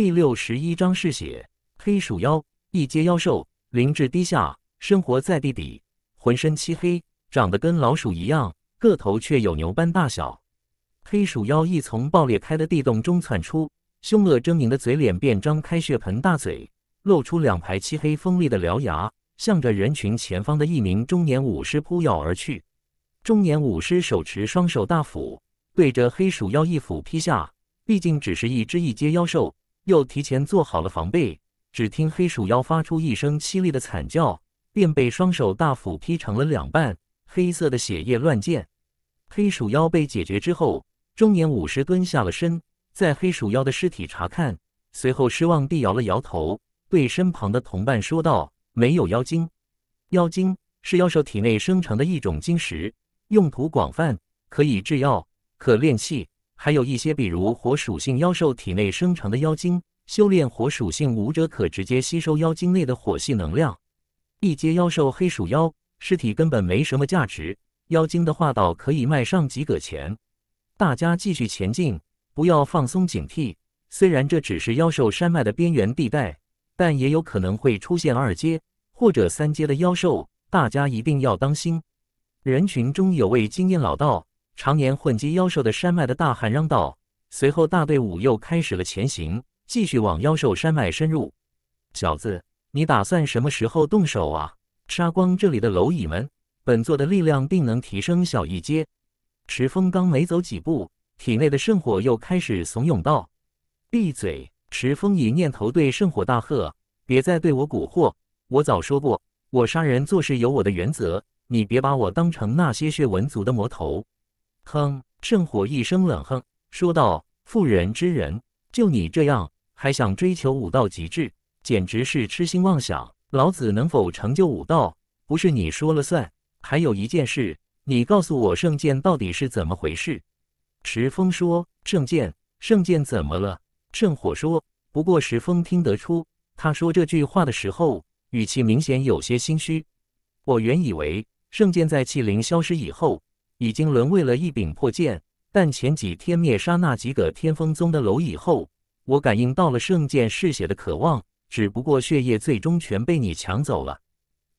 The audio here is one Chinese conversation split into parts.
第六十一章是写黑鼠妖，一阶妖兽，灵智低下，生活在地底，浑身漆黑，长得跟老鼠一样，个头却有牛般大小。黑鼠妖一从爆裂开的地洞中窜出，凶恶狰狞的嘴脸便张开血盆大嘴，露出两排漆黑锋利的獠牙，向着人群前方的一名中年武师扑咬而去。中年武师手持双手大斧，对着黑鼠妖一斧劈下。毕竟只是一只一阶妖兽。又提前做好了防备，只听黑鼠妖发出一声凄厉的惨叫，便被双手大斧劈成了两半，黑色的血液乱溅。黑鼠妖被解决之后，中年武士蹲下了身，在黑鼠妖的尸体查看，随后失望地摇了摇头，对身旁的同伴说道：“没有妖精。妖精是妖兽体内生成的一种晶石，用途广泛，可以制药，可炼器。”还有一些，比如火属性妖兽体内生成的妖精，修炼火属性武者可直接吸收妖精内的火系能量。一阶妖兽黑鼠妖尸体根本没什么价值，妖精的话倒可以卖上几个钱。大家继续前进，不要放松警惕。虽然这只是妖兽山脉的边缘地带，但也有可能会出现二阶或者三阶的妖兽，大家一定要当心。人群中有位经验老道。常年混迹妖兽的山脉的大汉嚷道，随后大队伍又开始了前行，继续往妖兽山脉深入。小子，你打算什么时候动手啊？杀光这里的蝼蚁们，本座的力量定能提升小一阶。池峰刚没走几步，体内的圣火又开始怂恿道：“闭嘴！”池峰以念头对圣火大喝：“别再对我蛊惑，我早说过，我杀人做事有我的原则，你别把我当成那些血纹族的魔头。”哼！圣火一声冷哼，说道：“妇人之仁，就你这样还想追求武道极致，简直是痴心妄想。老子能否成就武道，不是你说了算。还有一件事，你告诉我圣剑到底是怎么回事。”石峰说：“圣剑，圣剑怎么了？”圣火说：“不过石峰听得出，他说这句话的时候，语气明显有些心虚。我原以为圣剑在气灵消失以后。”已经沦为了一柄破剑，但前几天灭杀那几个天风宗的蝼蚁后，我感应到了圣剑嗜血的渴望。只不过血液最终全被你抢走了。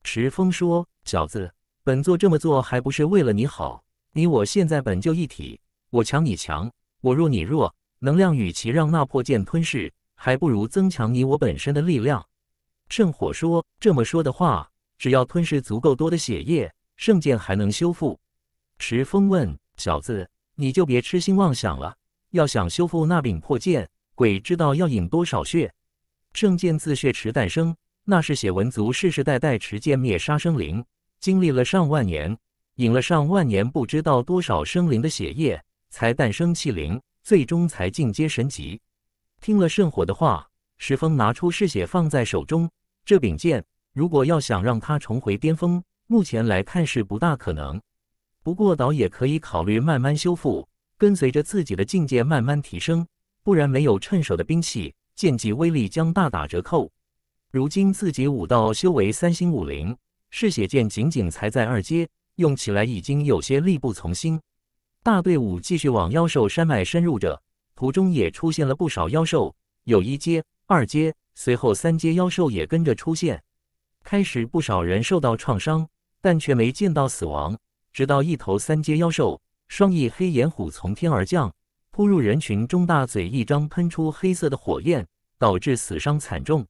池峰说：“小子，本座这么做还不是为了你好。你我现在本就一体，我强你强，我弱你弱。能量与其让那破剑吞噬，还不如增强你我本身的力量。”圣火说：“这么说的话，只要吞噬足够多的血液，圣剑还能修复。”石峰问：“小子，你就别痴心妄想了。要想修复那柄破剑，鬼知道要饮多少血。圣剑自血池诞生，那是血纹族世世代代持剑灭杀生灵，经历了上万年，饮了上万年不知道多少生灵的血液，才诞生气灵，最终才进阶神级。”听了圣火的话，石峰拿出嗜血放在手中。这柄剑，如果要想让它重回巅峰，目前来看是不大可能。不过，倒也可以考虑慢慢修复，跟随着自己的境界慢慢提升。不然，没有趁手的兵器，剑技威力将大打折扣。如今自己武道修为三星五零，嗜血剑仅仅才在二阶，用起来已经有些力不从心。大队伍继续往妖兽山脉深入着，途中也出现了不少妖兽，有一阶、二阶，随后三阶妖兽也跟着出现。开始不少人受到创伤，但却没见到死亡。直到一头三阶妖兽——双翼黑炎虎从天而降，扑入人群中，大嘴一张，喷出黑色的火焰，导致死伤惨重。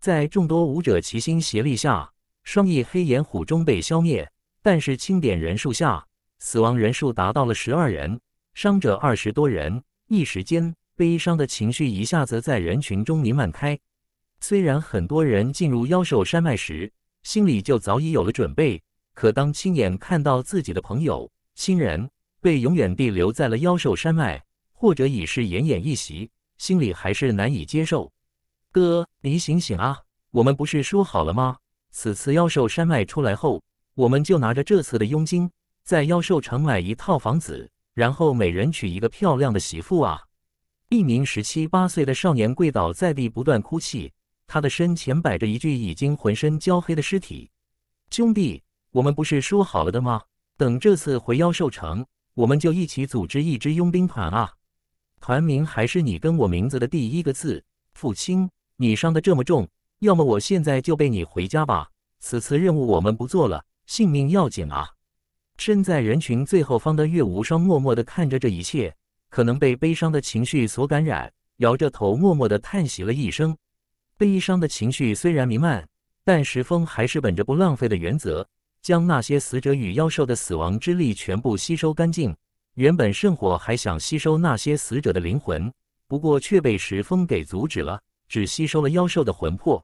在众多武者齐心协力下，双翼黑炎虎终被消灭。但是清点人数下，死亡人数达到了十二人，伤者二十多人。一时间，悲伤的情绪一下子在人群中弥漫开。虽然很多人进入妖兽山脉时，心里就早已有了准备。可当亲眼看到自己的朋友、亲人被永远地留在了妖兽山脉，或者已是奄奄一息，心里还是难以接受。哥，你醒醒啊！我们不是说好了吗？此次妖兽山脉出来后，我们就拿着这次的佣金，在妖兽城买一套房子，然后每人娶一个漂亮的媳妇啊！一名十七八岁的少年跪倒在地，不断哭泣。他的身前摆着一具已经浑身焦黑的尸体，兄弟。我们不是说好了的吗？等这次回妖兽城，我们就一起组织一支佣兵团啊！团名还是你跟我名字的第一个字。父亲，你伤的这么重，要么我现在就背你回家吧。此次任务我们不做了，性命要紧啊！身在人群最后方的月无双默默地看着这一切，可能被悲伤的情绪所感染，摇着头默默地叹息了一声。悲伤的情绪虽然弥漫，但石峰还是本着不浪费的原则。将那些死者与妖兽的死亡之力全部吸收干净。原本圣火还想吸收那些死者的灵魂，不过却被石峰给阻止了，只吸收了妖兽的魂魄。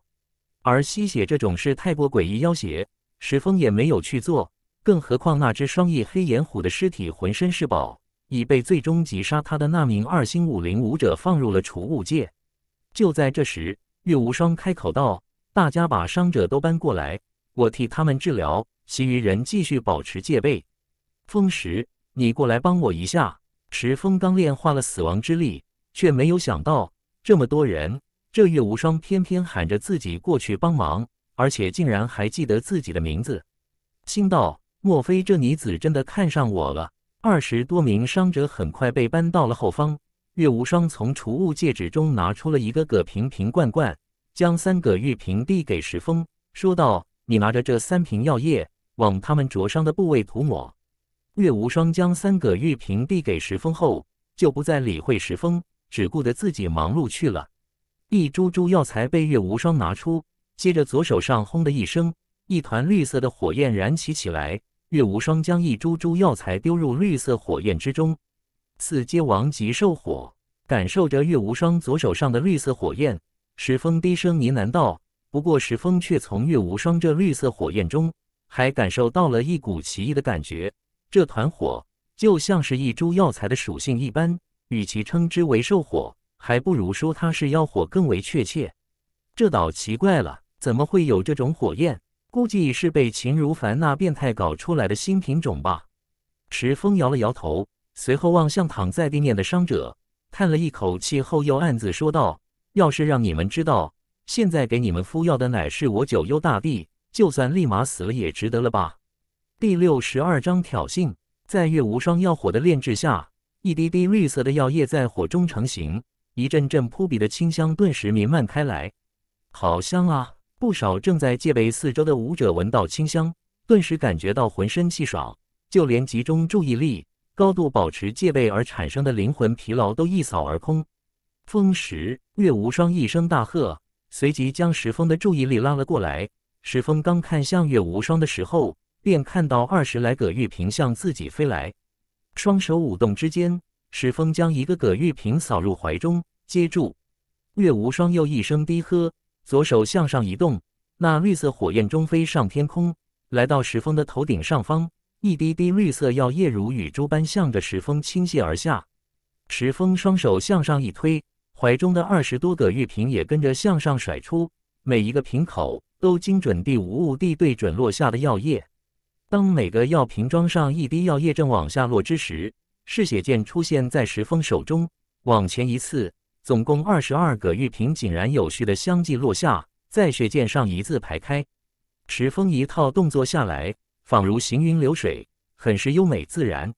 而吸血这种事太过诡异妖邪，石峰也没有去做。更何况那只双翼黑炎虎的尸体浑身是宝，已被最终击杀他的那名二星武林武者放入了储物界。就在这时，岳无双开口道：“大家把伤者都搬过来，我替他们治疗。”其余人继续保持戒备。风石，你过来帮我一下。石峰刚炼化了死亡之力，却没有想到这么多人。这月无双偏偏喊着自己过去帮忙，而且竟然还记得自己的名字。心道：莫非这女子真的看上我了？二十多名伤者很快被搬到了后方。月无双从储物戒指中拿出了一个个瓶瓶罐罐，将三个玉瓶递给石峰，说道：“你拿着这三瓶药液。”往他们灼伤的部位涂抹。月无双将三个玉瓶递给石峰后，就不再理会石峰，只顾得自己忙碌去了。一株株药材被月无双拿出，接着左手上轰的一声，一团绿色的火焰燃起起来。月无双将一株株药材丢入绿色火焰之中。四阶王级兽火感受着月无双左手上的绿色火焰，石峰低声呢喃道：“不过，石峰却从月无双这绿色火焰中。”还感受到了一股奇异的感觉，这团火就像是一株药材的属性一般，与其称之为兽火，还不如说它是妖火更为确切。这倒奇怪了，怎么会有这种火焰？估计是被秦如凡那变态搞出来的新品种吧。池峰摇了摇头，随后望向躺在地面的伤者，叹了一口气后又暗自说道：“要是让你们知道，现在给你们敷药的乃是我九幽大帝。”就算立马死了也值得了吧。第六十二章挑衅。在月无双药火的炼制下，一滴滴绿色的药液在火中成型，一阵阵扑鼻的清香顿时弥漫开来。好香啊！不少正在戒备四周的武者闻到清香，顿时感觉到浑身气爽，就连集中注意力、高度保持戒备而产生的灵魂疲劳都一扫而空。风石，月无双一声大喝，随即将石峰的注意力拉了过来。石峰刚看向月无双的时候，便看到二十来个玉瓶向自己飞来。双手舞动之间，石峰将一个个玉瓶扫入怀中，接住。月无双又一声低喝，左手向上移动，那绿色火焰中飞上天空，来到石峰的头顶上方。一滴滴绿色药液如雨珠般向着石峰倾泻而下。石峰双手向上一推，怀中的二十多个玉瓶也跟着向上甩出，每一个瓶口。都精准地无误地对准落下的药液。当每个药瓶装上一滴药液正往下落之时，嗜血剑出现在石峰手中，往前一刺，总共二十二个玉瓶井然有序地相继落下，在血剑上一字排开。石峰一套动作下来，仿如行云流水，很是优美自然。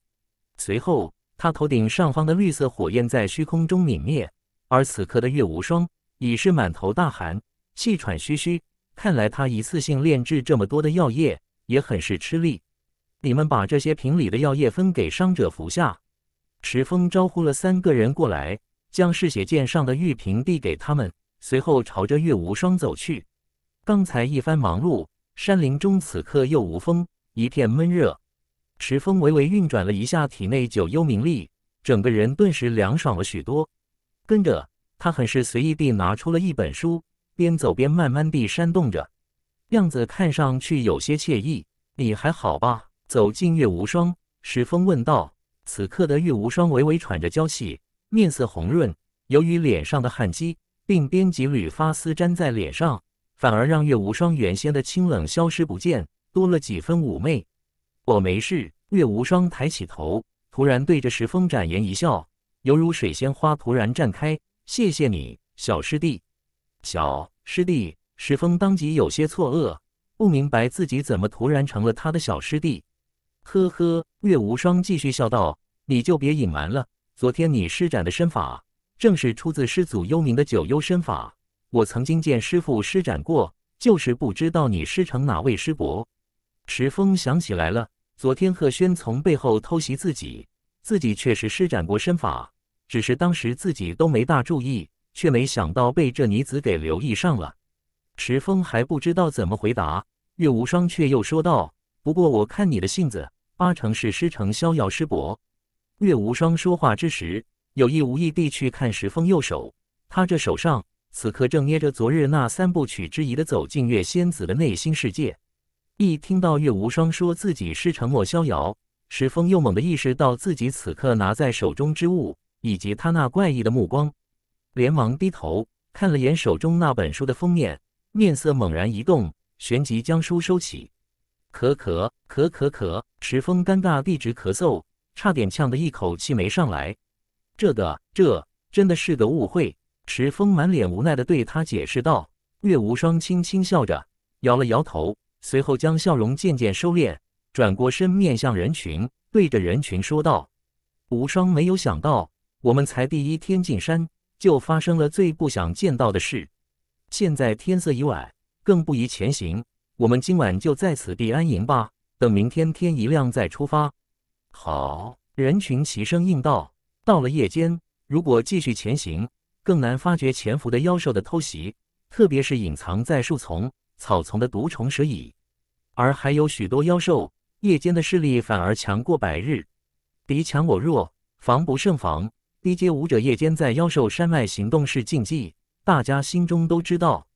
随后，他头顶上方的绿色火焰在虚空中泯灭，而此刻的月无双已是满头大汗，气喘吁吁。看来他一次性炼制这么多的药液也很是吃力，你们把这些瓶里的药液分给伤者服下。池峰招呼了三个人过来，将嗜血剑上的玉瓶递给他们，随后朝着月无双走去。刚才一番忙碌，山林中此刻又无风，一片闷热。池峰微微运转了一下体内九幽冥力，整个人顿时凉爽了许多。跟着他很是随意地拿出了一本书。边走边慢慢地扇动着，样子看上去有些惬意。你还好吧？走近月无双，石峰问道。此刻的月无双微微喘着娇气，面色红润。由于脸上的汗迹，并编几缕发丝粘在脸上，反而让月无双原先的清冷消失不见，多了几分妩媚。我没事。月无双抬起头，突然对着石峰展颜一笑，犹如水仙花突然绽开。谢谢你，小师弟。小师弟石峰当即有些错愕，不明白自己怎么突然成了他的小师弟。呵呵，岳无双继续笑道：“你就别隐瞒了，昨天你施展的身法，正是出自师祖幽冥的九幽身法。我曾经见师傅施展过，就是不知道你师承哪位师伯。”石峰想起来了，昨天贺轩从背后偷袭自己，自己确实施展过身法，只是当时自己都没大注意。却没想到被这女子给留意上了。石峰还不知道怎么回答，岳无双却又说道：“不过我看你的性子，八成是师承逍遥师伯。”岳无双说话之时，有意无意地去看石峰右手，他这手上此刻正捏着昨日那三部曲之一的，走进月仙子的内心世界。一听到岳无双说自己师承莫逍遥，石峰又猛地意识到自己此刻拿在手中之物，以及他那怪异的目光。连忙低头看了眼手中那本书的封面，面色猛然一动，旋即将书收起。咳咳咳咳咳！池峰尴尬地直咳嗽，差点呛得一口气没上来。这个，这真的是个误会。池峰满脸无奈地对他解释道。岳无双轻轻笑着，摇了摇头，随后将笑容渐渐收敛，转过身面向人群，对着人群说道：“无双没有想到，我们才第一天进山。”就发生了最不想见到的事。现在天色已晚，更不宜前行。我们今晚就在此地安营吧，等明天天一亮再出发。好，人群齐声应道。到了夜间，如果继续前行，更难发觉潜伏的妖兽的偷袭，特别是隐藏在树丛、草丛的毒虫蛇蚁，而还有许多妖兽，夜间的视力反而强过百日，敌强我弱，防不胜防。低阶武者夜间在妖兽山脉行动是禁忌，大家心中都知道。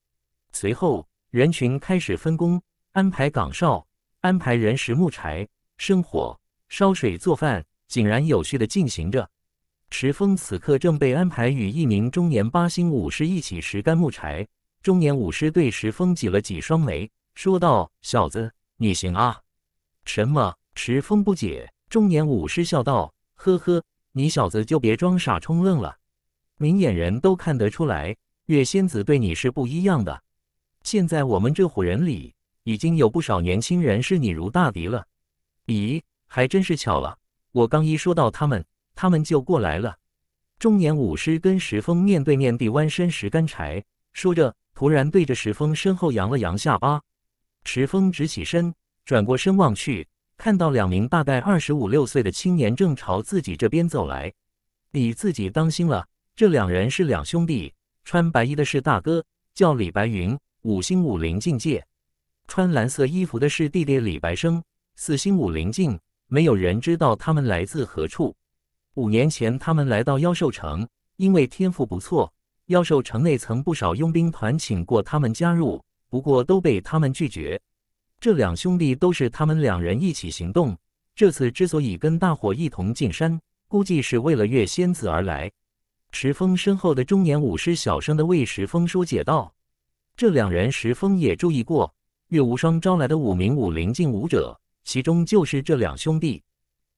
随后，人群开始分工，安排岗哨，安排人拾木柴、生火、烧水做饭，井然有序地进行着。石峰此刻正被安排与一名中年八星武师一起拾干木柴，中年武师对石峰挤了挤双眉，说道：“小子，你行啊！”什么？石峰不解。中年武师笑道：“呵呵。”你小子就别装傻充愣了，明眼人都看得出来，月仙子对你是不一样的。现在我们这伙人里，已经有不少年轻人视你如大敌了。咦，还真是巧了，我刚一说到他们，他们就过来了。中年武师跟石峰面对面地弯身拾干柴，说着，突然对着石峰身后扬了扬下巴。石峰直起身，转过身望去。看到两名大概二十五六岁的青年正朝自己这边走来，你自己当心了。这两人是两兄弟，穿白衣的是大哥，叫李白云，五星武灵境界；穿蓝色衣服的是弟弟李白生，四星武灵境。没有人知道他们来自何处。五年前，他们来到妖兽城，因为天赋不错，妖兽城内曾不少佣兵团请过他们加入，不过都被他们拒绝。这两兄弟都是他们两人一起行动。这次之所以跟大伙一同进山，估计是为了月仙子而来。石峰身后的中年武师小声的为石峰疏解道：“这两人，石峰也注意过。月无双招来的五名武林境武者，其中就是这两兄弟。”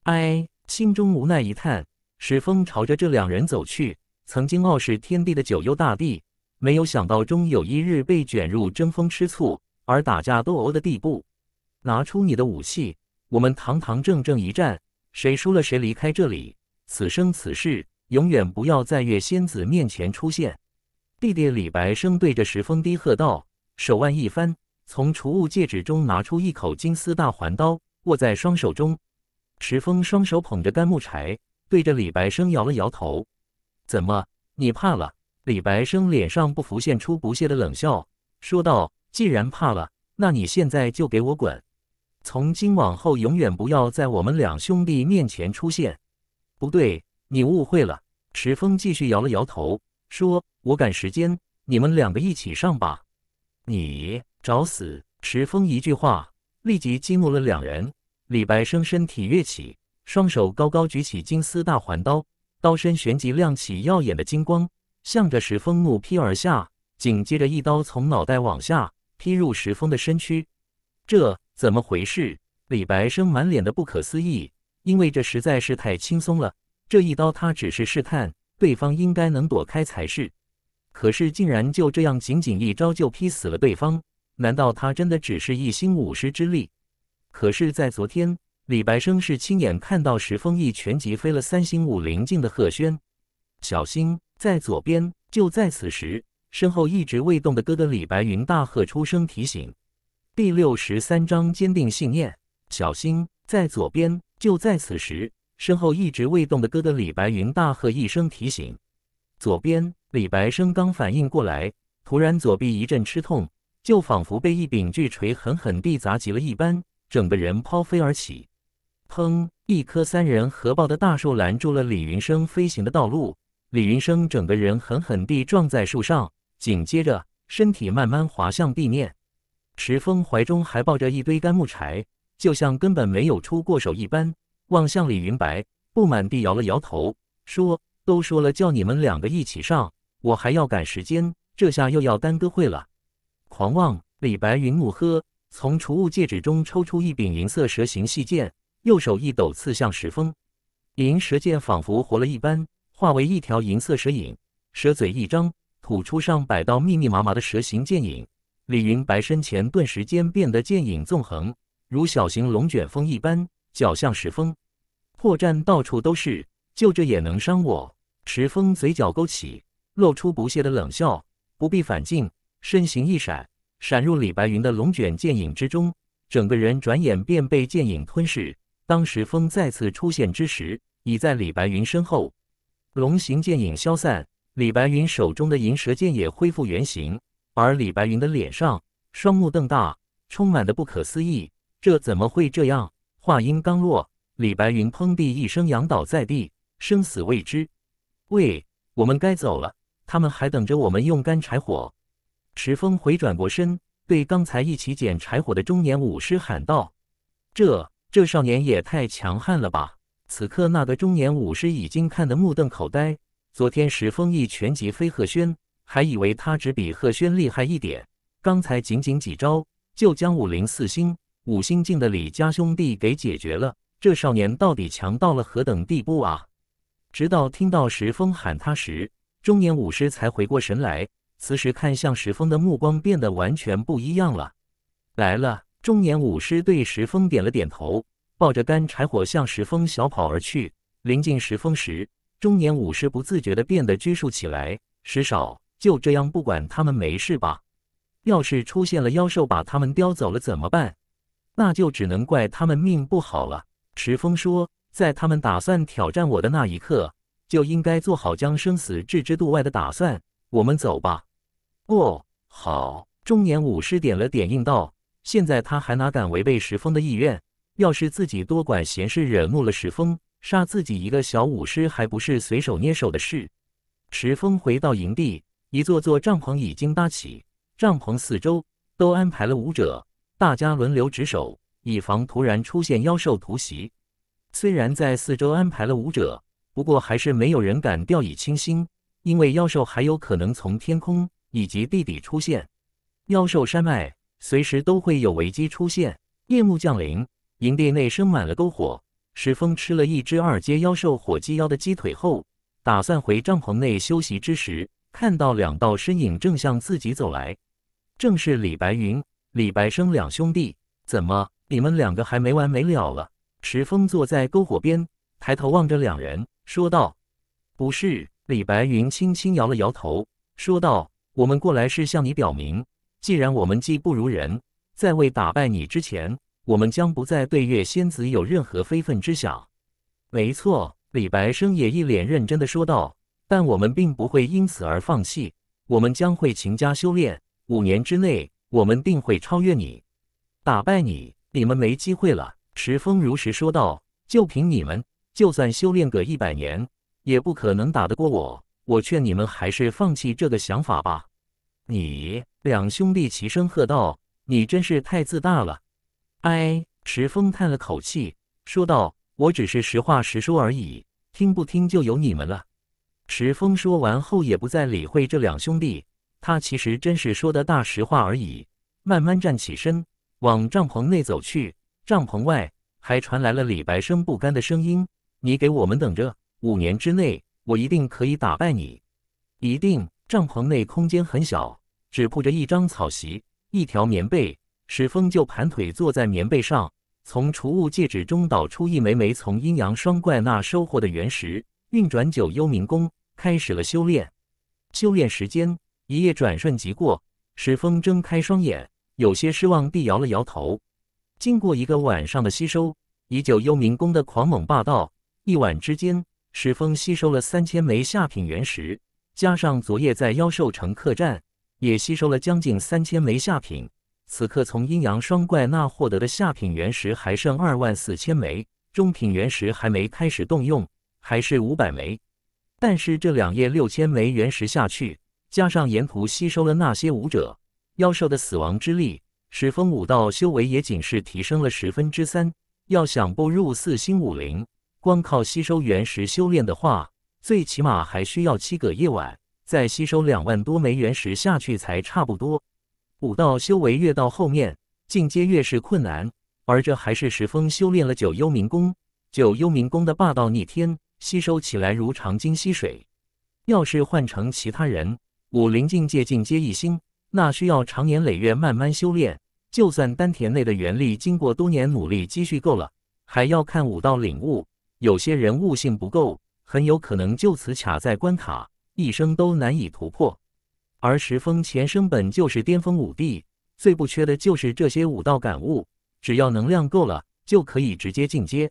哎，心中无奈一叹。石峰朝着这两人走去。曾经傲视天地的九幽大帝，没有想到终有一日被卷入争风吃醋。而打架斗殴的地步，拿出你的武器，我们堂堂正正一战，谁输了谁离开这里，此生此世永远不要在月仙子面前出现。弟弟李白生对着石峰低喝道，手腕一翻，从储物戒指中拿出一口金丝大环刀，握在双手中。石峰双手捧着干木柴，对着李白生摇了摇头：“怎么，你怕了？”李白生脸上不浮现出不屑的冷笑，说道。既然怕了，那你现在就给我滚！从今往后，永远不要在我们两兄弟面前出现。不对，你误会了。池峰继续摇了摇头，说：“我赶时间，你们两个一起上吧。”你找死！池峰一句话立即激怒了两人。李白生身体跃起，双手高高举起金丝大环刀，刀身旋即亮起耀眼的金光，向着石峰怒劈而下。紧接着，一刀从脑袋往下。劈入石峰的身躯，这怎么回事？李白生满脸的不可思议，因为这实在是太轻松了。这一刀他只是试探，对方应该能躲开才是。可是竟然就这样，仅仅一招就劈死了对方。难道他真的只是一星武师之力？可是，在昨天，李白生是亲眼看到石峰一拳击飞了三星武灵境的贺轩。小心，在左边。就在此时。身后一直未动的哥哥李白云大喝出声提醒：“第六十三章坚定信念，小心在左边。”就在此时，身后一直未动的哥哥李白云大喝一声提醒：“左边！”李白生刚反应过来，突然左臂一阵吃痛，就仿佛被一柄巨锤狠狠地砸击了一般，整个人抛飞而起。砰！一棵三人合抱的大树拦住了李云生飞行的道路，李云生整个人狠狠地撞在树上。紧接着，身体慢慢滑向地面。石峰怀中还抱着一堆干木柴，就像根本没有出过手一般，望向李云白，不满地摇了摇头，说：“都说了叫你们两个一起上，我还要赶时间，这下又要耽搁会了。”狂妄！李白云怒喝，从储物戒指中抽出一柄银色蛇形细剑，右手一抖，刺向石峰。银蛇剑仿佛活了一般，化为一条银色蛇影，蛇嘴一张。古出上百道密密麻麻的蛇形剑影，李云白身前顿时间变得剑影纵横，如小型龙卷风一般。脚向石峰破绽到处都是，就这也能伤我？石峰嘴角勾起，露出不屑的冷笑。不必反进，身形一闪，闪入李白云的龙卷剑影之中，整个人转眼便被剑影吞噬。当石峰再次出现之时，已在李白云身后。龙形剑影消散。李白云手中的银蛇剑也恢复原形，而李白云的脸上双目瞪大，充满的不可思议。这怎么会这样？话音刚落，李白云砰地一声仰倒在地，生死未知。喂，我们该走了，他们还等着我们用干柴火。池峰回转过身，对刚才一起捡柴火的中年武师喊道：“这这少年也太强悍了吧！”此刻，那个中年武师已经看得目瞪口呆。昨天石峰一拳击飞贺轩，还以为他只比贺轩厉害一点。刚才仅仅几招，就将武林四星、五星境的李家兄弟给解决了。这少年到底强到了何等地步啊？直到听到石峰喊他时，中年武师才回过神来。此时看向石峰的目光变得完全不一样了。来了，中年武师对石峰点了点头，抱着干柴火向石峰小跑而去。临近石峰时，中年武士不自觉地变得拘束起来。石少就这样不管他们没事吧？要是出现了妖兽把他们叼走了怎么办？那就只能怪他们命不好了。石峰说，在他们打算挑战我的那一刻，就应该做好将生死置之度外的打算。我们走吧。哦，好。中年武士点了点应道，现在他还哪敢违背石峰的意愿？要是自己多管闲事惹怒了石峰。杀自己一个小武师，还不是随手捏手的事。石峰回到营地，一座座帐篷已经搭起，帐篷四周都安排了武者，大家轮流值守，以防突然出现妖兽突袭。虽然在四周安排了武者，不过还是没有人敢掉以轻心，因为妖兽还有可能从天空以及地底出现。妖兽山脉随时都会有危机出现。夜幕降临，营地内生满了篝火。石峰吃了一只二阶妖兽火鸡妖的鸡腿后，打算回帐篷内休息之时，看到两道身影正向自己走来，正是李白云、李白生两兄弟。怎么，你们两个还没完没了了？石峰坐在篝火边，抬头望着两人，说道：“不是。”李白云轻轻摇了摇头，说道：“我们过来是向你表明，既然我们技不如人，在未打败你之前。”我们将不再对月仙子有任何非分之想。没错，李白生也一脸认真的说道。但我们并不会因此而放弃，我们将会勤加修炼，五年之内，我们定会超越你，打败你。你们没机会了。”池峰如实说道，“就凭你们，就算修炼个一百年，也不可能打得过我。我劝你们还是放弃这个想法吧。”你两兄弟齐声喝道：“你真是太自大了！”哎，石峰叹了口气，说道：“我只是实话实说而已，听不听就由你们了。”石峰说完后也不再理会这两兄弟，他其实真是说的大实话而已。慢慢站起身，往帐篷内走去。帐篷外还传来了李白生不甘的声音：“你给我们等着，五年之内我一定可以打败你，一定！”帐篷内空间很小，只铺着一张草席，一条棉被。史峰就盘腿坐在棉被上，从储物戒指中倒出一枚枚从阴阳双怪那收获的原石，运转九幽冥功，开始了修炼。修炼时间一夜转瞬即过，史峰睁开双眼，有些失望地摇了摇头。经过一个晚上的吸收，以九幽冥功的狂猛霸道，一晚之间，史峰吸收了三千枚下品原石，加上昨夜在妖兽城客栈也吸收了将近三千枚下品。此刻从阴阳双怪那获得的下品原石还剩二万四千枚，中品原石还没开始动用，还是五百枚。但是这两页六千枚原石下去，加上沿途吸收了那些武者、妖兽的死亡之力，使风武道修为也仅是提升了十分之三。要想步入四星武灵，光靠吸收原石修炼的话，最起码还需要七个夜晚，再吸收两万多枚原石下去才差不多。武道修为越到后面，进阶越是困难，而这还是石峰修炼了九幽冥功。九幽冥功的霸道逆天，吸收起来如长鲸吸水。要是换成其他人，武林境界进阶一星，那需要长年累月慢慢修炼。就算丹田内的元力经过多年努力积蓄够了，还要看武道领悟。有些人悟性不够，很有可能就此卡在关卡，一生都难以突破。而石峰前生本就是巅峰武帝，最不缺的就是这些武道感悟。只要能量够了，就可以直接进阶。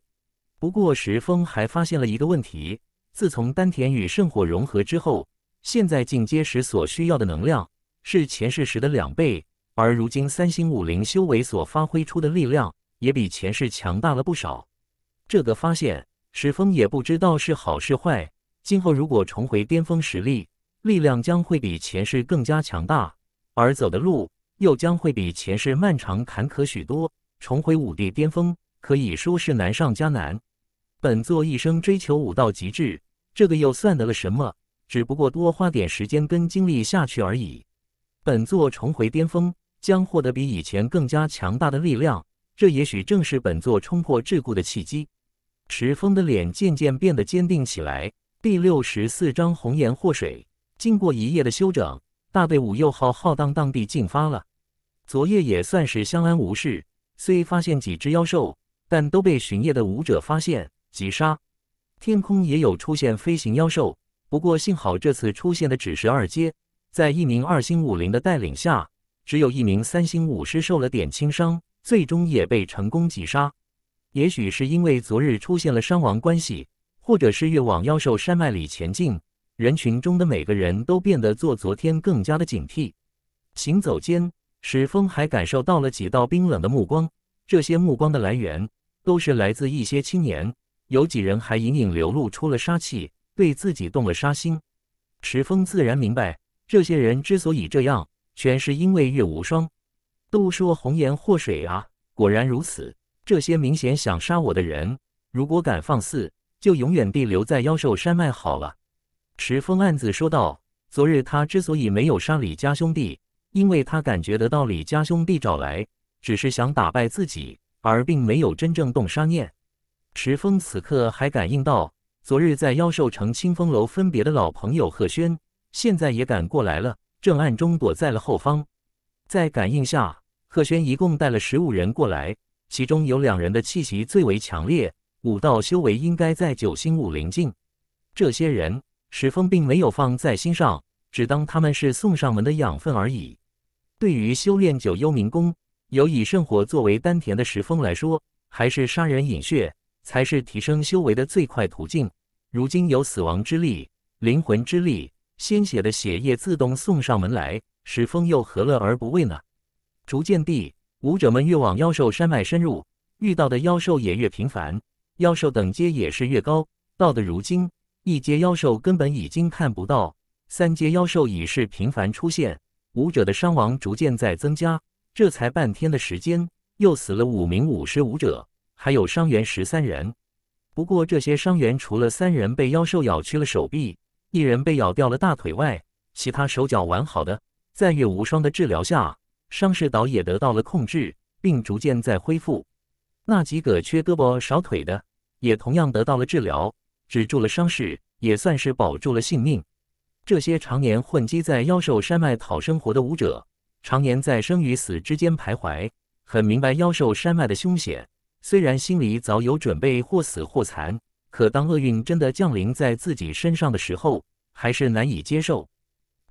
不过石峰还发现了一个问题：自从丹田与圣火融合之后，现在进阶时所需要的能量是前世时的两倍。而如今三星武灵修为所发挥出的力量，也比前世强大了不少。这个发现，石峰也不知道是好是坏。今后如果重回巅峰实力，力量将会比前世更加强大，而走的路又将会比前世漫长坎坷许多。重回武帝巅峰可以说是难上加难。本座一生追求武道极致，这个又算得了什么？只不过多花点时间跟精力下去而已。本座重回巅峰，将获得比以前更加强大的力量。这也许正是本座冲破桎梏的契机。池峰的脸渐渐变得坚定起来。第六十四章：红颜祸水。经过一夜的休整，大队伍又浩浩荡荡地进发了。昨夜也算是相安无事，虽发现几只妖兽，但都被巡夜的武者发现，击杀。天空也有出现飞行妖兽，不过幸好这次出现的只是二阶。在一名二星武灵的带领下，只有一名三星武师受了点轻伤，最终也被成功击杀。也许是因为昨日出现了伤亡关系，或者是越往妖兽山脉里前进。人群中的每个人都变得做昨天更加的警惕。行走间，石峰还感受到了几道冰冷的目光。这些目光的来源都是来自一些青年，有几人还隐隐流露出了杀气，对自己动了杀心。池峰自然明白，这些人之所以这样，全是因为月无双。都说红颜祸水啊，果然如此。这些明显想杀我的人，如果敢放肆，就永远地留在妖兽山脉好了。石峰暗自说道：“昨日他之所以没有杀李家兄弟，因为他感觉得到李家兄弟找来，只是想打败自己，而并没有真正动杀念。”石峰此刻还感应到，昨日在妖兽城清风楼分别的老朋友贺轩，现在也赶过来了，正暗中躲在了后方。在感应下，贺轩一共带了十五人过来，其中有两人的气息最为强烈，武道修为应该在九星武灵境。这些人。石峰并没有放在心上，只当他们是送上门的养分而已。对于修炼九幽冥功、有以圣火作为丹田的石峰来说，还是杀人饮血才是提升修为的最快途径。如今有死亡之力、灵魂之力、鲜血的血液自动送上门来，石峰又何乐而不为呢？逐渐地，武者们越往妖兽山脉深入，遇到的妖兽也越频繁，妖兽等阶也是越高。到的如今。一阶妖兽根本已经看不到，三阶妖兽已是频繁出现，武者的伤亡逐渐在增加。这才半天的时间，又死了五名武士，武者还有伤员十三人。不过这些伤员除了三人被妖兽咬去了手臂，一人被咬掉了大腿外，其他手脚完好的，在月无双的治疗下，伤势倒也得到了控制，并逐渐在恢复。那几个缺胳膊少腿的，也同样得到了治疗。止住了伤势，也算是保住了性命。这些常年混迹在妖兽山脉讨生活的武者，常年在生与死之间徘徊，很明白妖兽山脉的凶险。虽然心里早有准备，或死或残，可当厄运真的降临在自己身上的时候，还是难以接受。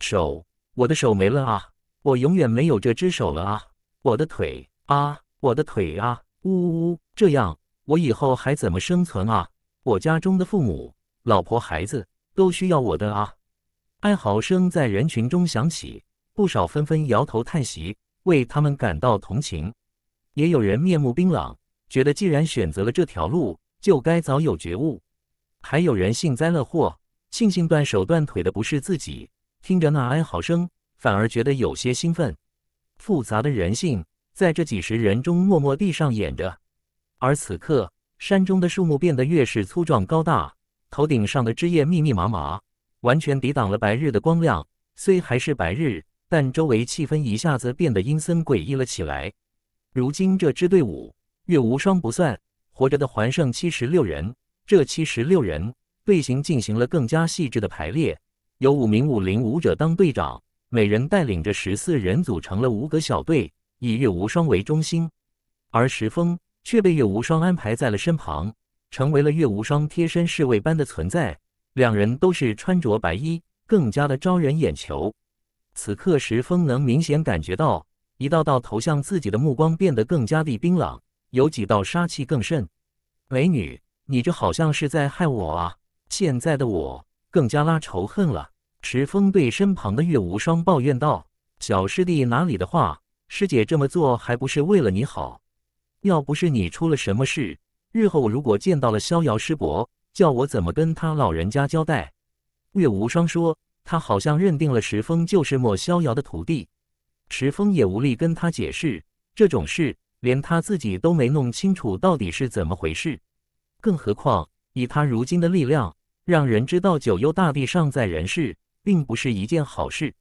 手，我的手没了啊！我永远没有这只手了啊！我的腿啊！我的腿啊！呜呜！这样，我以后还怎么生存啊？我家中的父母、老婆、孩子都需要我的啊！哀嚎声在人群中响起，不少纷纷摇头叹息，为他们感到同情；也有人面目冰冷，觉得既然选择了这条路，就该早有觉悟；还有人幸灾乐祸，庆幸断手断腿的不是自己。听着那哀嚎声，反而觉得有些兴奋。复杂的人性在这几十人中默默地上演着，而此刻。山中的树木变得越是粗壮高大，头顶上的枝叶密密麻麻，完全抵挡了白日的光亮。虽还是白日，但周围气氛一下子变得阴森诡异了起来。如今这支队伍，月无双不算活着的还剩七十六人，这七十六人队形进行了更加细致的排列，有五名武林武者当队长，每人带领着十四人，组成了五个小队，以月无双为中心，而石峰。却被月无双安排在了身旁，成为了月无双贴身侍卫般的存在。两人都是穿着白衣，更加的招人眼球。此刻，石峰能明显感觉到一道道投向自己的目光变得更加的冰冷，有几道杀气更甚。美女，你这好像是在害我啊！现在的我更加拉仇恨了。石峰对身旁的月无双抱怨道：“小师弟哪里的话，师姐这么做还不是为了你好。”要不是你出了什么事，日后如果见到了逍遥师伯，叫我怎么跟他老人家交代？月无双说，他好像认定了石峰就是莫逍遥的徒弟。石峰也无力跟他解释这种事，连他自己都没弄清楚到底是怎么回事。更何况以他如今的力量，让人知道九幽大帝尚在人世，并不是一件好事。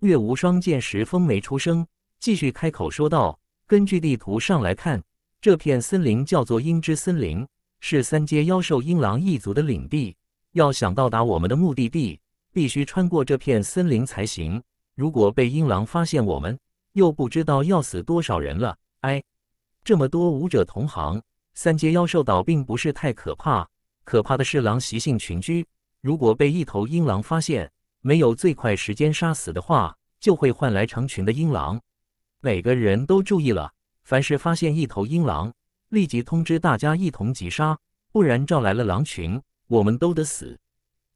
月无双见石峰没出声，继续开口说道：“根据地图上来看。”这片森林叫做鹰之森林，是三阶妖兽鹰狼一族的领地。要想到达我们的目的地，必须穿过这片森林才行。如果被鹰狼发现，我们又不知道要死多少人了。哎，这么多武者同行，三阶妖兽岛并不是太可怕。可怕的是狼习性群居，如果被一头鹰狼发现，没有最快时间杀死的话，就会换来成群的鹰狼。每个人都注意了。凡是发现一头阴狼，立即通知大家一同击杀，不然招来了狼群，我们都得死。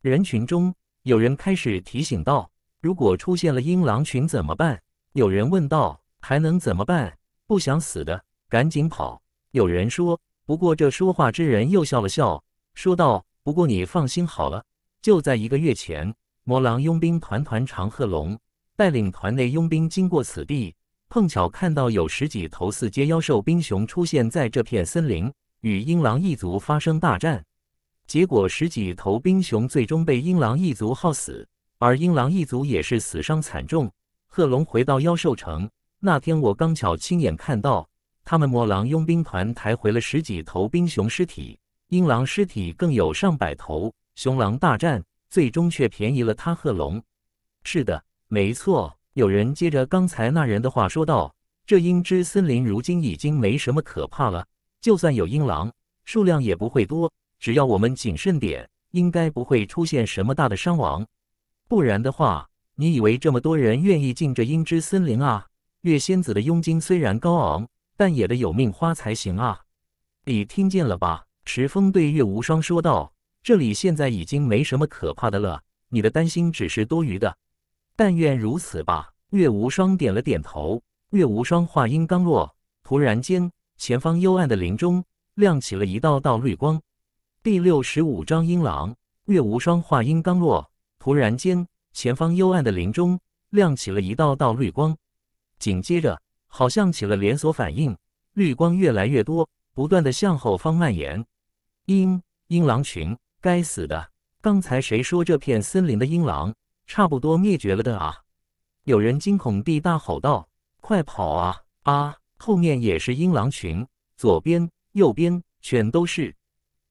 人群中有人开始提醒道：“如果出现了阴狼群怎么办？”有人问道：“还能怎么办？不想死的赶紧跑。”有人说：“不过这说话之人又笑了笑，说道：‘不过你放心好了，就在一个月前，魔狼佣兵团团长贺龙带领团内佣兵经过此地。’”碰巧看到有十几头四阶妖兽冰熊出现在这片森林，与鹰狼一族发生大战。结果十几头冰熊最终被鹰狼一族耗死，而鹰狼一族也是死伤惨重。贺龙回到妖兽城那天，我刚巧亲眼看到他们魔狼佣兵团抬回了十几头冰熊尸体，鹰狼尸体更有上百头。熊狼大战最终却便宜了他贺龙。是的，没错。有人接着刚才那人的话说道：“这阴之森林如今已经没什么可怕了，就算有阴狼，数量也不会多。只要我们谨慎点，应该不会出现什么大的伤亡。不然的话，你以为这么多人愿意进这阴之森林啊？”月仙子的佣金虽然高昂，但也得有命花才行啊！你听见了吧？池峰对月无双说道：“这里现在已经没什么可怕的了，你的担心只是多余的。”但愿如此吧。月无双点了点头。月无双话音刚落，突然间，前方幽暗的林中亮起了一道道绿光。第六十五章阴狼。月无双话音刚落，突然间，前方幽暗的林中亮起了一道道绿光。紧接着，好像起了连锁反应，绿光越来越多，不断的向后方蔓延。阴阴狼群，该死的！刚才谁说这片森林的阴狼？差不多灭绝了的啊！有人惊恐地大吼道：“快跑啊！啊，后面也是阴狼群，左边、右边全都是！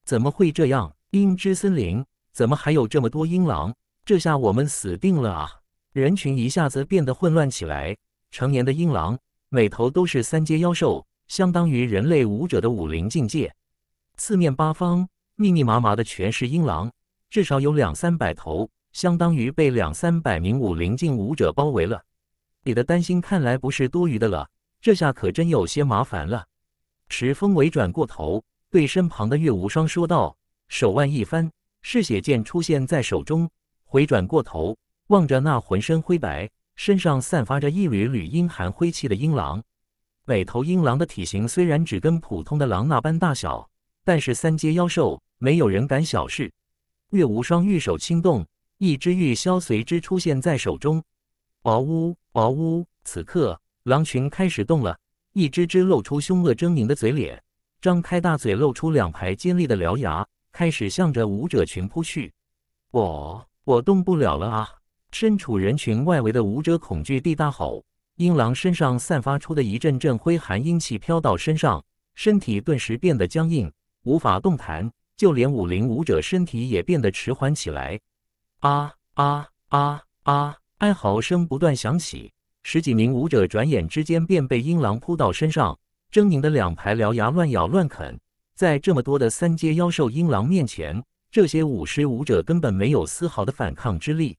怎么会这样？阴之森林怎么还有这么多阴狼？这下我们死定了啊！”人群一下子变得混乱起来。成年的阴狼每头都是三阶妖兽，相当于人类武者的武林境界。四面八方，密密麻麻的全是阴狼，至少有两三百头。相当于被两三百名武林境武者包围了，你的担心看来不是多余的了。这下可真有些麻烦了。石峰伟转过头，对身旁的岳无双说道，手腕一翻，嗜血剑出现在手中，回转过头，望着那浑身灰白、身上散发着一缕缕阴寒灰气的鹰狼。每头鹰狼的体型虽然只跟普通的狼那般大小，但是三阶妖兽，没有人敢小视。岳无双玉手轻动。一只玉箫随之出现在手中。嗷呜，嗷呜！此刻狼群开始动了，一只只露出凶恶狰狞的嘴脸，张开大嘴，露出两排尖利的獠牙，开始向着舞者群扑去。我，我动不了了啊！身处人群外围的舞者恐惧地大吼。阴狼身上散发出的一阵阵灰寒阴气飘到身上，身体顿时变得僵硬，无法动弹，就连武林舞者身体也变得迟缓起来。啊啊啊啊！哀嚎声不断响起，十几名舞者转眼之间便被阴狼扑到身上，狰狞的两排獠牙乱咬乱啃。在这么多的三阶妖兽阴狼面前，这些舞狮舞者根本没有丝毫的反抗之力。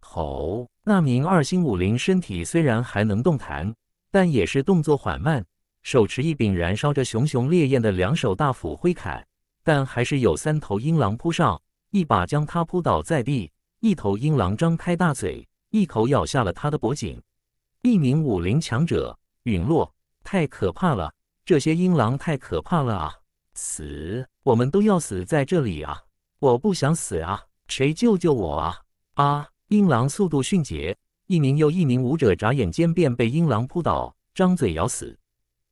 吼！那名二星武灵身体虽然还能动弹，但也是动作缓慢，手持一柄燃烧着熊熊烈焰的两手大斧挥砍，但还是有三头阴狼扑上，一把将他扑倒在地。一头鹰狼张开大嘴，一口咬下了他的脖颈。一名武林强者陨落，太可怕了！这些鹰狼太可怕了啊！死，我们都要死在这里啊！我不想死啊！谁救救我啊！啊！鹰狼速度迅捷，一名又一名武者眨眼间便被鹰狼扑倒，张嘴咬死。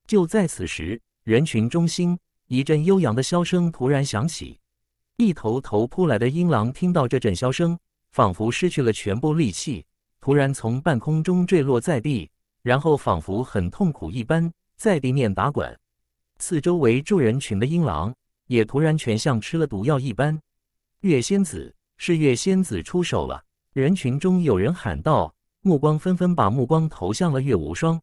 就在此时，人群中心一阵悠扬的箫声突然响起，一头头扑来的鹰狼听到这阵箫声。仿佛失去了全部力气，突然从半空中坠落在地，然后仿佛很痛苦一般在地面打滚。四周围住人群的阴狼也突然全像吃了毒药一般。月仙子是月仙子出手了，人群中有人喊道，目光纷纷把目光投向了月无双。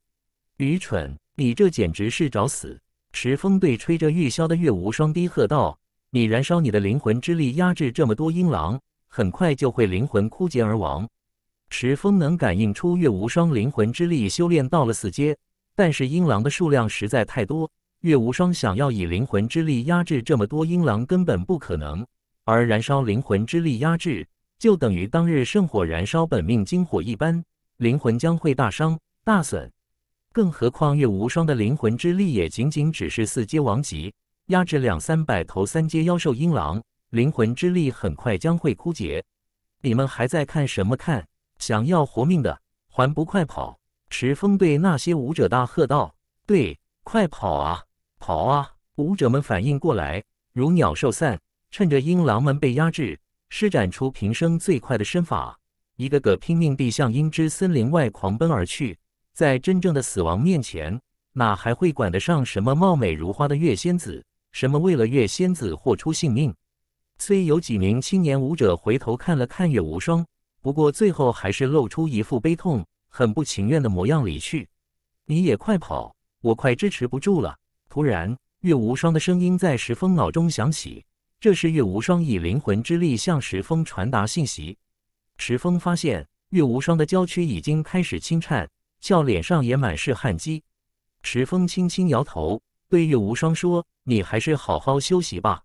愚蠢，你这简直是找死！石风对吹着玉箫的月无双低喝道：“你燃烧你的灵魂之力，压制这么多阴狼。”很快就会灵魂枯竭而亡。石峰能感应出月无双灵魂之力修炼到了四阶，但是阴狼的数量实在太多，月无双想要以灵魂之力压制这么多阴狼根本不可能。而燃烧灵魂之力压制，就等于当日圣火燃烧本命金火一般，灵魂将会大伤大损。更何况月无双的灵魂之力也仅仅只是四阶王级，压制两三百头三阶妖兽阴狼。灵魂之力很快将会枯竭，你们还在看什么看？想要活命的还不快跑！池峰对那些舞者大喝道：“对，快跑啊，跑啊！”舞者们反应过来，如鸟兽散，趁着鹰狼们被压制，施展出平生最快的身法，一个个拼命地向鹰之森林外狂奔而去。在真正的死亡面前，哪还会管得上什么貌美如花的月仙子，什么为了月仙子豁出性命？虽有几名青年舞者回头看了看月无双，不过最后还是露出一副悲痛、很不情愿的模样离去。你也快跑，我快支持不住了！突然，月无双的声音在石峰脑中响起，这是月无双以灵魂之力向石峰传达信息。石峰发现月无双的娇躯已经开始轻颤，笑脸上也满是汗迹。石峰轻轻摇头，对月无双说：“你还是好好休息吧。”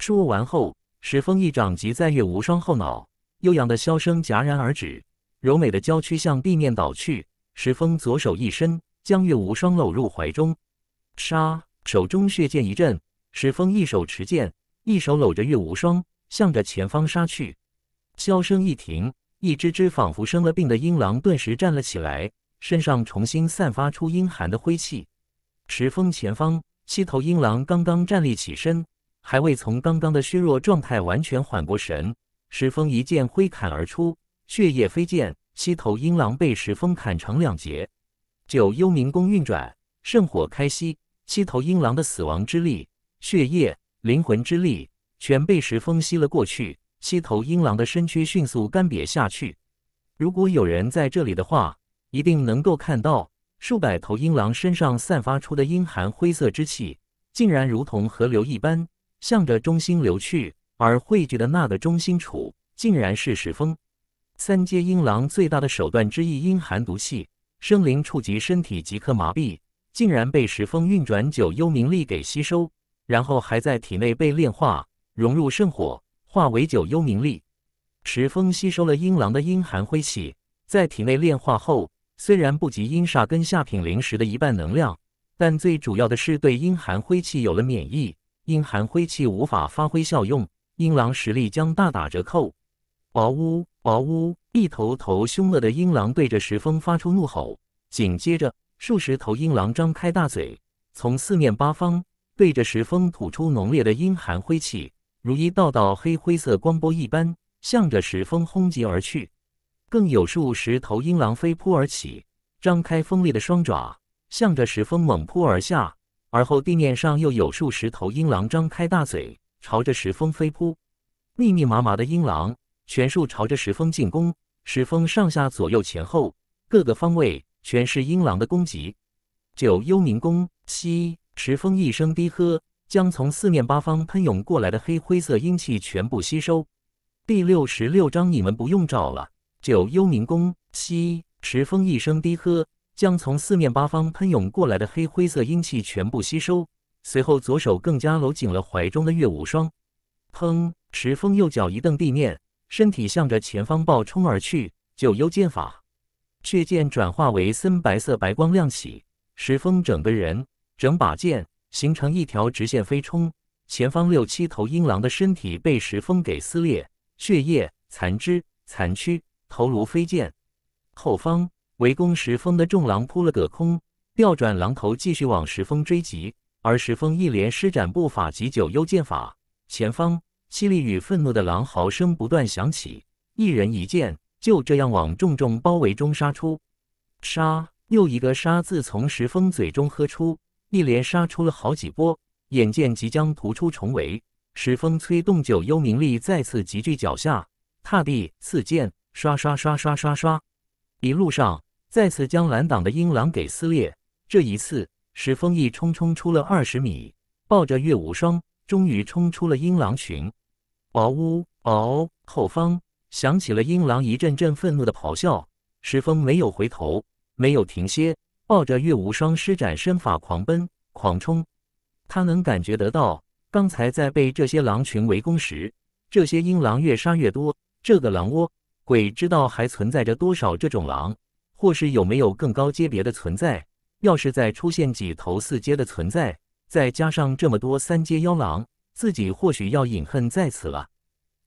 说完后。石峰一掌击在月无双后脑，悠扬的箫声戛然而止，柔美的娇躯向地面倒去。石峰左手一伸，将月无双搂入怀中，杀！手中血剑一震，石峰一手持剑，一手搂着月无双，向着前方杀去。箫声一停，一只只仿佛生了病的阴狼顿时站了起来，身上重新散发出阴寒的灰气。石峰前方，七头阴狼刚刚站立起身。还未从刚刚的虚弱状态完全缓过神，石峰一剑挥砍而出，血液飞溅，七头鹰狼被石峰砍成两截。九幽冥宫运转，圣火开熄，七头鹰狼的死亡之力、血液、灵魂之力全被石峰吸了过去。七头鹰狼的身躯迅速干瘪下去。如果有人在这里的话，一定能够看到数百头鹰狼身上散发出的阴寒灰色之气，竟然如同河流一般。向着中心流去，而汇聚的那个中心处，竟然是石峰。三阶阴狼最大的手段之一，阴寒毒气，生灵触及身体即刻麻痹，竟然被石峰运转九幽冥力给吸收，然后还在体内被炼化，融入圣火，化为九幽冥力。石峰吸收了阴狼的阴寒灰气，在体内炼化后，虽然不及阴煞跟下品灵石的一半能量，但最主要的是对阴寒灰气有了免疫。阴寒灰气无法发挥效用，阴狼实力将大打折扣。嗷呜！嗷呜！一头头凶恶的阴狼对着石峰发出怒吼，紧接着数十头阴狼张开大嘴，从四面八方对着石峰吐出浓烈的阴寒灰气，如一道道黑灰色光波一般，向着石峰轰击而去。更有数十头阴狼飞扑而起，张开锋利的双爪，向着石峰猛扑而下。而后，地面上又有数十头鹰狼张开大嘴，朝着石峰飞扑。密密麻麻的鹰狼全数朝着石峰进攻，石峰上下左右前后各个方位全是鹰狼的攻击。九幽冥宫七石峰一声低喝，将从四面八方喷涌过来的黑灰色阴气全部吸收。第六十六章，你们不用找了。九幽冥宫七石峰一声低喝。将从四面八方喷涌过来的黑灰色阴气全部吸收，随后左手更加搂紧了怀中的月无双。砰！石峰右脚一蹬地面，身体向着前方暴冲而去。九幽剑法，血剑转化为森白色白光亮起，石峰整个人、整把剑形成一条直线飞冲。前方六七头阴狼的身体被石峰给撕裂，血液、残肢、残躯、头颅飞溅。后方。围攻石峰的众狼扑了个空，调转狼头继续往石峰追击。而石峰一连施展步法及九幽剑法，前方凄厉与愤怒的狼嚎声不断响起。一人一剑就这样往重重包围中杀出，杀！又一个杀字从石峰嘴中喝出，一连杀出了好几波。眼见即将突出重围，石峰催动九幽冥力，再次集聚脚下，踏地刺剑，刷刷刷刷刷刷，一路上。再次将拦挡的阴狼给撕裂，这一次石峰一冲冲出了二十米，抱着岳无双，终于冲出了阴狼群。嗷呜！嗷！后方响起了阴狼一阵阵愤怒的咆哮。石峰没有回头，没有停歇，抱着岳无双施展身法狂奔狂冲。他能感觉得到，刚才在被这些狼群围攻时，这些阴狼越杀越多，这个狼窝鬼知道还存在着多少这种狼。或是有没有更高阶别的存在？要是再出现几头四阶的存在，再加上这么多三阶妖狼，自己或许要饮恨在此了。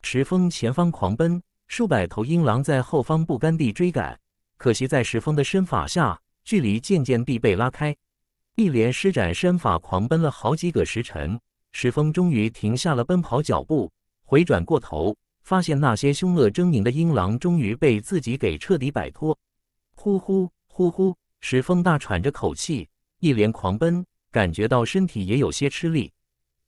石峰前方狂奔，数百头鹰狼在后方不甘地追赶。可惜在石峰的身法下，距离渐渐地被拉开。一连施展身法狂奔了好几个时辰，石峰终于停下了奔跑脚步，回转过头，发现那些凶恶狰狞的鹰狼终于被自己给彻底摆脱。呼呼呼呼！石峰大喘着口气，一连狂奔，感觉到身体也有些吃力。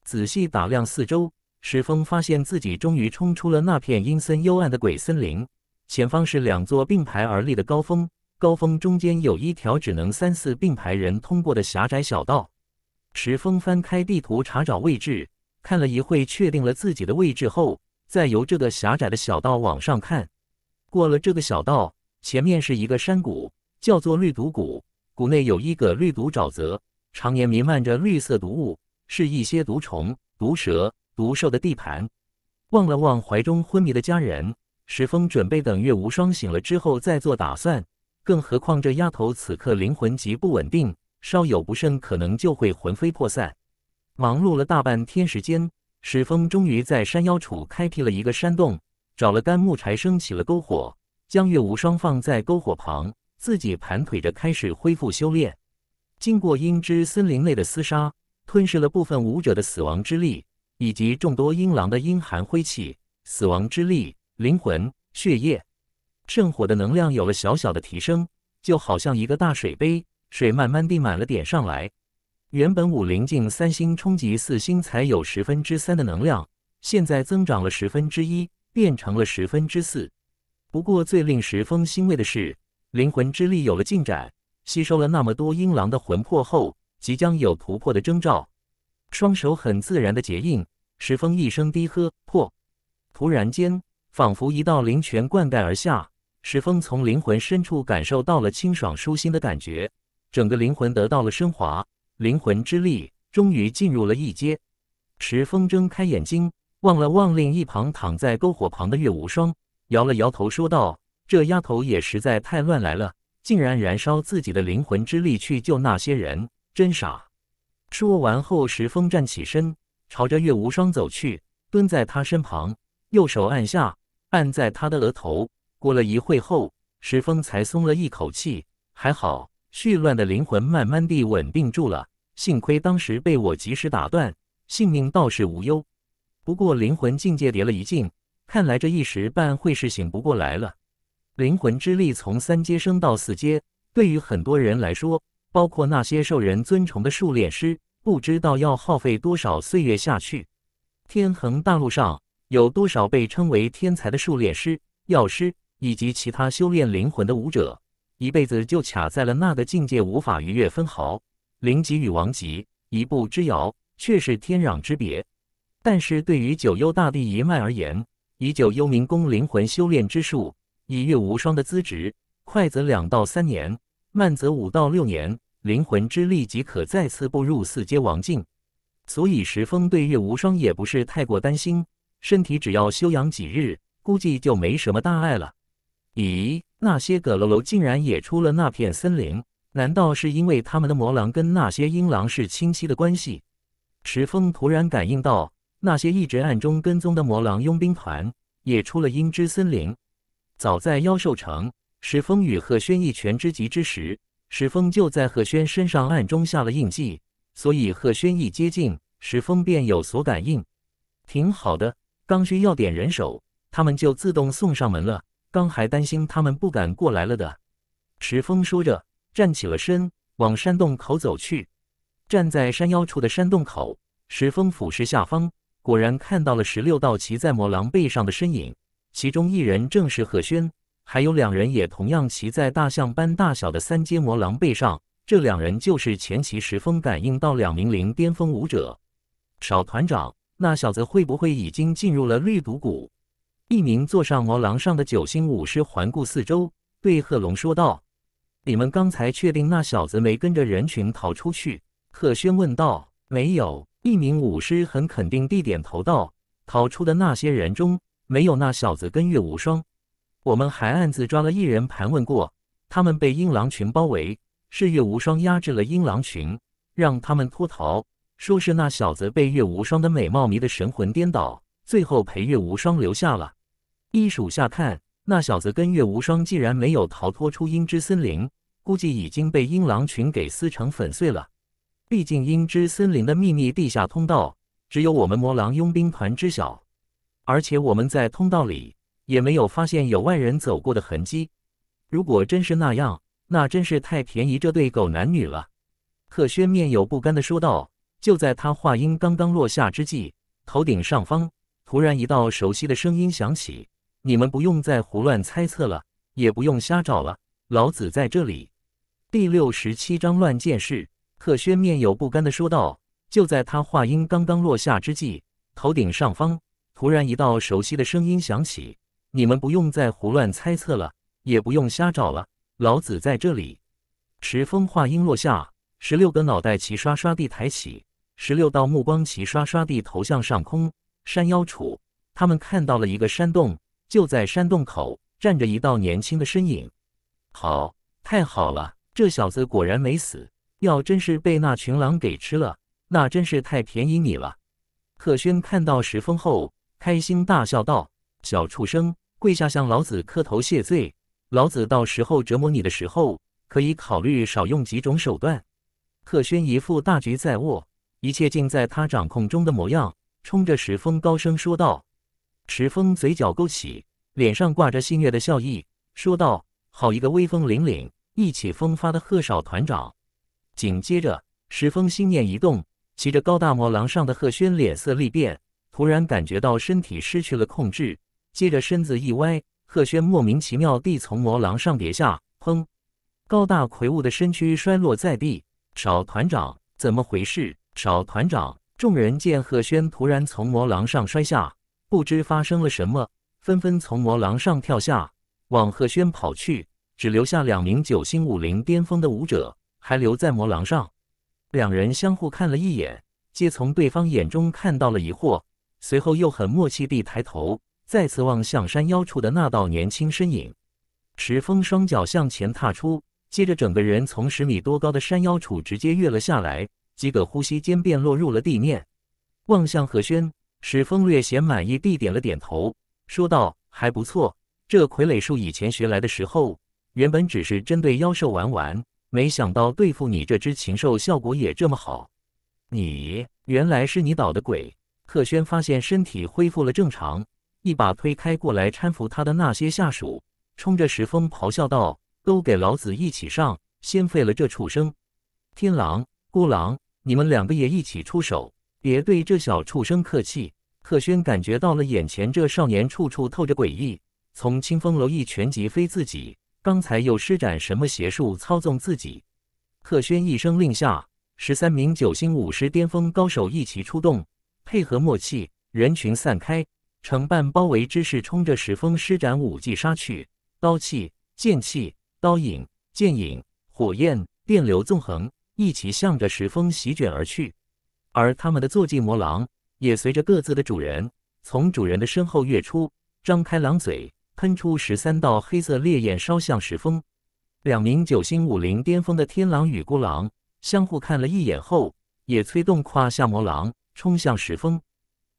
仔细打量四周，石峰发现自己终于冲出了那片阴森幽暗的鬼森林。前方是两座并排而立的高峰，高峰中间有一条只能三四并排人通过的狭窄小道。石峰翻开地图查找位置，看了一会，确定了自己的位置后，再由这个狭窄的小道往上看。过了这个小道。前面是一个山谷，叫做绿毒谷。谷内有一个绿毒沼泽，常年弥漫着绿色毒雾，是一些毒虫、毒蛇、毒兽的地盘。望了望怀中昏迷的家人，石峰准备等月无双醒了之后再做打算。更何况这丫头此刻灵魂极不稳定，稍有不慎可能就会魂飞魄散。忙碌了大半天时间，石峰终于在山腰处开辟了一个山洞，找了干木柴升起了篝火。将月无双放在篝火旁，自己盘腿着开始恢复修炼。经过阴之森林内的厮杀，吞噬了部分武者的死亡之力，以及众多阴狼的阴寒灰气、死亡之力、灵魂、血液，圣火的能量有了小小的提升，就好像一个大水杯，水慢慢地满了点上来。原本武灵境三星冲击四星才有十分之三的能量，现在增长了十分之一，变成了十分之四。不过，最令石峰欣慰的是，灵魂之力有了进展。吸收了那么多阴狼的魂魄后，即将有突破的征兆。双手很自然的结印，石峰一声低喝：“破！”突然间，仿佛一道灵泉灌溉而下，石峰从灵魂深处感受到了清爽舒心的感觉，整个灵魂得到了升华，灵魂之力终于进入了一阶。石峰睁开眼睛，望了望另一旁躺在篝火旁的月无双。摇了摇头，说道：“这丫头也实在太乱来了，竟然燃烧自己的灵魂之力去救那些人，真傻。”说完后，石峰站起身，朝着月无双走去，蹲在他身旁，右手按下，按在他的额头。过了一会后，石峰才松了一口气：“还好，絮乱的灵魂慢慢地稳定住了，幸亏当时被我及时打断，性命倒是无忧。不过灵魂境界跌了一境。”看来这一时半会是醒不过来了。灵魂之力从三阶升到四阶，对于很多人来说，包括那些受人尊崇的术炼师，不知道要耗费多少岁月下去。天恒大陆上有多少被称为天才的术炼师、药师以及其他修炼灵魂的武者，一辈子就卡在了那个境界，无法逾越分毫。灵级与王级一步之遥，却是天壤之别。但是对于九幽大帝一脉而言，以九幽冥宫灵魂修炼之术，以月无双的资质，快则两到三年，慢则五到六年，灵魂之力即可再次步入四阶王境。所以石峰对月无双也不是太过担心，身体只要休养几日，估计就没什么大碍了。咦，那些葛楼楼竟然也出了那片森林？难道是因为他们的魔狼跟那些阴狼是亲戚的关系？石峰突然感应到。那些一直暗中跟踪的魔狼佣兵团也出了阴之森林。早在妖兽城，石峰与贺轩一拳之极之时，石峰就在贺轩身上暗中下了印记，所以贺轩一接近，石峰便有所感应。挺好的，刚需要点人手，他们就自动送上门了。刚还担心他们不敢过来了的。石峰说着，站起了身，往山洞口走去。站在山腰处的山洞口，石峰俯视下方。果然看到了十六道骑在魔狼背上的身影，其中一人正是贺轩，还有两人也同样骑在大象般大小的三阶魔狼背上。这两人就是前期石峰感应到两名零巅峰武者。少团长，那小子会不会已经进入了绿毒谷？一名坐上魔狼上的九星武师环顾四周，对贺龙说道：“你们刚才确定那小子没跟着人群逃出去？”贺轩问道：“没有。”一名武师很肯定地点头道：“逃出的那些人中，没有那小子跟月无双。我们还暗自抓了一人盘问过，他们被阴狼群包围，是月无双压制了阴狼群，让他们脱逃。说是那小子被月无双的美貌迷得神魂颠倒，最后陪月无双留下了。依属下看，那小子跟月无双既然没有逃脱出阴之森林，估计已经被阴狼群给撕成粉碎了。”毕竟，阴之森林的秘密地下通道只有我们魔狼佣兵团知晓，而且我们在通道里也没有发现有外人走过的痕迹。如果真是那样，那真是太便宜这对狗男女了。贺轩面有不甘的说道。就在他话音刚刚落下之际，头顶上方突然一道熟悉的声音响起：“你们不用再胡乱猜测了，也不用瞎找了，老子在这里。”第六十七章乱箭士。特轩面有不甘的说道。就在他话音刚刚落下之际，头顶上方突然一道熟悉的声音响起：“你们不用再胡乱猜测了，也不用瞎找了，老子在这里。”石峰话音落下，十六个脑袋齐刷刷地抬起，十六道目光齐刷刷地投向上空山腰处。他们看到了一个山洞，就在山洞口站着一道年轻的身影。好，太好了，这小子果然没死。要真是被那群狼给吃了，那真是太便宜你了。贺轩看到石峰后，开心大笑道：“小畜生，跪下向老子磕头谢罪！老子到时候折磨你的时候，可以考虑少用几种手段。”贺轩一副大局在握，一切尽在他掌控中的模样，冲着石峰高声说道。石峰嘴角勾起，脸上挂着戏谑的笑意，说道：“好一个威风凛凛、意气风发的贺少团长！”紧接着，石峰心念一动，骑着高大魔狼上的贺轩脸色立变，突然感觉到身体失去了控制，接着身子一歪，贺轩莫名其妙地从魔狼上跌下，砰！高大魁梧的身躯摔落在地。少团长，怎么回事？少团长！众人见贺轩突然从魔狼上摔下，不知发生了什么，纷纷从魔狼上跳下，往贺轩跑去，只留下两名九星武林巅峰的武者。还留在魔廊上，两人相互看了一眼，皆从对方眼中看到了疑惑，随后又很默契地抬头，再次望向山腰处的那道年轻身影。石峰双脚向前踏出，接着整个人从十米多高的山腰处直接跃了下来，几个呼吸间便落入了地面。望向何轩，石峰略显满意地点了点头，说道：“还不错，这傀儡术以前学来的时候，原本只是针对妖兽玩玩。”没想到对付你这只禽兽效果也这么好，你原来是你捣的鬼！贺轩发现身体恢复了正常，一把推开过来搀扶他的那些下属，冲着石峰咆哮道：“都给老子一起上，先废了这畜生！”天狼、孤狼，你们两个也一起出手，别对这小畜生客气！贺轩感觉到了眼前这少年处处透着诡异，从清风楼一拳击飞自己。刚才又施展什么邪术操纵自己？贺轩一声令下，十三名九星武师巅峰高手一齐出动，配合默契，人群散开，成半包围之势，冲着石峰施展武技杀去。刀气、剑气、刀影、剑影、火焰、电流纵横，一齐向着石峰席卷而去。而他们的坐骑魔狼也随着各自的主人，从主人的身后跃出，张开狼嘴。喷出十三道黑色烈焰，烧向石峰。两名九星武林巅峰的天狼与孤狼相互看了一眼后，也催动胯下魔狼冲向石峰。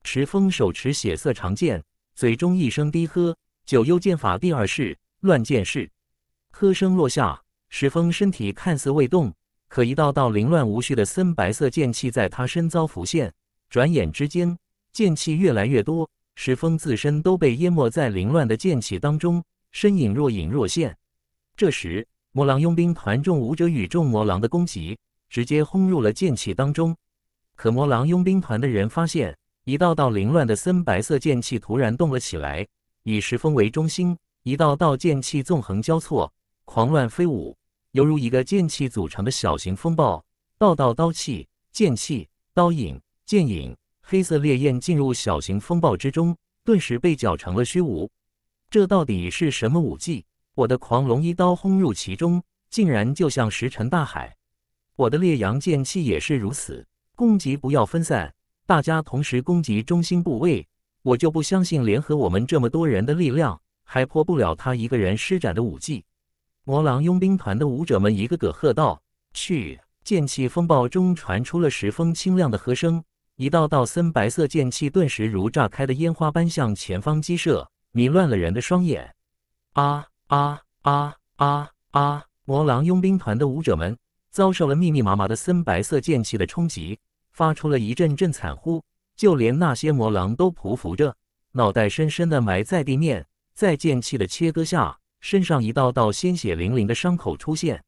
石峰手持血色长剑，嘴中一声低喝：“九幽剑法第二式——乱剑式。”喝声落下，石峰身体看似未动，可一道道凌乱无序的森白色剑气在他身遭浮现。转眼之间，剑气越来越多。石峰自身都被淹没在凌乱的剑气当中，身影若隐若现。这时，魔狼佣兵团众武者与众魔狼的攻击直接轰入了剑气当中。可魔狼佣兵团的人发现，一道道凌乱的森白色剑气突然动了起来，以石峰为中心，一道道剑气纵横交错，狂乱飞舞，犹如一个剑气组成的小型风暴。道道刀气、剑气、刀影、剑影。黑色烈焰进入小型风暴之中，顿时被搅成了虚无。这到底是什么武技？我的狂龙一刀轰入其中，竟然就像石沉大海。我的烈阳剑气也是如此，攻击不要分散，大家同时攻击中心部位。我就不相信，联合我们这么多人的力量，还破不了他一个人施展的武技。魔狼佣兵团的武者们一个个喝道：“去！”剑气风暴中传出了十分清亮的喝声。一道道森白色剑气顿时如炸开的烟花般向前方激射，迷乱了人的双眼。啊啊啊啊啊！魔狼佣兵团的舞者们遭受了密密麻麻的森白色剑气的冲击，发出了一阵阵惨呼。就连那些魔狼都匍匐着，脑袋深深的埋在地面，在剑气的切割下，身上一道道鲜血淋淋的伤口出现。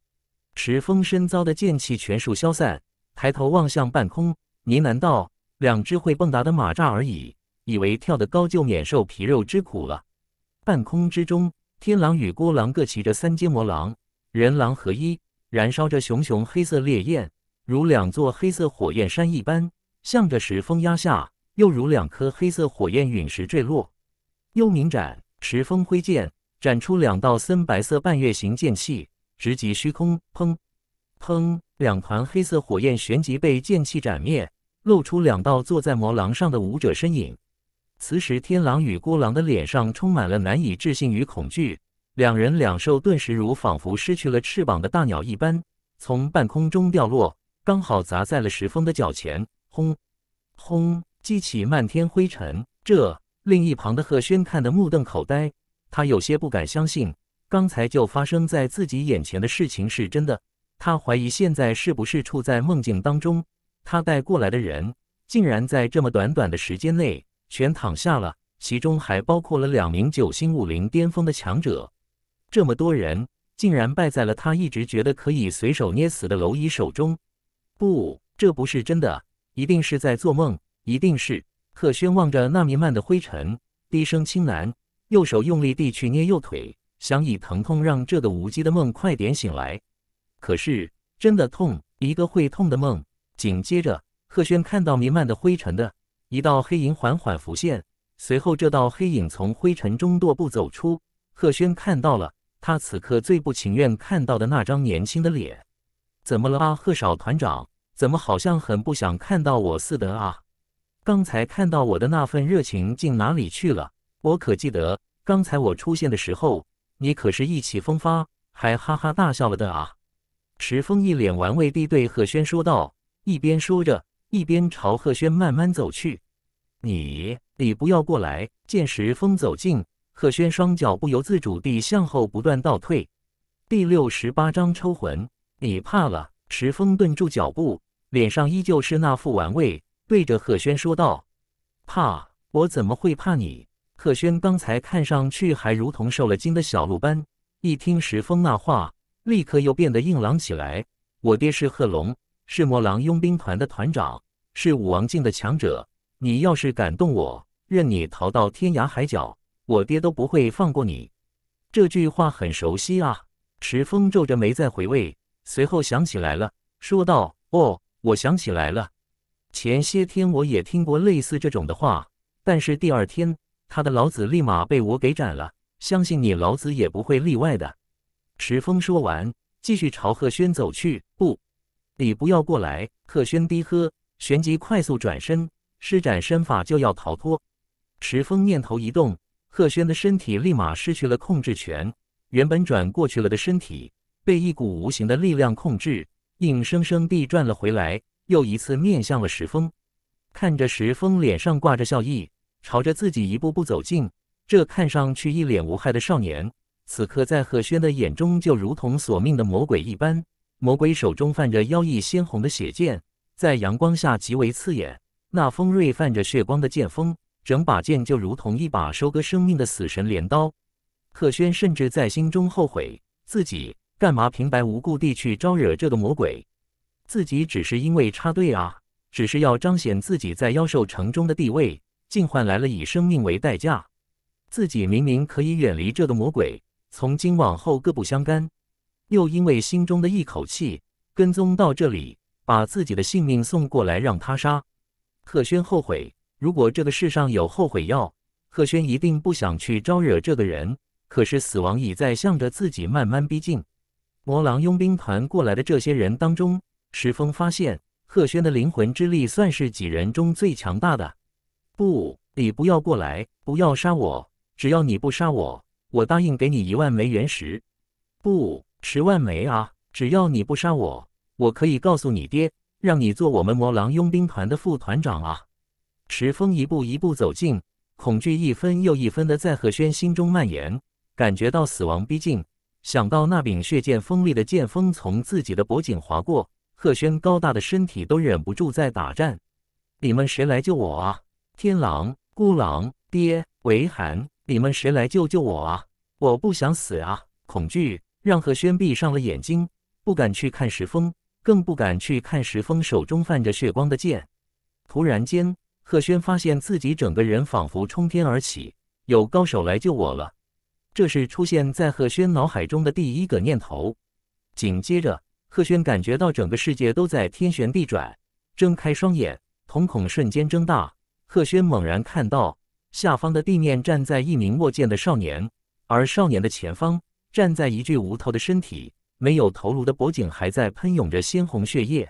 石峰身遭的剑气全数消散，抬头望向半空，呢喃道。两只会蹦跶的马扎而已，以为跳得高就免受皮肉之苦了。半空之中，天狼与孤狼各骑着三阶魔狼，人狼合一，燃烧着熊熊黑色烈焰，如两座黑色火焰山一般，向着石峰压下；又如两颗黑色火焰陨石坠落。幽冥斩，石峰挥剑，斩出两道森白色半月形剑气，直击虚空。砰砰，两团黑色火焰旋即被剑气斩灭。露出两道坐在魔狼上的舞者身影，此时天狼与孤狼的脸上充满了难以置信与恐惧，两人两兽顿时如仿佛失去了翅膀的大鸟一般，从半空中掉落，刚好砸在了石峰的脚前，轰，轰，激起漫天灰尘。这另一旁的贺轩看得目瞪口呆，他有些不敢相信刚才就发生在自己眼前的事情是真的，他怀疑现在是不是处在梦境当中。他带过来的人竟然在这么短短的时间内全躺下了，其中还包括了两名九星武灵巅峰的强者。这么多人竟然败在了他一直觉得可以随手捏死的蝼蚁手中！不，这不是真的，一定是在做梦，一定是。贺轩望着那弥漫的灰尘，低声轻喃，右手用力地去捏右腿，想以疼痛让这个无稽的梦快点醒来。可是，真的痛，一个会痛的梦。紧接着，贺轩看到弥漫的灰尘的一道黑影缓缓浮现。随后，这道黑影从灰尘中踱步走出。贺轩看到了他此刻最不情愿看到的那张年轻的脸。怎么了啊，贺少团长？怎么好像很不想看到我似的啊？刚才看到我的那份热情，进哪里去了？我可记得，刚才我出现的时候，你可是意气风发，还哈哈大笑了的啊！石峰一脸玩味地对贺轩说道。一边说着，一边朝贺轩慢慢走去。“你，你不要过来！”见石峰走近，贺轩双脚不由自主地向后不断倒退。第六十八章抽魂。你怕了？石峰顿住脚步，脸上依旧是那副玩味，对着贺轩说道：“怕？我怎么会怕你？”贺轩刚才看上去还如同受了惊的小鹿般，一听石峰那话，立刻又变得硬朗起来。“我爹是贺龙。”是魔狼佣兵团的团长，是武王境的强者。你要是敢动我，任你逃到天涯海角，我爹都不会放过你。这句话很熟悉啊！池峰皱着眉在回味，随后想起来了，说道：“哦，我想起来了。前些天我也听过类似这种的话，但是第二天他的老子立马被我给斩了。相信你老子也不会例外的。”池峰说完，继续朝贺轩走去。不。你不要过来！贺轩低喝，旋即快速转身，施展身法就要逃脱。石峰念头一动，贺轩的身体立马失去了控制权，原本转过去了的身体被一股无形的力量控制，硬生生地转了回来，又一次面向了石峰。看着石峰脸上挂着笑意，朝着自己一步步走近，这看上去一脸无害的少年，此刻在贺轩的眼中就如同索命的魔鬼一般。魔鬼手中泛着妖异鲜红的血剑，在阳光下极为刺眼。那锋锐泛着血光的剑锋，整把剑就如同一把收割生命的死神镰刀。可轩甚至在心中后悔，自己干嘛平白无故地去招惹这个魔鬼？自己只是因为插队啊，只是要彰显自己在妖兽城中的地位，竟换来了以生命为代价。自己明明可以远离这个魔鬼，从今往后各不相干。又因为心中的一口气，跟踪到这里，把自己的性命送过来让他杀。贺轩后悔，如果这个世上有后悔药，贺轩一定不想去招惹这个人。可是死亡已在向着自己慢慢逼近。魔狼佣兵团过来的这些人当中，石峰发现贺轩的灵魂之力算是几人中最强大的。不，你不要过来，不要杀我。只要你不杀我，我答应给你一万枚原石。不。十万枚啊！只要你不杀我，我可以告诉你爹，让你做我们魔狼佣兵团的副团长啊！池峰一步一步走近，恐惧一分又一分的在贺轩心中蔓延，感觉到死亡逼近，想到那柄血剑锋利的剑锋从自己的脖颈划过，贺轩高大的身体都忍不住在打颤。你们谁来救我啊？天狼、孤狼、爹、韦寒，你们谁来救救我啊？我不想死啊！恐惧。让贺轩闭上了眼睛，不敢去看石峰，更不敢去看石峰手中泛着血光的剑。突然间，贺轩发现自己整个人仿佛冲天而起，有高手来救我了。这是出现在贺轩脑海中的第一个念头。紧接着，贺轩感觉到整个世界都在天旋地转。睁开双眼，瞳孔瞬间睁大。贺轩猛然看到下方的地面，站在一名握剑的少年，而少年的前方。站在一具无头的身体，没有头颅的脖颈还在喷涌着鲜红血液。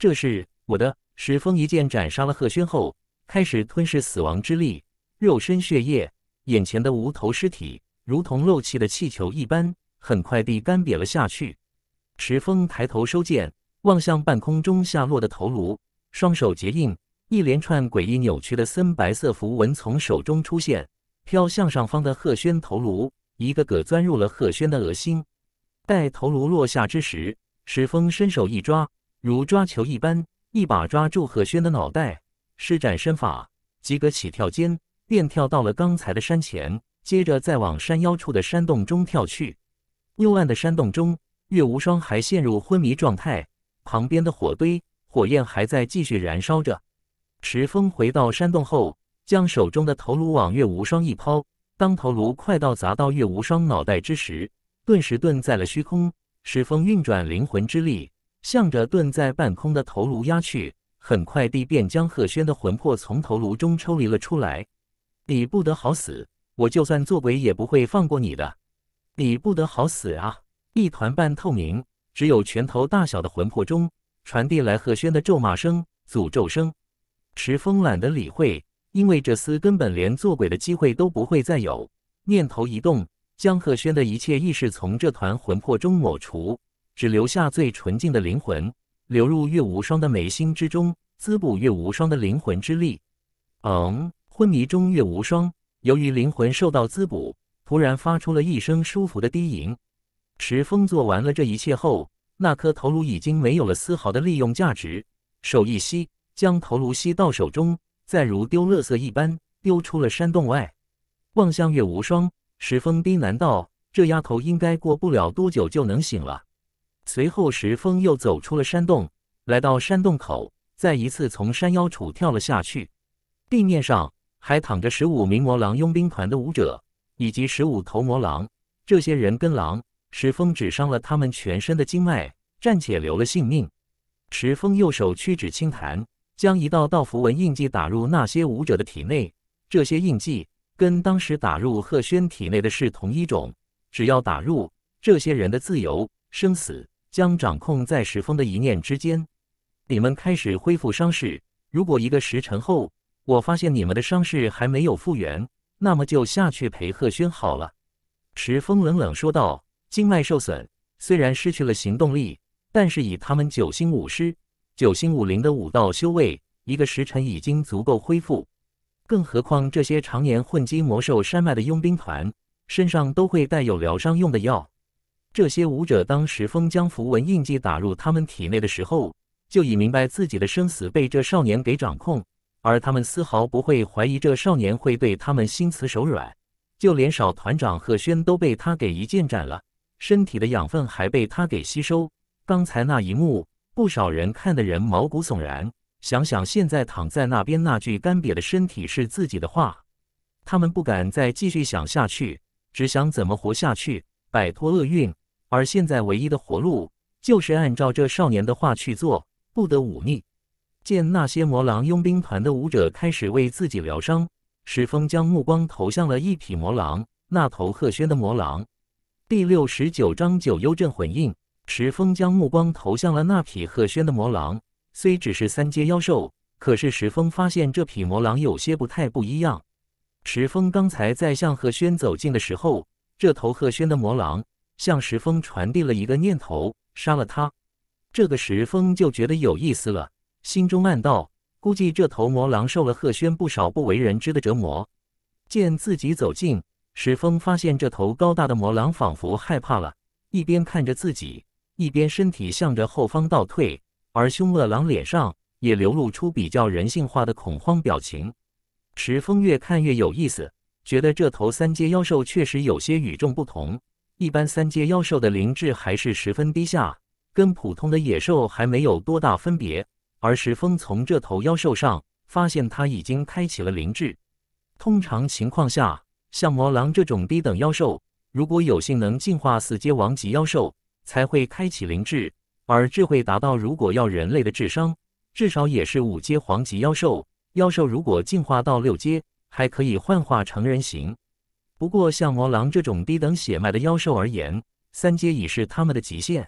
这是我的石峰一剑斩杀了贺轩后，开始吞噬死亡之力、肉身血液。眼前的无头尸体如同漏气的气球一般，很快地干瘪了下去。石峰抬头收剑，望向半空中下落的头颅，双手结印，一连串诡异扭曲的森白色符文从手中出现，飘向上方的贺轩头颅。一个个钻入了贺轩的恶心。待头颅落下之时，石峰伸手一抓，如抓球一般，一把抓住贺轩的脑袋，施展身法，几个起跳间，便跳到了刚才的山前，接着再往山腰处的山洞中跳去。幽暗的山洞中，月无双还陷入昏迷状态，旁边的火堆火焰还在继续燃烧着。石峰回到山洞后，将手中的头颅往月无双一抛。当头颅快到砸到岳无双脑袋之时，顿时顿在了虚空。石峰运转灵魂之力，向着顿在半空的头颅压去。很快地便将贺轩的魂魄从头颅中抽离了出来。你不得好死！我就算做鬼也不会放过你的！你不得好死啊！一团半透明、只有拳头大小的魂魄中，传递来贺轩的咒骂声、诅咒声。石峰懒得理会。因为这厮根本连做鬼的机会都不会再有。念头一动，江鹤轩的一切意识从这团魂魄中抹除，只留下最纯净的灵魂流入月无双的眉心之中，滋补月无双的灵魂之力。嗯，昏迷中，月无双由于灵魂受到滋补，突然发出了一声舒服的低吟。石峰做完了这一切后，那颗头颅已经没有了丝毫的利用价值，手一吸，将头颅吸到手中。再如丢垃圾一般丢出了山洞外，望向月无双，石峰低喃道：“这丫头应该过不了多久就能醒了。”随后，石峰又走出了山洞，来到山洞口，再一次从山腰处跳了下去。地面上还躺着十五名魔狼佣兵团的武者以及十五头魔狼。这些人跟狼，石峰只伤了他们全身的经脉，暂且留了性命。石峰右手屈指轻弹。将一道道符文印记打入那些武者的体内，这些印记跟当时打入贺轩体内的是同一种。只要打入，这些人的自由生死将掌控在石峰的一念之间。你们开始恢复伤势。如果一个时辰后我发现你们的伤势还没有复原，那么就下去陪贺轩好了。”石峰冷冷说道。经脉受损，虽然失去了行动力，但是以他们九星武师。九星五灵的武道修为，一个时辰已经足够恢复，更何况这些常年混迹魔兽山脉的佣兵团，身上都会带有疗伤用的药。这些武者当时风将符文印记打入他们体内的时候，就已明白自己的生死被这少年给掌控，而他们丝毫不会怀疑这少年会对他们心慈手软。就连少团长贺轩都被他给一剑斩了，身体的养分还被他给吸收。刚才那一幕。不少人看的人毛骨悚然，想想现在躺在那边那具干瘪的身体是自己的话，他们不敢再继续想下去，只想怎么活下去，摆脱厄运。而现在唯一的活路就是按照这少年的话去做，不得忤逆。见那些魔狼佣兵团的武者开始为自己疗伤，石峰将目光投向了一匹魔狼，那头鹤轩的魔狼。第六十九章九幽镇魂印。石峰将目光投向了那匹鹤轩的魔狼，虽只是三阶妖兽，可是石峰发现这匹魔狼有些不太不一样。石峰刚才在向贺轩走近的时候，这头贺轩的魔狼向石峰传递了一个念头：杀了他。这个石峰就觉得有意思了，心中暗道：估计这头魔狼受了贺轩不少不为人知的折磨。见自己走近，石峰发现这头高大的魔狼仿佛害怕了，一边看着自己。一边身体向着后方倒退，而凶恶狼脸上也流露出比较人性化的恐慌表情。石峰越看越有意思，觉得这头三阶妖兽确实有些与众不同。一般三阶妖兽的灵智还是十分低下，跟普通的野兽还没有多大分别。而石峰从这头妖兽上发现，他已经开启了灵智。通常情况下，像魔狼这种低等妖兽，如果有幸能进化四阶王级妖兽。才会开启灵智，而智慧达到，如果要人类的智商，至少也是五阶黄级妖兽。妖兽如果进化到六阶，还可以幻化成人形。不过，像魔狼这种低等血脉的妖兽而言，三阶已是他们的极限。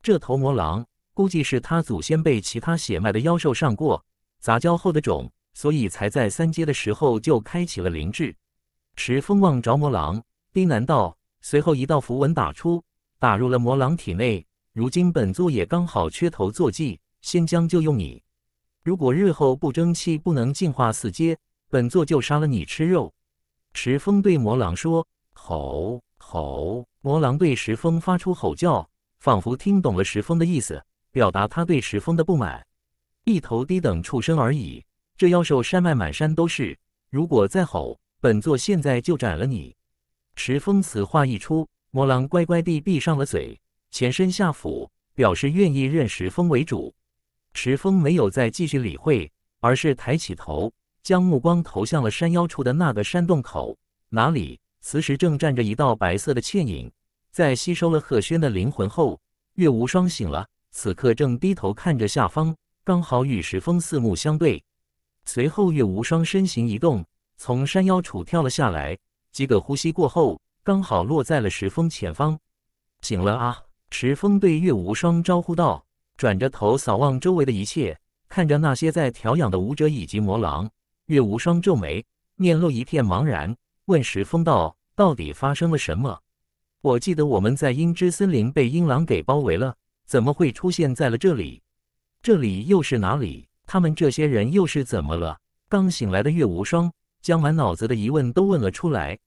这头魔狼估计是他祖先被其他血脉的妖兽上过，杂交后的种，所以才在三阶的时候就开启了灵智。石风望着魔狼，低喃道，随后一道符文打出。打入了魔狼体内，如今本座也刚好缺头坐骑，先将就用你。如果日后不争气，不能进化四阶，本座就杀了你吃肉。石峰对魔狼说：“吼吼！”魔狼对石峰发出吼叫，仿佛听懂了石峰的意思，表达他对石峰的不满。一头低等畜生而已，这妖兽山脉满山都是。如果再吼，本座现在就斩了你。石峰此话一出。魔狼乖乖地闭上了嘴，前身下俯，表示愿意认石峰为主。石峰没有再继续理会，而是抬起头，将目光投向了山腰处的那个山洞口。哪里？此时正站着一道白色的倩影。在吸收了贺轩的灵魂后，月无双醒了，此刻正低头看着下方，刚好与石峰四目相对。随后，月无双身形一动，从山腰处跳了下来。几个呼吸过后。刚好落在了石峰前方。醒了啊！石峰对月无双招呼道，转着头扫望周围的一切，看着那些在调养的舞者以及魔狼，月无双皱眉，面露一片茫然，问石峰道：“到底发生了什么？我记得我们在阴之森林被阴狼给包围了，怎么会出现在了这里？这里又是哪里？他们这些人又是怎么了？”刚醒来的月无双将满脑子的疑问都问了出来。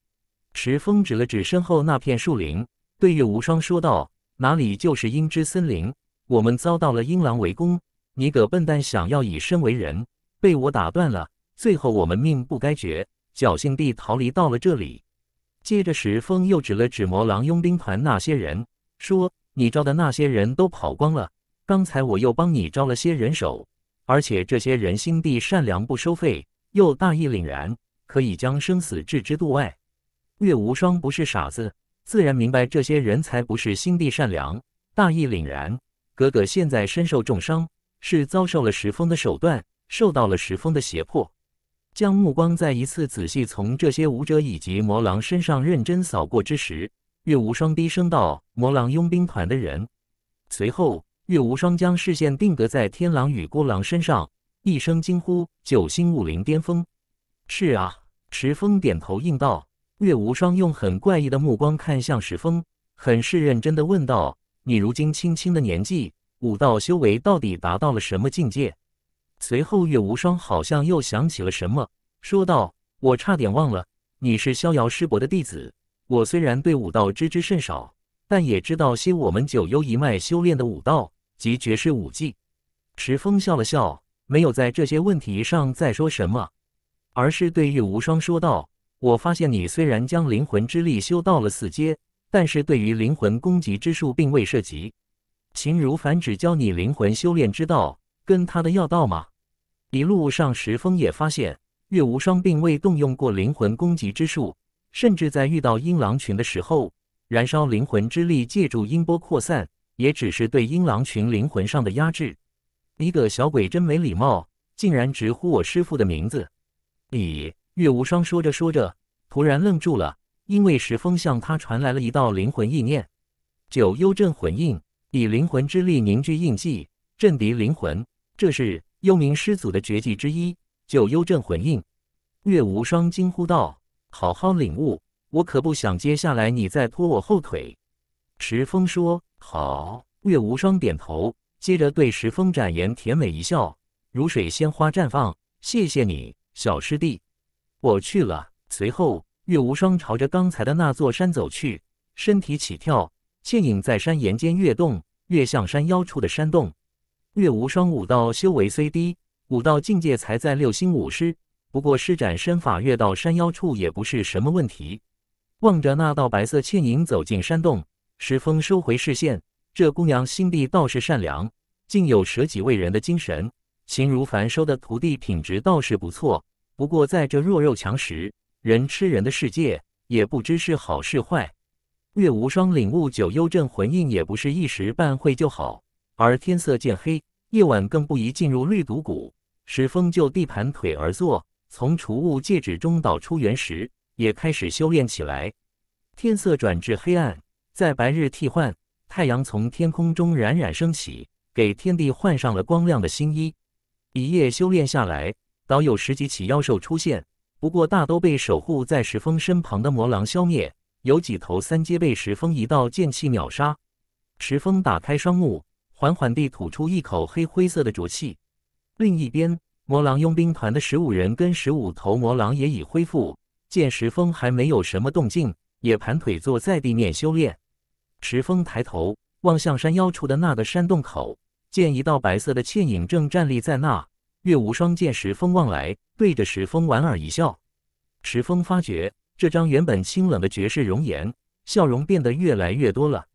石峰指了指身后那片树林，对月无双说道：“哪里就是阴之森林，我们遭到了阴狼围攻。你个笨蛋，想要以身为人，被我打断了。最后我们命不该绝，侥幸地逃离到了这里。”接着，石峰又指了指魔狼佣兵团那些人，说：“你招的那些人都跑光了。刚才我又帮你招了些人手，而且这些人心地善良，不收费，又大义凛然，可以将生死置之度外。”岳无双不是傻子，自然明白这些人才不是心地善良、大义凛然。哥哥现在身受重伤，是遭受了石峰的手段，受到了石峰的胁迫。将目光再一次仔细从这些武者以及魔狼身上认真扫过之时，岳无双低声道：“魔狼佣兵团的人。”随后，岳无双将视线定格在天狼与孤狼身上，一声惊呼：“九星武灵巅峰！”是啊，石峰点头应道。月无双用很怪异的目光看向石峰，很是认真的问道：“你如今轻轻的年纪，武道修为到底达到了什么境界？”随后，月无双好像又想起了什么，说道：“我差点忘了，你是逍遥师伯的弟子。我虽然对武道知之甚少，但也知道些我们九幽一脉修炼的武道及绝世武技。”石峰笑了笑，没有在这些问题上再说什么，而是对月无双说道。我发现你虽然将灵魂之力修到了四阶，但是对于灵魂攻击之术并未涉及。秦如凡只教你灵魂修炼之道，跟他的要道吗？一路上，石峰也发现月无双并未动用过灵魂攻击之术，甚至在遇到阴狼群的时候，燃烧灵魂之力，借助音波扩散，也只是对阴狼群灵魂上的压制。一个小鬼真没礼貌，竟然直呼我师父的名字！你月无双说着说着，突然愣住了，因为石峰向他传来了一道灵魂意念：“九幽镇魂印，以灵魂之力凝聚印记，震敌灵魂。这是幽冥师祖的绝技之一。”九幽镇魂印。月无双惊呼道：“好好领悟，我可不想接下来你再拖我后腿。”石峰说：“好。”月无双点头，接着对石峰展颜甜美一笑，如水仙花绽放：“谢谢你，小师弟。”我去了。随后，岳无双朝着刚才的那座山走去，身体起跳，倩影在山岩间跃动，跃向山腰处的山洞。岳无双武道修为虽低，武道境界才在六星武师，不过施展身法跃到山腰处也不是什么问题。望着那道白色倩影走进山洞，石峰收回视线。这姑娘心地倒是善良，竟有舍己为人的精神，秦如凡收的徒弟品质倒是不错。不过，在这弱肉强食、人吃人的世界，也不知是好是坏。月无双领悟九幽镇魂印也不是一时半会就好。而天色渐黑，夜晚更不宜进入绿毒谷。石峰就地盘腿而坐，从储物戒指中倒出原石，也开始修炼起来。天色转至黑暗，在白日替换，太阳从天空中冉冉升起，给天地换上了光亮的新衣。一夜修炼下来。倒有十几起妖兽出现，不过大都被守护在石峰身旁的魔狼消灭。有几头三阶被石峰一道剑气秒杀。石峰打开双目，缓缓地吐出一口黑灰色的浊气。另一边，魔狼佣兵团的十五人跟十五头魔狼也已恢复。见石峰还没有什么动静，也盘腿坐在地面修炼。石峰抬头望向山腰处的那个山洞口，见一道白色的倩影正站立在那。月无双见石峰望来，对着石峰莞尔一笑。石峰发觉这张原本清冷的绝世容颜，笑容变得越来越多了。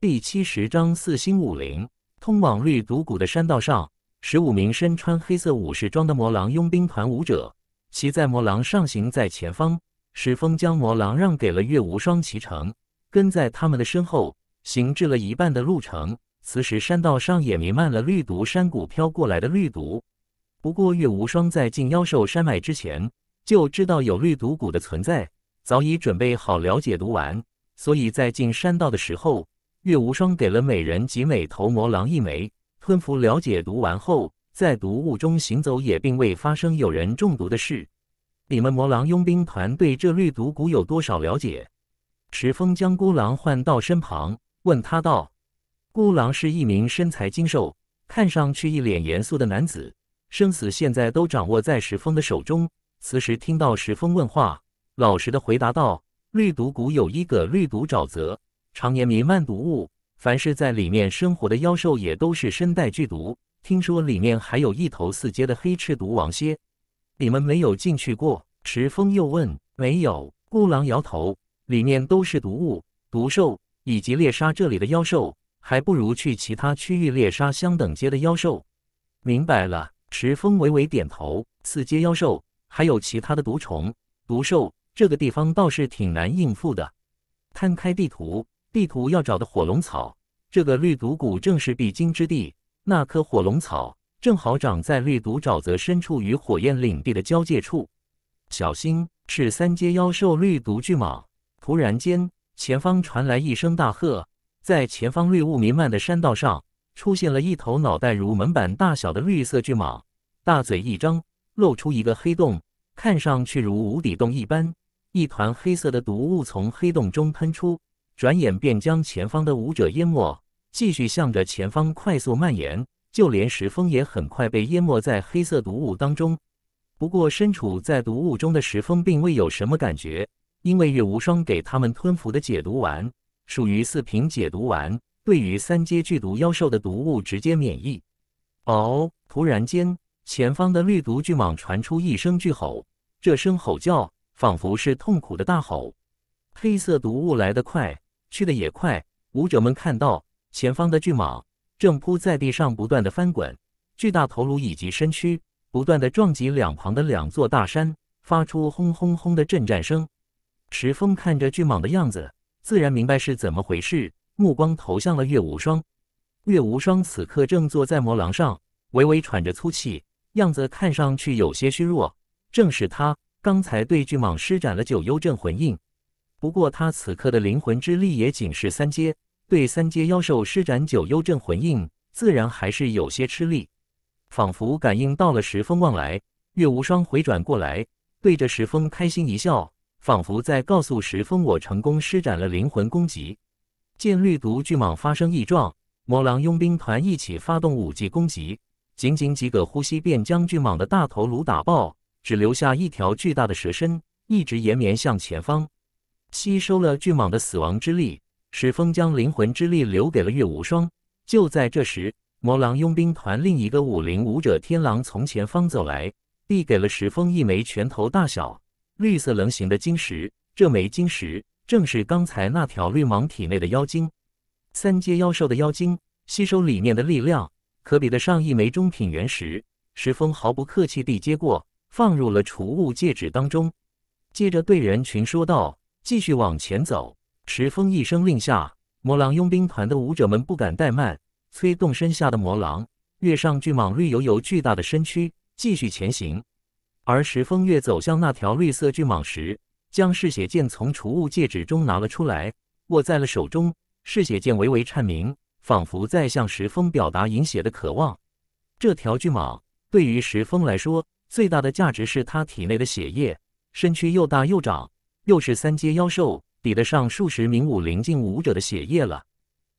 第七十章四星武林，通往绿毒谷的山道上，十五名身穿黑色武士装的魔狼佣兵团武者骑在魔狼上行在前方。石峰将魔狼让给了月无双骑乘，跟在他们的身后行至了一半的路程。此时山道上也弥漫了绿毒山谷飘过来的绿毒。不过，月无双在进妖兽山脉之前就知道有绿毒蛊的存在，早已准备好了解毒丸，所以在进山道的时候，月无双给了每人及美头魔狼一枚，吞服了解毒丸后，在毒雾中行走也并未发生有人中毒的事。你们魔狼佣兵团对这绿毒蛊有多少了解？池峰将孤狼唤到身旁，问他道：“孤狼是一名身材精瘦、看上去一脸严肃的男子。”生死现在都掌握在石峰的手中。此时听到石峰问话，老实的回答道：“绿毒谷有一个绿毒沼泽，常年弥漫毒雾，凡是在里面生活的妖兽也都是身带剧毒。听说里面还有一头四阶的黑翅毒王蝎。你们没有进去过？”石峰又问：“没有。”孤狼摇头：“里面都是毒雾、毒兽，以及猎杀这里的妖兽，还不如去其他区域猎杀相等阶的妖兽。”明白了。池峰微微点头，四阶妖兽，还有其他的毒虫、毒兽，这个地方倒是挺难应付的。摊开地图，地图要找的火龙草，这个绿毒谷正是必经之地。那颗火龙草正好长在绿毒沼泽深处与火焰领地的交界处。小心，是三阶妖兽绿毒巨蟒。突然间，前方传来一声大喝，在前方绿雾弥漫的山道上。出现了一头脑袋如门板大小的绿色巨蟒，大嘴一张，露出一个黑洞，看上去如无底洞一般。一团黑色的毒雾从黑洞中喷出，转眼便将前方的舞者淹没，继续向着前方快速蔓延。就连石峰也很快被淹没在黑色毒雾当中。不过身处在毒雾中的石峰并未有什么感觉，因为月无双给他们吞服的解毒丸属于四瓶解毒丸。对于三阶剧毒妖兽的毒物直接免疫。哦，突然间，前方的绿毒巨蟒传出一声巨吼，这声吼叫仿佛是痛苦的大吼。黑色毒物来得快，去得也快。舞者们看到前方的巨蟒正扑在地上，不断的翻滚，巨大头颅以及身躯不断的撞击两旁的两座大山，发出轰轰轰的震颤声。石峰看着巨蟒的样子，自然明白是怎么回事。目光投向了岳无双，岳无双此刻正坐在魔狼上，微微喘着粗气，样子看上去有些虚弱。正是他刚才对巨蟒施展了九幽镇魂印，不过他此刻的灵魂之力也仅是三阶，对三阶妖兽施展九幽镇魂印，自然还是有些吃力。仿佛感应到了石峰望来，岳无双回转过来，对着石峰开心一笑，仿佛在告诉石峰：“我成功施展了灵魂攻击。”见绿毒巨蟒发生异状，魔狼佣兵团一起发动武技攻击，仅仅几个呼吸便将巨蟒的大头颅打爆，只留下一条巨大的蛇身，一直延绵向前方。吸收了巨蟒的死亡之力，石峰将灵魂之力留给了月无双。就在这时，魔狼佣兵团另一个武林武者天狼从前方走来，递给了石峰一枚拳头大小、绿色棱形的晶石。这枚晶石。正是刚才那条绿蟒体内的妖精，三阶妖兽的妖精吸收里面的力量，可比得上一枚中品原石。石峰毫不客气地接过，放入了储物戒指当中，接着对人群说道：“继续往前走。”石峰一声令下，魔狼佣兵团的武者们不敢怠慢，催动身下的魔狼，跃上巨蟒绿油油巨大的身躯，继续前行。而石峰越走向那条绿色巨蟒时，将嗜血剑从储物戒指中拿了出来，握在了手中。嗜血剑微微颤鸣，仿佛在向石峰表达饮血的渴望。这条巨蟒对于石峰来说，最大的价值是他体内的血液。身躯又大又长，又是三阶妖兽，抵得上数十名武灵境武者的血液了。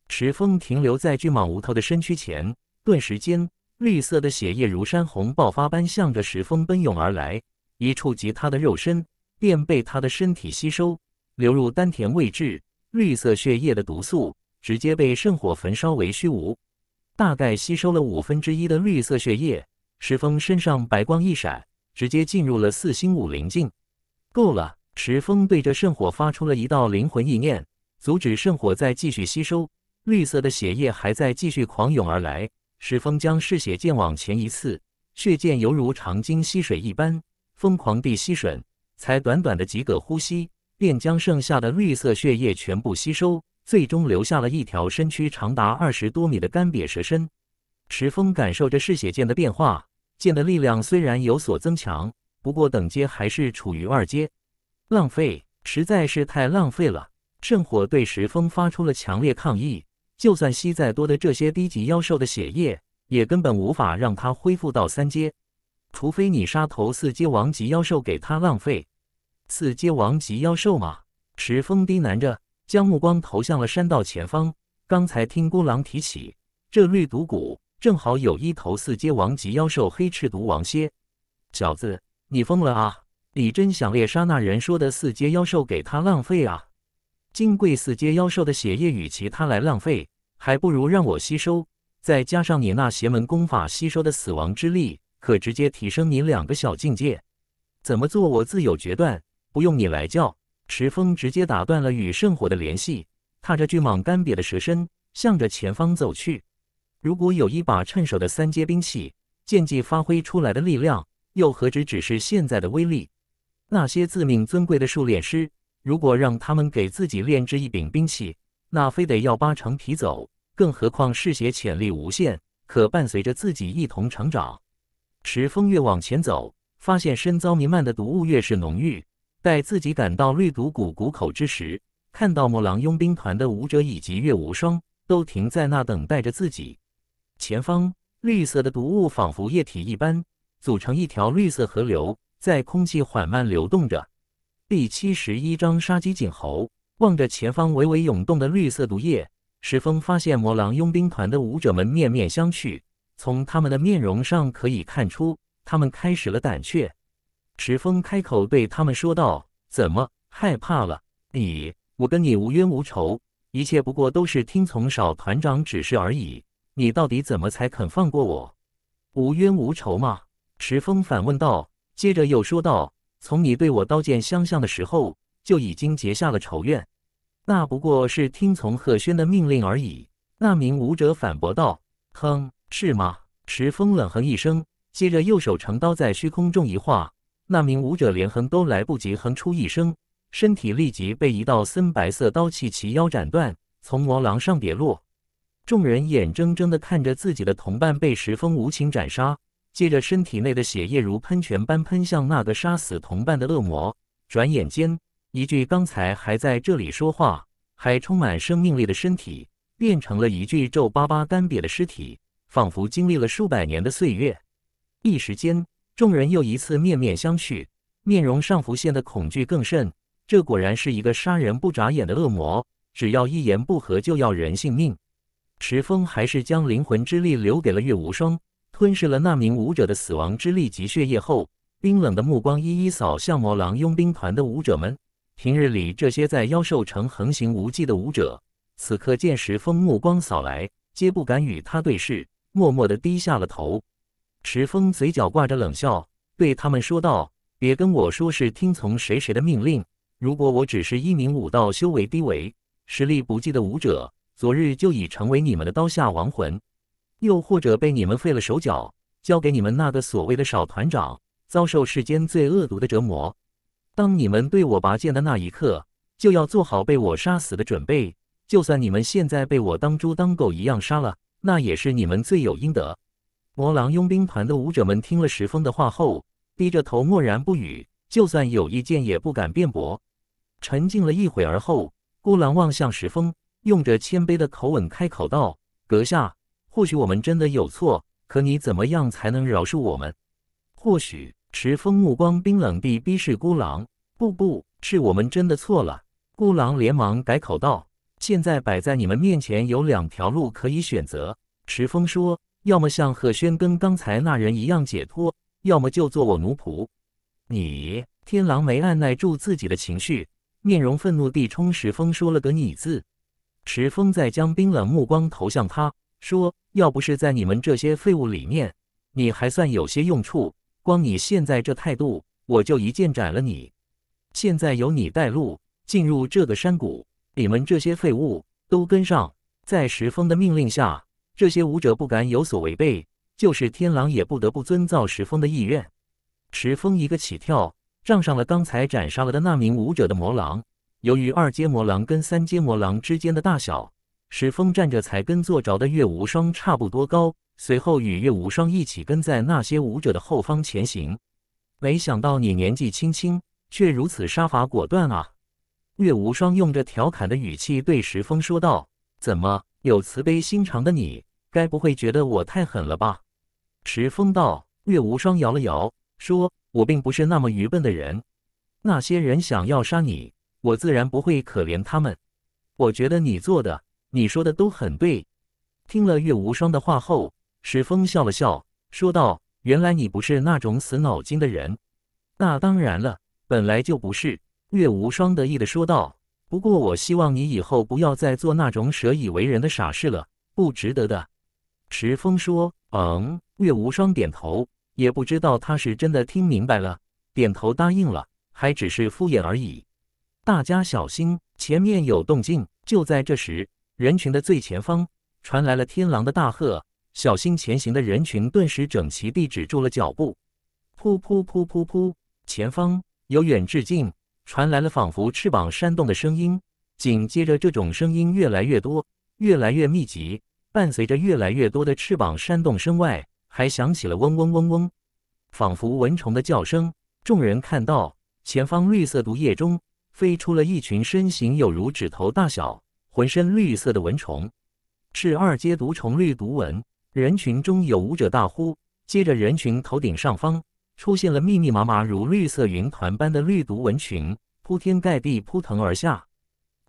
石峰停留在巨蟒无头的身躯前，顿时间，绿色的血液如山洪爆发般向着石峰奔涌而来，一触及他的肉身。便被他的身体吸收，流入丹田位置。绿色血液的毒素直接被圣火焚烧为虚无。大概吸收了五分之一的绿色血液，石峰身上白光一闪，直接进入了四星五灵境。够了！石峰对着圣火发出了一道灵魂意念，阻止圣火再继续吸收。绿色的血液还在继续狂涌而来，石峰将嗜血剑往前一刺，血剑犹如长鲸吸水一般，疯狂地吸吮。才短短的几个呼吸，便将剩下的绿色血液全部吸收，最终留下了一条身躯长达二十多米的干瘪蛇身。石峰感受着嗜血剑的变化，剑的力量虽然有所增强，不过等阶还是处于二阶。浪费，实在是太浪费了！圣火对石峰发出了强烈抗议，就算吸再多的这些低级妖兽的血液，也根本无法让它恢复到三阶。除非你杀头四阶王级妖兽给他浪费，四阶王级妖兽吗？池峰低喃着，将目光投向了山道前方。刚才听孤狼提起，这绿毒谷正好有一头四阶王级妖兽黑赤毒王蝎。小子，你疯了啊！你真想猎杀那人说的四阶妖兽给他浪费啊？金贵四阶妖兽的血液，与其他来浪费，还不如让我吸收，再加上你那邪门功法吸收的死亡之力。可直接提升你两个小境界，怎么做我自有决断，不用你来教。池峰直接打断了与圣火的联系，踏着巨蟒干瘪的蛇身，向着前方走去。如果有一把趁手的三阶兵器，剑技发挥出来的力量又何止只是现在的威力？那些自命尊贵的术炼师，如果让他们给自己炼制一柄兵器，那非得要扒层皮走。更何况嗜血潜力无限，可伴随着自己一同成长。石峰越往前走，发现身遭弥漫的毒雾越是浓郁。待自己赶到绿毒谷谷口之时，看到魔狼佣兵团的武者以及月无双都停在那等待着自己。前方绿色的毒雾仿佛液体一般，组成一条绿色河流，在空气缓慢流动着。第七十一章杀鸡儆猴。望着前方微微涌动的绿色毒液，石峰发现魔狼佣兵团的武者们面面相觑。从他们的面容上可以看出，他们开始了胆怯。池峰开口对他们说道：“怎么害怕了？你我跟你无冤无仇，一切不过都是听从少团长指示而已。你到底怎么才肯放过我？无冤无仇吗？”池峰反问道，接着又说道：“从你对我刀剑相向的时候，就已经结下了仇怨。那不过是听从贺轩的命令而已。”那名武者反驳道：“哼。”是吗？石峰冷哼一声，接着右手长刀在虚空中一划，那名武者连哼都来不及哼出一声，身体立即被一道森白色刀气齐腰斩断，从魔狼上跌落。众人眼睁睁地看着自己的同伴被石峰无情斩杀，接着身体内的血液如喷泉般喷向那个杀死同伴的恶魔。转眼间，一具刚才还在这里说话、还充满生命力的身体，变成了一具皱巴巴、干瘪的尸体。仿佛经历了数百年的岁月，一时间，众人又一次面面相觑，面容上浮现的恐惧更甚。这果然是一个杀人不眨眼的恶魔，只要一言不合就要人性命。石峰还是将灵魂之力留给了岳无双，吞噬了那名武者的死亡之力及血液后，冰冷的目光一一扫向魔狼佣兵团的武者们。平日里这些在妖兽城横行无忌的武者，此刻见石峰目光扫来，皆不敢与他对视。默默的低下了头，池峰嘴角挂着冷笑，对他们说道：“别跟我说是听从谁谁的命令。如果我只是一名武道修为低微、实力不济的武者，昨日就已成为你们的刀下亡魂，又或者被你们废了手脚，交给你们那个所谓的少团长，遭受世间最恶毒的折磨。当你们对我拔剑的那一刻，就要做好被我杀死的准备。就算你们现在被我当猪当狗一样杀了。”那也是你们罪有应得。魔狼佣兵团的武者们听了石峰的话后，低着头默然不语，就算有意见也不敢辩驳。沉静了一会儿后，孤狼望向石峰，用着谦卑的口吻开口道：“阁下，或许我们真的有错，可你怎么样才能饶恕我们？”或许石峰目光冰冷地逼视孤狼：“不，不是我们真的错了。”孤狼连忙改口道。现在摆在你们面前有两条路可以选择，池峰说：“要么像贺轩跟刚才那人一样解脱，要么就做我奴仆。”你天狼没按耐住自己的情绪，面容愤怒地冲池峰说了个“你”字。池峰再将冰冷目光投向他，说：“要不是在你们这些废物里面，你还算有些用处。光你现在这态度，我就一剑斩了你。现在由你带路，进入这个山谷。”你们这些废物都跟上！在石峰的命令下，这些武者不敢有所违背，就是天狼也不得不遵照石峰的意愿。石峰一个起跳，撞上了刚才斩杀了的那名武者的魔狼。由于二阶魔狼跟三阶魔狼之间的大小，石峰站着才跟坐着的月无双差不多高。随后与月无双一起跟在那些武者的后方前行。没想到你年纪轻轻，却如此杀伐果断啊！月无双用着调侃的语气对石峰说道：“怎么，有慈悲心肠的你，该不会觉得我太狠了吧？”石峰道。月无双摇了摇，说：“我并不是那么愚笨的人。那些人想要杀你，我自然不会可怜他们。我觉得你做的，你说的都很对。”听了月无双的话后，石峰笑了笑，说道：“原来你不是那种死脑筋的人。”“那当然了，本来就不是。”月无双得意地说道：“不过我希望你以后不要再做那种舍以为人的傻事了，不值得的。”石峰说：“嗯。”月无双点头，也不知道他是真的听明白了，点头答应了，还只是敷衍而已。大家小心，前面有动静！就在这时，人群的最前方传来了天狼的大喝：“小心前行！”的人群顿时整齐地止住了脚步。噗噗噗噗噗！前方由远至近。传来了仿佛翅膀扇动的声音，紧接着这种声音越来越多，越来越密集。伴随着越来越多的翅膀扇动声外，还响起了嗡嗡嗡嗡，仿佛蚊虫的叫声。众人看到前方绿色毒液中飞出了一群身形有如指头大小、浑身绿色的蚊虫，是二阶毒虫绿毒蚊。人群中有舞者大呼，接着人群头顶上方。出现了密密麻麻如绿色云团般的绿毒蚊群，铺天盖地扑腾而下。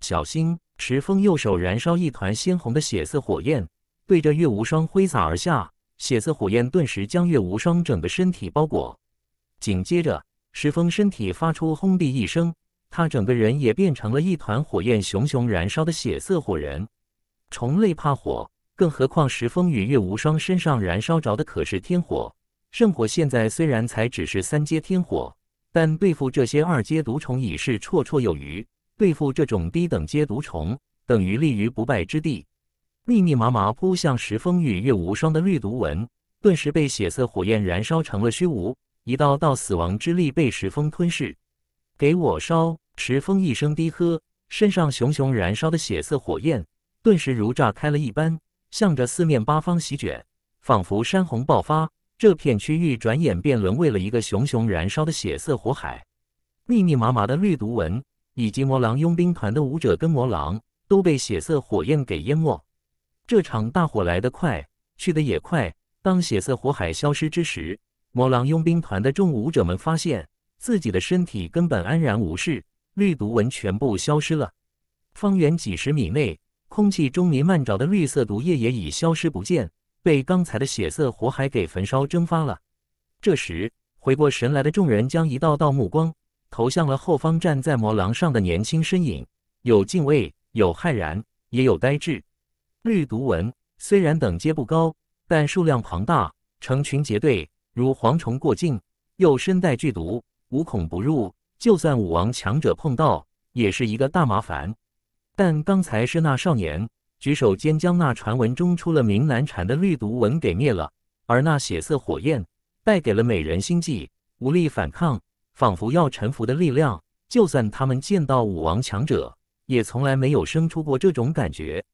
小心！石峰右手燃烧一团鲜红的血色火焰，对着月无双挥洒而下。血色火焰顿时将月无双整个身体包裹。紧接着，石峰身体发出轰的一声，他整个人也变成了一团火焰熊熊燃烧的血色火人。虫类怕火，更何况石峰与月无双身上燃烧着的可是天火。圣火现在虽然才只是三阶天火，但对付这些二阶毒虫已是绰绰有余。对付这种低等阶毒虫，等于立于不败之地。密密麻麻扑向石峰与月无双的绿毒纹，顿时被血色火焰燃烧成了虚无。一道道死亡之力被石峰吞噬。给我烧！石峰一声低喝，身上熊熊燃烧的血色火焰顿时如炸开了一般，向着四面八方席卷，仿佛山洪爆发。这片区域转眼便沦为了一个熊熊燃烧的血色火海，密密麻麻的绿毒纹以及魔狼佣兵团的武者跟魔狼都被血色火焰给淹没。这场大火来得快，去得也快。当血色火海消失之时，魔狼佣兵团的众武者们发现自己的身体根本安然无事，绿毒纹全部消失了，方圆几十米内空气中弥漫着的绿色毒液也已消失不见。被刚才的血色火海给焚烧蒸发了。这时回过神来的众人，将一道道目光投向了后方站在魔廊上的年轻身影，有敬畏，有骇然，也有呆滞。绿毒蚊虽然等阶不高，但数量庞大，成群结队，如蝗虫过境，又身带剧毒，无孔不入，就算武王强者碰到，也是一个大麻烦。但刚才是那少年。举手间将那传闻中出了名难缠的绿毒蚊给灭了，而那血色火焰带给了美人心计，无力反抗，仿佛要臣服的力量。就算他们见到武王强者，也从来没有生出过这种感觉。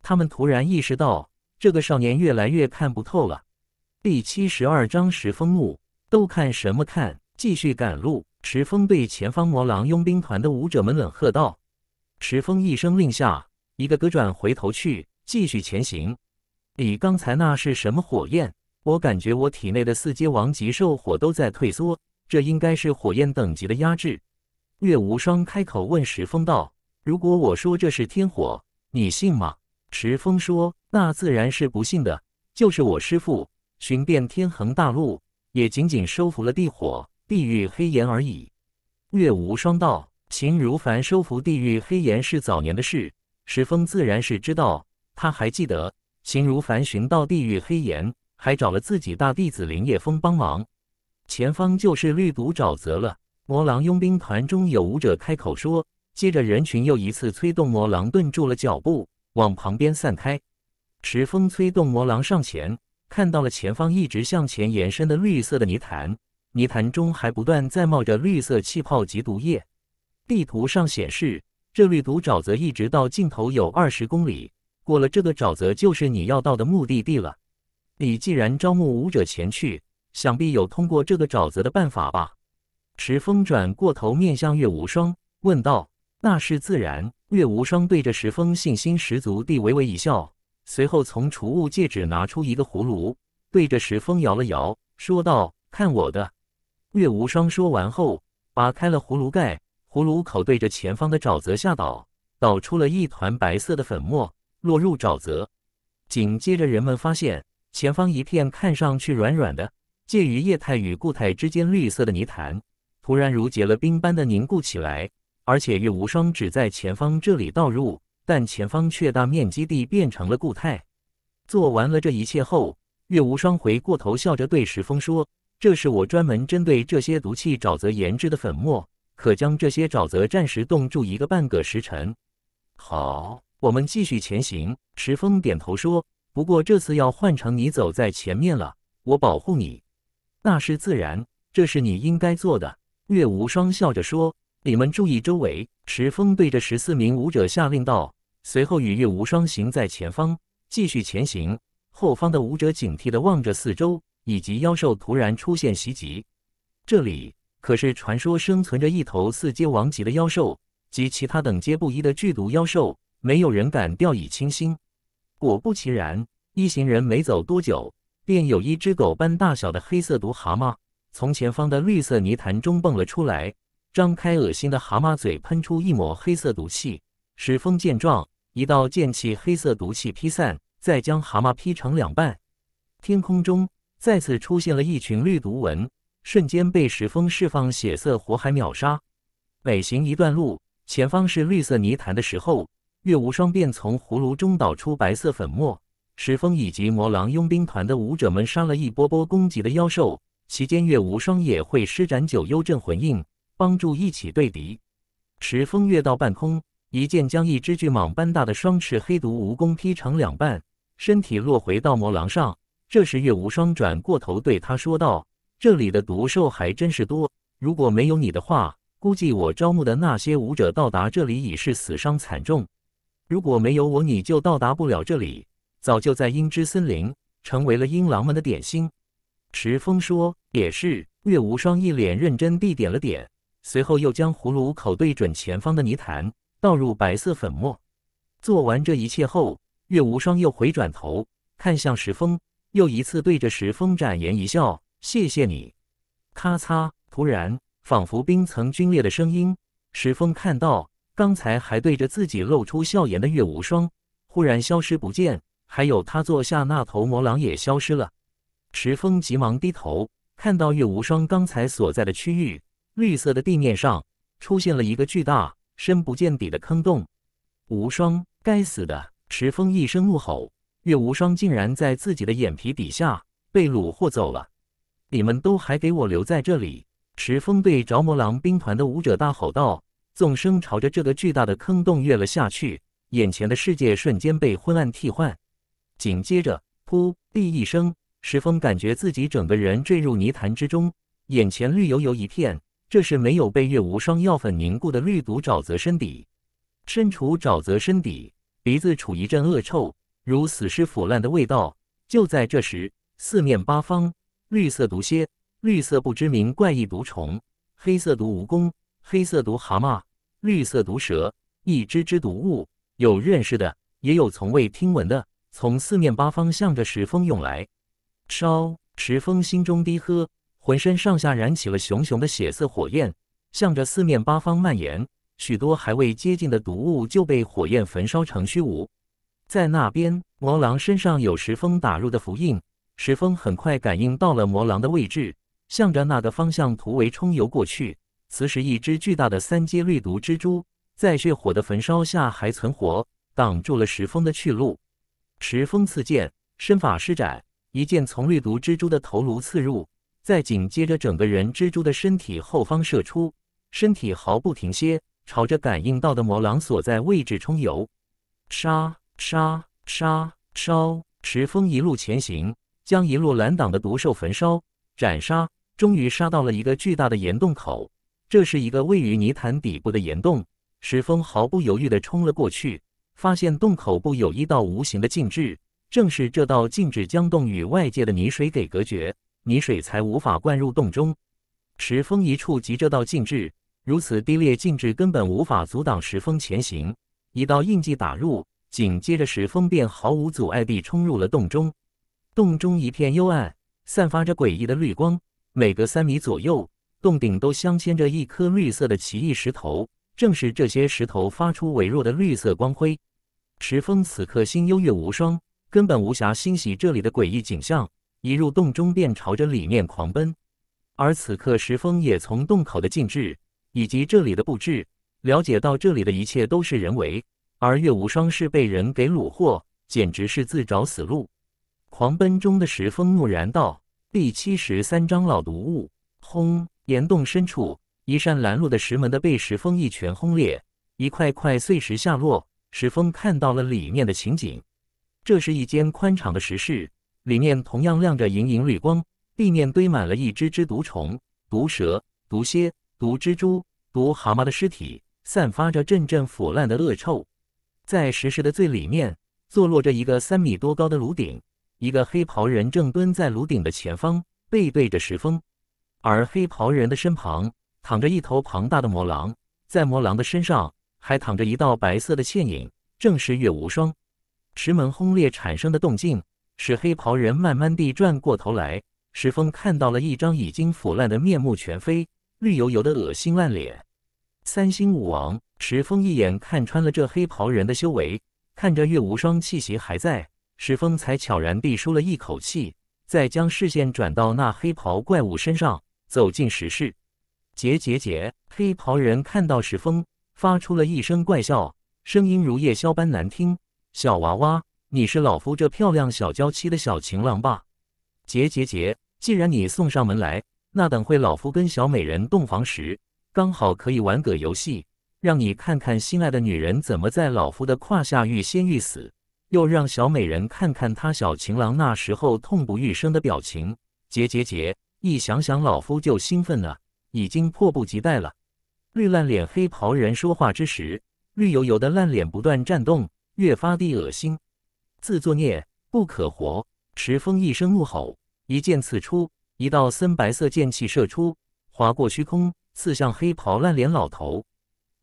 他们突然意识到，这个少年越来越看不透了。第七十二章石峰怒，都看什么看？继续赶路。石峰对前方魔狼佣兵团的武者们冷喝道：“石峰一声令下。”一个个转回头去，继续前行。你刚才那是什么火焰？我感觉我体内的四阶王级兽火都在退缩，这应该是火焰等级的压制。月无双开口问石峰道：“如果我说这是天火，你信吗？”石峰说：“那自然是不信的。就是我师父寻遍天恒大陆，也仅仅收服了地火、地狱黑炎而已。”月无双道：“秦如凡收服地狱黑炎是早年的事。”石峰自然是知道，他还记得形如凡寻到地狱黑岩，还找了自己大弟子林叶峰帮忙。前方就是绿毒沼泽了。魔狼佣兵团中有武者开口说，接着人群又一次催动魔狼，顿住了脚步，往旁边散开。石峰催动魔狼上前，看到了前方一直向前延伸的绿色的泥潭，泥潭中还不断在冒着绿色气泡及毒液。地图上显示。这绿毒沼泽一直到尽头有二十公里，过了这个沼泽就是你要到的目的地了。你既然招募武者前去，想必有通过这个沼泽的办法吧？石峰转过头面向月无双问道：“那是自然。”月无双对着石峰信心十足地微微一笑，随后从储物戒指拿出一个葫芦，对着石峰摇了摇，说道：“看我的。”月无双说完后，拔开了葫芦盖。葫芦口对着前方的沼泽下倒，倒出了一团白色的粉末，落入沼泽。紧接着，人们发现前方一片看上去软软的、介于液态与固态之间绿色的泥潭，突然如结了冰般的凝固起来。而且，月无双只在前方这里倒入，但前方却大面积地变成了固态。做完了这一切后，月无双回过头，笑着对石峰说：“这是我专门针对这些毒气沼泽研制的粉末。”可将这些沼泽暂时冻住一个半个时辰。好，我们继续前行。石峰点头说：“不过这次要换成你走在前面了，我保护你。”那是自然，这是你应该做的。”月无双笑着说。“你们注意周围。”石峰对着十四名武者下令道。随后与月无双行在前方，继续前行。后方的武者警惕地望着四周，以及妖兽突然出现袭击。这里。可是，传说生存着一头四阶王级的妖兽及其他等阶不一的剧毒妖兽，没有人敢掉以轻心。果不其然，一行人没走多久，便有一只狗般大小的黑色毒蛤蟆从前方的绿色泥潭中蹦了出来，张开恶心的蛤蟆嘴，喷出一抹黑色毒气。石峰见状，一道剑气，黑色毒气劈散，再将蛤蟆劈成两半。天空中再次出现了一群绿毒蚊。瞬间被石峰释放血色火海秒杀。每行一段路，前方是绿色泥潭的时候，月无双便从葫芦中倒出白色粉末。石峰以及魔狼佣兵团的武者们杀了一波波攻击的妖兽，期间月无双也会施展九幽镇魂印，帮助一起对敌。石峰跃到半空，一剑将一只巨蟒般大的双翅黑毒蜈蚣劈成两半，身体落回到魔狼上。这时，月无双转过头对他说道。这里的毒兽还真是多，如果没有你的话，估计我招募的那些武者到达这里已是死伤惨重。如果没有我，你就到达不了这里，早就在阴之森林成为了阴狼们的点心。”石峰说：“也是。”月无双一脸认真地点了点，随后又将葫芦口对准前方的泥潭，倒入白色粉末。做完这一切后，月无双又回转头看向石峰，又一次对着石峰展颜一笑。谢谢你。咔嚓！突然，仿佛冰层龟裂的声音，石峰看到刚才还对着自己露出笑颜的月无双忽然消失不见，还有他坐下那头魔狼也消失了。石峰急忙低头，看到月无双刚才所在的区域，绿色的地面上出现了一个巨大、深不见底的坑洞。无双，该死的！石峰一声怒吼，月无双竟然在自己的眼皮底下被掳获走了。你们都还给我留在这里！石峰对着魔狼兵团的武者大吼道，纵身朝着这个巨大的坑洞跃了下去。眼前的世界瞬间被昏暗替换，紧接着“噗地一声，石峰感觉自己整个人坠入泥潭之中，眼前绿油油一片，这是没有被月无双药粉凝固的绿毒沼泽深底。身处沼泽深底，鼻子处一阵恶臭，如死尸腐烂的味道。就在这时，四面八方。绿色毒蝎、绿色不知名怪异毒虫、黑色毒蜈蚣、黑色毒蛤蟆、绿色毒蛇，一只只毒物，有认识的，也有从未听闻的，从四面八方向着石峰涌来。烧！石峰心中低喝，浑身上下燃起了熊熊的血色火焰，向着四面八方蔓延。许多还未接近的毒物就被火焰焚烧成虚无。在那边，魔狼身上有石峰打入的符印。石峰很快感应到了魔狼的位置，向着那个方向突围冲游过去。此时，一只巨大的三阶绿毒蜘蛛在血火的焚烧下还存活，挡住了石峰的去路。石峰刺剑，身法施展，一剑从绿毒蜘蛛的头颅刺入，再紧接着整个人蜘蛛的身体后方射出，身体毫不停歇，朝着感应到的魔狼所在位置冲游。杀杀杀烧石峰一路前行。将一路拦挡的毒兽焚烧斩杀，终于杀到了一个巨大的岩洞口。这是一个位于泥潭底部的岩洞，石峰毫不犹豫地冲了过去。发现洞口部有一道无形的禁制，正是这道禁制将洞与外界的泥水给隔绝，泥水才无法灌入洞中。石峰一触及这道禁制，如此低劣禁制根本无法阻挡石峰前行。一道印记打入，紧接着石峰便毫无阻碍地冲入了洞中。洞中一片幽暗，散发着诡异的绿光。每隔三米左右，洞顶都镶嵌着一颗绿色的奇异石头，正是这些石头发出微弱的绿色光辉。石峰此刻心忧月无双，根本无暇欣喜这里的诡异景象。一入洞中，便朝着里面狂奔。而此刻，石峰也从洞口的静置以及这里的布置，了解到这里的一切都是人为，而月无双是被人给虏获，简直是自找死路。狂奔中的石峰怒然道：“第七十三章老毒物。”轰！岩洞深处，一扇拦路的石门的被石峰一拳轰裂，一块块碎石下落。石峰看到了里面的情景：这是一间宽敞的石室，里面同样亮着莹莹绿光，地面堆满了一只只毒虫、毒蛇、毒蝎、毒蜘蛛、毒蛤蟆的尸体，散发着阵阵腐烂的恶臭。在石室的最里面，坐落着一个三米多高的炉顶，一个黑袍人正蹲在炉顶的前方，背对着石峰，而黑袍人的身旁躺着一头庞大的魔狼，在魔狼的身上还躺着一道白色的倩影，正是月无双。石门轰裂产生的动静使黑袍人慢慢地转过头来，石峰看到了一张已经腐烂的面目全非、绿油油的恶心烂脸。三星武王石峰一眼看穿了这黑袍人的修为，看着月无双气息还在。石峰才悄然地舒了一口气，再将视线转到那黑袍怪物身上，走进石室。结结结！黑袍人看到石峰，发出了一声怪笑，声音如夜宵般难听。小娃娃，你是老夫这漂亮小娇妻的小情郎吧？结结结！既然你送上门来，那等会老夫跟小美人洞房时，刚好可以玩个游戏，让你看看心爱的女人怎么在老夫的胯下欲仙欲死。又让小美人看看他小情郎那时候痛不欲生的表情，结结结！一想想老夫就兴奋了，已经迫不及待了。绿烂脸黑袍人说话之时，绿油油的烂脸不断颤动，越发地恶心。自作孽不可活！池风一声怒吼，一剑刺出，一道森白色剑气射出，划过虚空，刺向黑袍烂脸老头。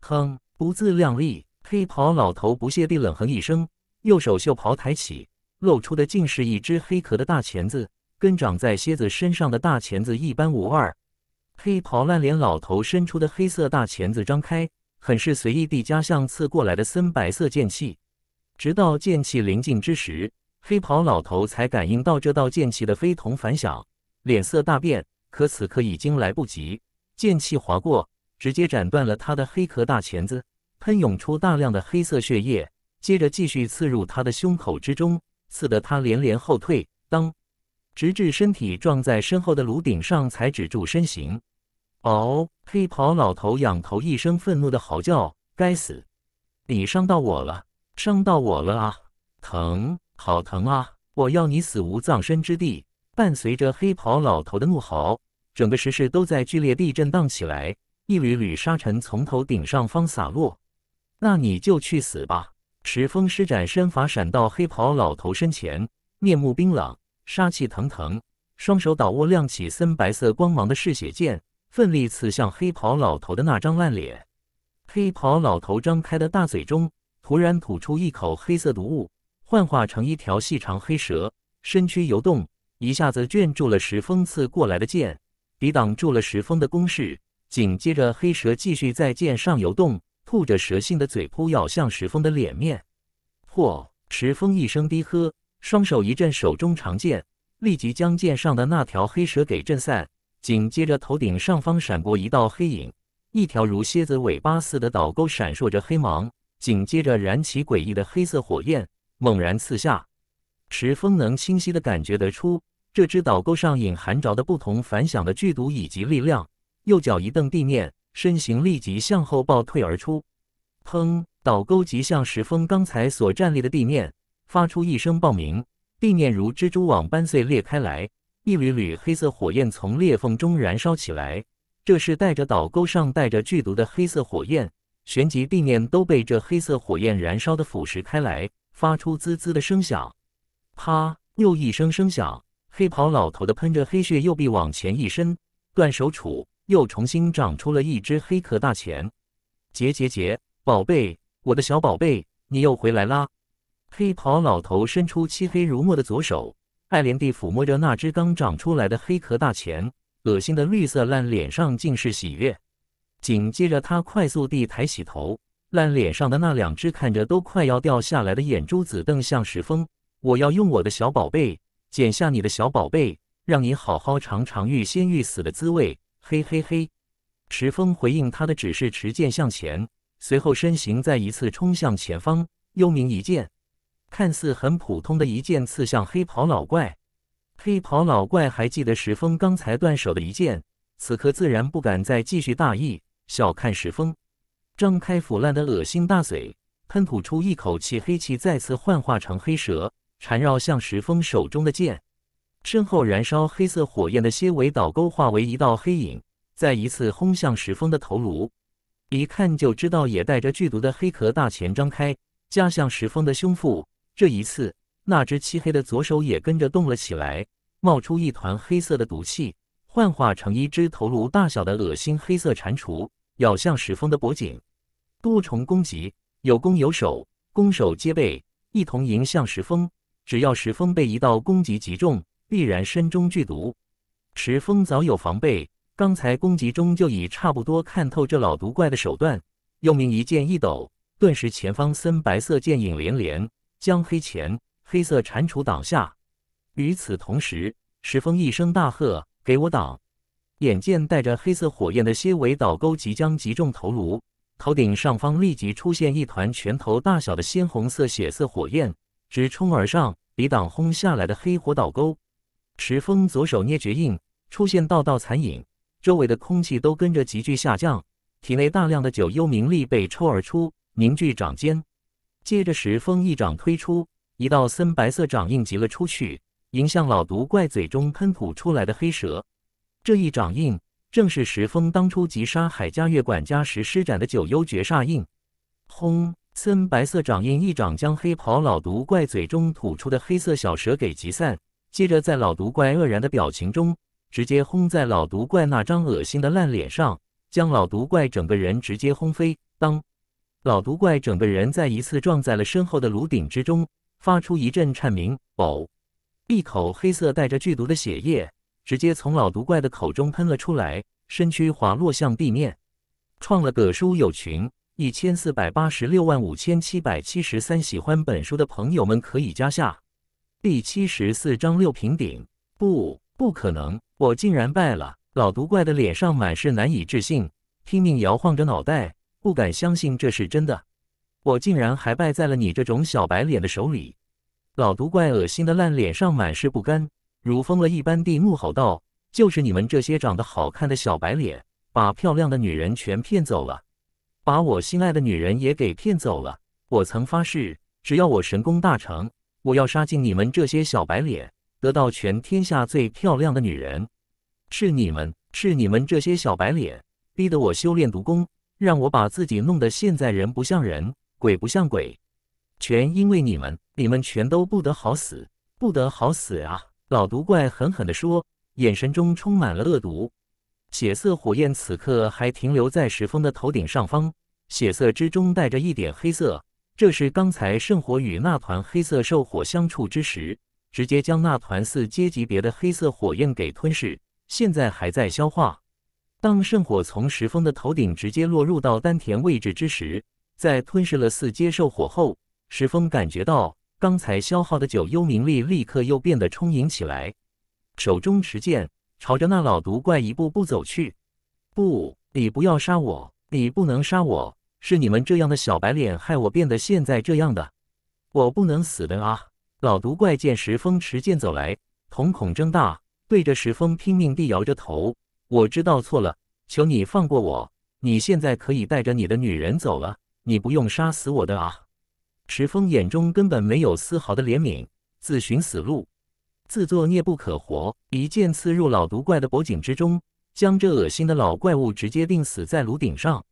哼，不自量力！黑袍老头不屑地冷哼一声。右手袖袍抬起，露出的竟是一只黑壳的大钳子，跟长在蝎子身上的大钳子一般无二。黑袍烂脸老头伸出的黑色大钳子张开，很是随意地夹向刺过来的森白色剑气。直到剑气临近之时，黑袍老头才感应到这道剑气的非同凡响，脸色大变。可此刻已经来不及，剑气划过，直接斩断了他的黑壳大钳子，喷涌出大量的黑色血液。接着继续刺入他的胸口之中，刺得他连连后退。当，直至身体撞在身后的炉顶上才止住身形。哦，黑袍老头仰头一声愤怒的嚎叫：“该死！你伤到我了，伤到我了啊！疼，好疼啊！我要你死无葬身之地！”伴随着黑袍老头的怒嚎，整个石室都在剧烈地震荡起来，一缕缕沙尘从头顶上方洒落。那你就去死吧！石峰施展身法闪到黑袍老头身前，面目冰冷，杀气腾腾，双手倒握亮起森白色光芒的嗜血剑，奋力刺向黑袍老头的那张烂脸。黑袍老头张开的大嘴中突然吐出一口黑色毒雾，幻化成一条细长黑蛇，身躯游动，一下子卷住了石峰刺过来的剑，抵挡住了石峰的攻势。紧接着，黑蛇继续在剑上游动。吐着蛇性的嘴扑咬向石峰的脸面，嚯！石峰一声低喝，双手一震，手中长剑立即将剑上的那条黑蛇给震散。紧接着，头顶上方闪过一道黑影，一条如蝎子尾巴似的导钩闪烁着黑芒，紧接着燃起诡异的黑色火焰，猛然刺下。石峰能清晰的感觉得出，这只导钩上隐含着的不同凡响的剧毒以及力量。右脚一蹬地面。身形立即向后暴退而出，砰！倒钩即向石峰刚才所站立的地面发出一声爆鸣，地面如蜘蛛网般碎裂开来，一缕缕黑色火焰从裂缝中燃烧起来。这是带着倒钩上带着剧毒的黑色火焰，旋即地面都被这黑色火焰燃烧的腐蚀开来，发出滋滋的声响。啪！又一声声响，黑袍老头的喷着黑血右臂往前一伸，断手杵。又重新长出了一只黑壳大钳，结结结，宝贝，我的小宝贝，你又回来啦！黑袍老头伸出漆黑如墨的左手，爱莲蒂抚摸着那只刚长出来的黑壳大钳，恶心的绿色烂脸上尽是喜悦。紧接着，他快速地抬起头，烂脸上的那两只看着都快要掉下来的眼珠子瞪向石峰：“我要用我的小宝贝剪下你的小宝贝，让你好好尝尝欲仙欲死的滋味。”嘿嘿嘿，石峰回应他的指示，持剑向前，随后身形再一次冲向前方。幽冥一剑，看似很普通的一剑，刺向黑袍老怪。黑袍老怪还记得石峰刚才断手的一剑，此刻自然不敢再继续大意，小看石峰，张开腐烂的恶心大嘴，喷吐出一口气黑气，再次幻化成黑蛇，缠绕向石峰手中的剑。身后燃烧黑色火焰的蝎尾倒钩化为一道黑影，再一次轰向石峰的头颅。一看就知道也带着剧毒的黑壳大钳张开，夹向石峰的胸腹。这一次，那只漆黑的左手也跟着动了起来，冒出一团黑色的毒气，幻化成一只头颅大小的恶心黑色蟾蜍，咬向石峰的脖颈。多重攻击，有攻有守，攻守皆备，一同迎向石峰。只要石峰被一道攻击击中，必然身中剧毒，石峰早有防备，刚才攻击中就已差不多看透这老毒怪的手段，又命一剑一抖，顿时前方森白色剑影连连，将黑前黑色蟾蜍挡下。与此同时，石峰一声大喝：“给我挡！”眼见带着黑色火焰的蝎尾倒钩即将击中头颅，头顶上方立即出现一团拳头大小的鲜红色血色火焰，直冲而上，抵挡轰下来的黑火倒钩。石峰左手捏绝印，出现道道残影，周围的空气都跟着急剧下降。体内大量的九幽冥力被抽而出，凝聚掌间。接着，石峰一掌推出一道森白色掌印，急了出去，迎向老毒怪嘴中喷吐出来的黑蛇。这一掌印正是石峰当初击杀海家月管家时施展的九幽绝煞印。轰！森白色掌印一掌将黑袍老毒怪嘴中吐出的黑色小蛇给击散。接着，在老毒怪愕然的表情中，直接轰在老毒怪那张恶心的烂脸上，将老毒怪整个人直接轰飞。当老毒怪整个人再一次撞在了身后的炉顶之中，发出一阵颤鸣。哦，一口黑色带着剧毒的血液直接从老毒怪的口中喷了出来，身躯滑落向地面。创了个书友群一千四百八十六万五千七百七十三，喜欢本书的朋友们可以加下。第七十四章六平顶不不可能！我竟然败了！老毒怪的脸上满是难以置信，拼命摇晃着脑袋，不敢相信这是真的。我竟然还败在了你这种小白脸的手里！老毒怪恶心的烂脸上满是不甘，如疯了一般地怒吼道：“就是你们这些长得好看的小白脸，把漂亮的女人全骗走了，把我心爱的女人也给骗走了！我曾发誓，只要我神功大成。”我要杀尽你们这些小白脸，得到全天下最漂亮的女人，是你们，是你们这些小白脸，逼得我修炼毒功，让我把自己弄得现在人不像人，鬼不像鬼，全因为你们，你们全都不得好死，不得好死啊！老毒怪狠狠地说，眼神中充满了恶毒。血色火焰此刻还停留在石峰的头顶上方，血色之中带着一点黑色。这是刚才圣火与那团黑色兽火相触之时，直接将那团四阶级别的黑色火焰给吞噬，现在还在消化。当圣火从石峰的头顶直接落入到丹田位置之时，在吞噬了四阶兽火后，石峰感觉到刚才消耗的九幽冥力立刻又变得充盈起来。手中持剑，朝着那老毒怪一步步走去。“不，你不要杀我，你不能杀我。”是你们这样的小白脸害我变得现在这样的，我不能死的啊！老毒怪见石峰持剑走来，瞳孔睁大，对着石峰拼命地摇着头：“我知道错了，求你放过我！你现在可以带着你的女人走了，你不用杀死我的啊！”石峰眼中根本没有丝毫的怜悯，自寻死路，自作孽不可活，一剑刺入老毒怪的脖颈之中，将这恶心的老怪物直接钉死在颅顶上。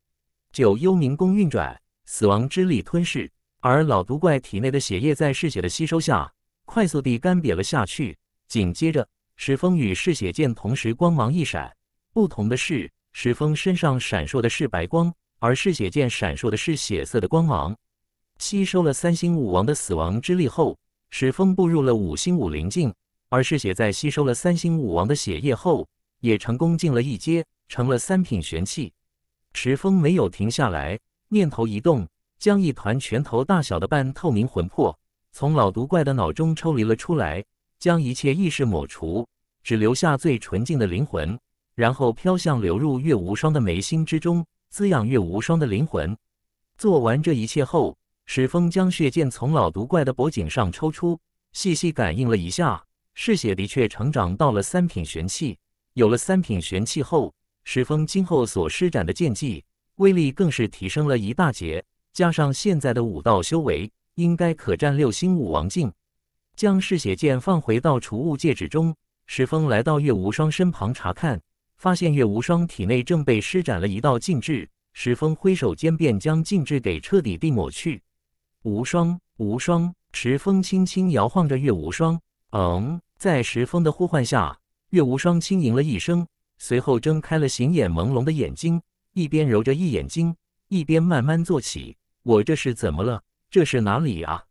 九幽冥宫运转，死亡之力吞噬，而老毒怪体内的血液在嗜血的吸收下，快速地干瘪了下去。紧接着，石峰与嗜血剑同时光芒一闪，不同的是，石峰身上闪烁的是白光，而嗜血剑闪烁的是血色的光芒。吸收了三星武王的死亡之力后，石峰步入了五星武灵境，而嗜血在吸收了三星武王的血液后，也成功进了一阶，成了三品玄器。石峰没有停下来，念头一动，将一团拳头大小的半透明魂魄从老毒怪的脑中抽离了出来，将一切意识抹除，只留下最纯净的灵魂，然后飘向流入月无双的眉心之中，滋养月无双的灵魂。做完这一切后，石峰将血剑从老毒怪的脖颈上抽出，细细感应了一下，嗜血的确成长到了三品玄器。有了三品玄器后。石峰今后所施展的剑技威力更是提升了一大截，加上现在的武道修为，应该可战六星武王境。将嗜血剑放回到储物戒指中，石峰来到岳无双身旁查看，发现岳无双体内正被施展了一道禁制。石峰挥手间便将禁制给彻底地抹去。无双，无双！石峰轻轻摇晃着岳无双。嗯，在石峰的呼唤下，岳无双轻吟了一声。随后睁开了形影朦胧的眼睛，一边揉着一眼睛，一边慢慢坐起。我这是怎么了？这是哪里啊？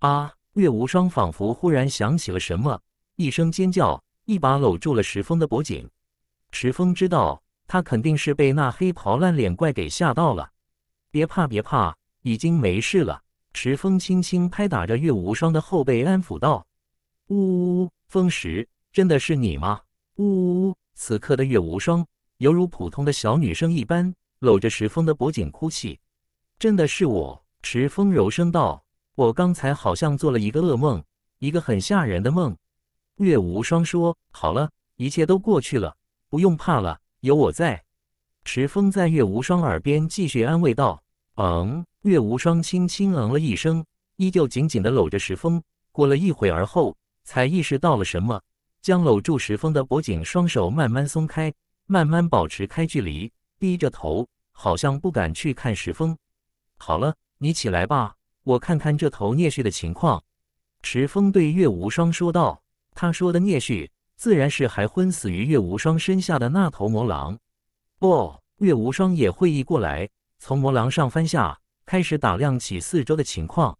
啊！月无双仿佛忽然想起了什么，一声尖叫，一把搂住了石峰的脖颈。石峰知道他肯定是被那黑袍烂脸怪给吓到了。别怕，别怕，已经没事了。石峰轻轻拍打着月无双的后背，安抚道：“呜呜，风石，真的是你吗？呜呜。”此刻的月无双犹如普通的小女生一般，搂着石峰的脖颈哭泣。真的是我，石峰柔声道：“我刚才好像做了一个噩梦，一个很吓人的梦。”月无双说：“好了，一切都过去了，不用怕了，有我在。”石峰在月无双耳边继续安慰道：“嗯。”月无双轻轻嗯了一声，依旧紧紧的搂着石峰。过了一会儿后，才意识到了什么。将搂住石峰的脖颈，双手慢慢松开，慢慢保持开距离，低着头，好像不敢去看石峰。好了，你起来吧，我看看这头孽畜的情况。”石峰对月无双说道。他说的孽畜，自然是还昏死于月无双身下的那头魔狼。不，月无双也会意过来，从魔狼上翻下，开始打量起四周的情况。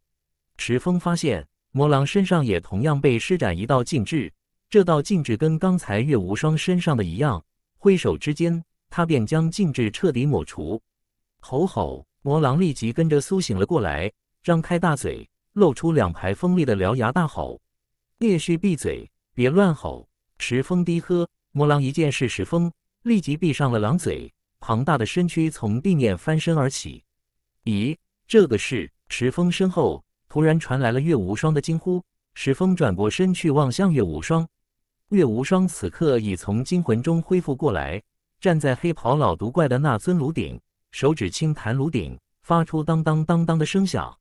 石峰发现，魔狼身上也同样被施展一道禁制。这道禁制跟刚才岳无双身上的一样，挥手之间，他便将禁制彻底抹除。吼吼！魔狼立即跟着苏醒了过来，张开大嘴，露出两排锋利的獠牙，大吼：“猎师，闭嘴，别乱吼！”石峰低喝。魔狼一见是石峰，立即闭上了狼嘴，庞大的身躯从地面翻身而起。咦，这个是？石峰身后突然传来了岳无双的惊呼。石峰转过身去望向岳无双。月无双此刻已从惊魂中恢复过来，站在黑袍老毒怪的那尊炉顶，手指轻弹炉顶，发出当当当当的声响。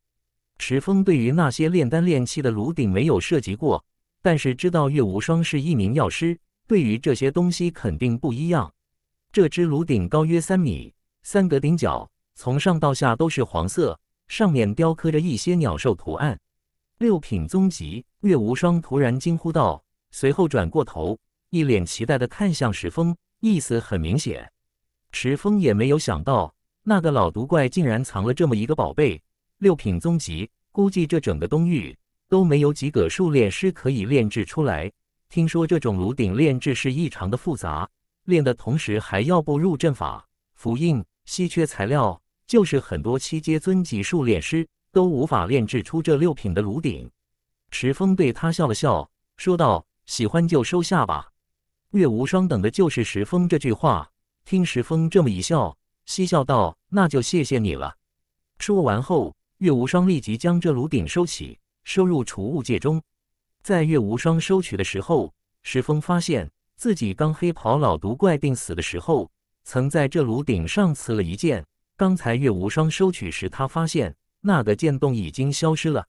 石峰对于那些炼丹炼器的炉顶没有涉及过，但是知道月无双是一名药师，对于这些东西肯定不一样。这只炉顶高约三米，三个顶角，从上到下都是黄色，上面雕刻着一些鸟兽图案。六品宗级，月无双突然惊呼道。随后转过头，一脸期待的看向石峰，意思很明显。石峰也没有想到，那个老毒怪竟然藏了这么一个宝贝。六品宗级，估计这整个东域都没有几个术炼师可以炼制出来。听说这种炉鼎炼制是异常的复杂，炼的同时还要步入阵法、符印、稀缺材料，就是很多七阶尊级术炼师都无法炼制出这六品的炉鼎。石峰对他笑了笑，说道。喜欢就收下吧，月无双等的就是石峰这句话。听石峰这么一笑，嬉笑道：“那就谢谢你了。”说完后，月无双立即将这炉鼎收起，收入储物界中。在月无双收取的时候，石峰发现自己刚黑袍老毒怪病死的时候，曾在这炉鼎上刺了一剑。刚才月无双收取时，他发现那个剑洞已经消失了。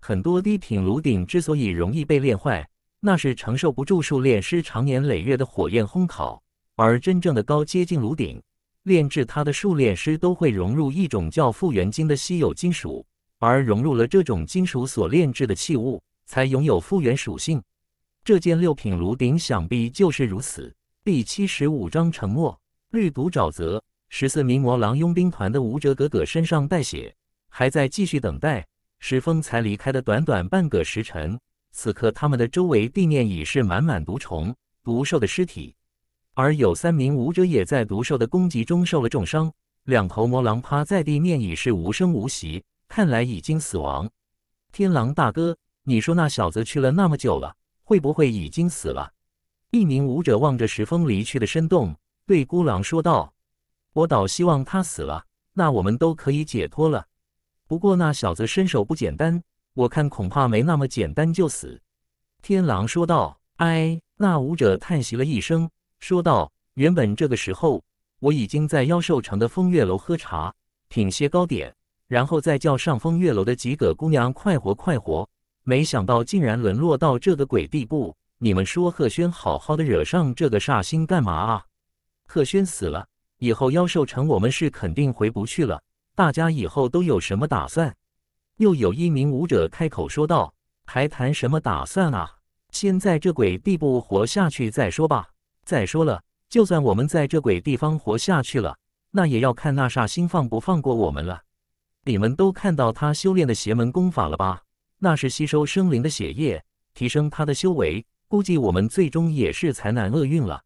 很多低品炉鼎之所以容易被炼坏。那是承受不住术炼师常年累月的火焰烘烤，而真正的高接近炉顶炼制它的术炼师都会融入一种叫复原金的稀有金属，而融入了这种金属所炼制的器物才拥有复原属性。这件六品炉鼎想必就是如此。第七十五章沉默绿毒沼泽十四名魔狼佣兵团的武者格格身上带血，还在继续等待石峰才离开的短短半个时辰。此刻，他们的周围地面已是满满毒虫、毒兽的尸体，而有三名武者也在毒兽的攻击中受了重伤。两头魔狼趴在地面，已是无声无息，看来已经死亡。天狼大哥，你说那小子去了那么久了，会不会已经死了？一名武者望着石峰离去的深洞，对孤狼说道：“我倒希望他死了，那我们都可以解脱了。不过那小子身手不简单。”我看恐怕没那么简单就死。”天狼说道。“哎，那舞者叹息了一声，说道：‘原本这个时候，我已经在妖兽城的风月楼喝茶，品些糕点，然后再叫上风月楼的几个姑娘快活快活。’没想到竟然沦落到这个鬼地步。你们说，贺轩好好的惹上这个煞星干嘛啊？贺轩死了以后，妖兽城我们是肯定回不去了。大家以后都有什么打算？”又有一名武者开口说道：“还谈什么打算啊？先在这鬼地不活下去再说吧。再说了，就算我们在这鬼地方活下去了，那也要看那煞星放不放过我们了。你们都看到他修炼的邪门功法了吧？那是吸收生灵的血液，提升他的修为。估计我们最终也是财难厄运了。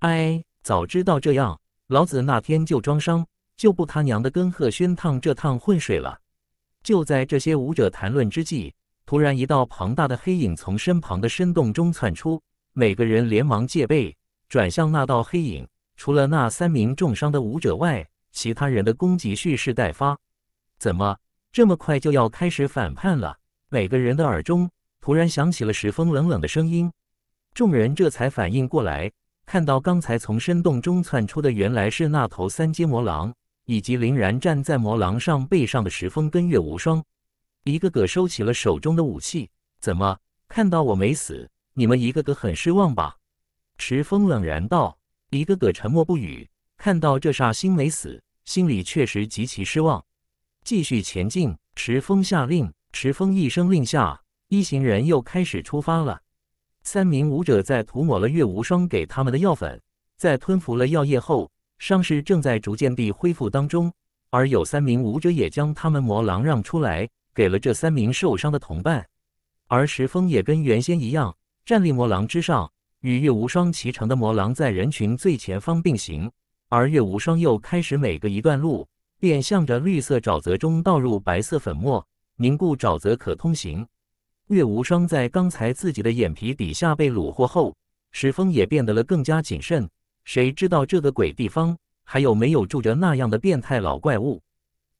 哎，早知道这样，老子那天就装伤，就不他娘的跟贺轩趟这趟浑水了。”就在这些舞者谈论之际，突然一道庞大的黑影从身旁的深洞中窜出，每个人连忙戒备，转向那道黑影。除了那三名重伤的舞者外，其他人的攻击蓄势待发。怎么这么快就要开始反叛了？每个人的耳中突然响起了石峰冷冷的声音，众人这才反应过来，看到刚才从深洞中窜出的，原来是那头三阶魔狼。以及凌然站在魔狼上背上的石峰跟月无双，一个个收起了手中的武器。怎么看到我没死，你们一个个很失望吧？石峰冷然道。一个个沉默不语。看到这煞星没死，心里确实极其失望。继续前进！石峰下令。石峰一声令下，一行人又开始出发了。三名武者在涂抹了月无双给他们的药粉，在吞服了药液后。伤势正在逐渐地恢复当中，而有三名武者也将他们魔狼让出来，给了这三名受伤的同伴。而石峰也跟原先一样，站立魔狼之上，与月无双骑乘的魔狼在人群最前方并行。而月无双又开始每隔一段路，便向着绿色沼泽中倒入白色粉末，凝固沼泽可通行。月无双在刚才自己的眼皮底下被虏获后，石峰也变得了更加谨慎。谁知道这个鬼地方还有没有住着那样的变态老怪物？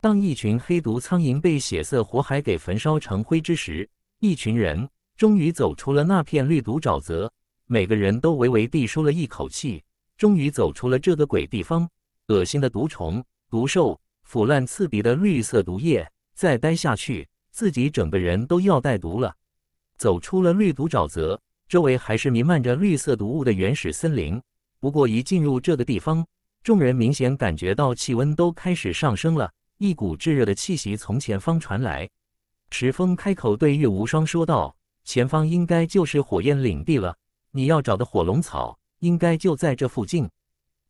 当一群黑毒苍蝇被血色火海给焚烧成灰之时，一群人终于走出了那片绿毒沼泽，每个人都微微地舒了一口气，终于走出了这个鬼地方。恶心的毒虫、毒兽，腐烂刺鼻的绿色毒液，再待下去，自己整个人都要带毒了。走出了绿毒沼泽，周围还是弥漫着绿色毒雾的原始森林。不过一进入这个地方，众人明显感觉到气温都开始上升了，一股炙热的气息从前方传来。池峰开口对月无双说道：“前方应该就是火焰领地了，你要找的火龙草应该就在这附近。”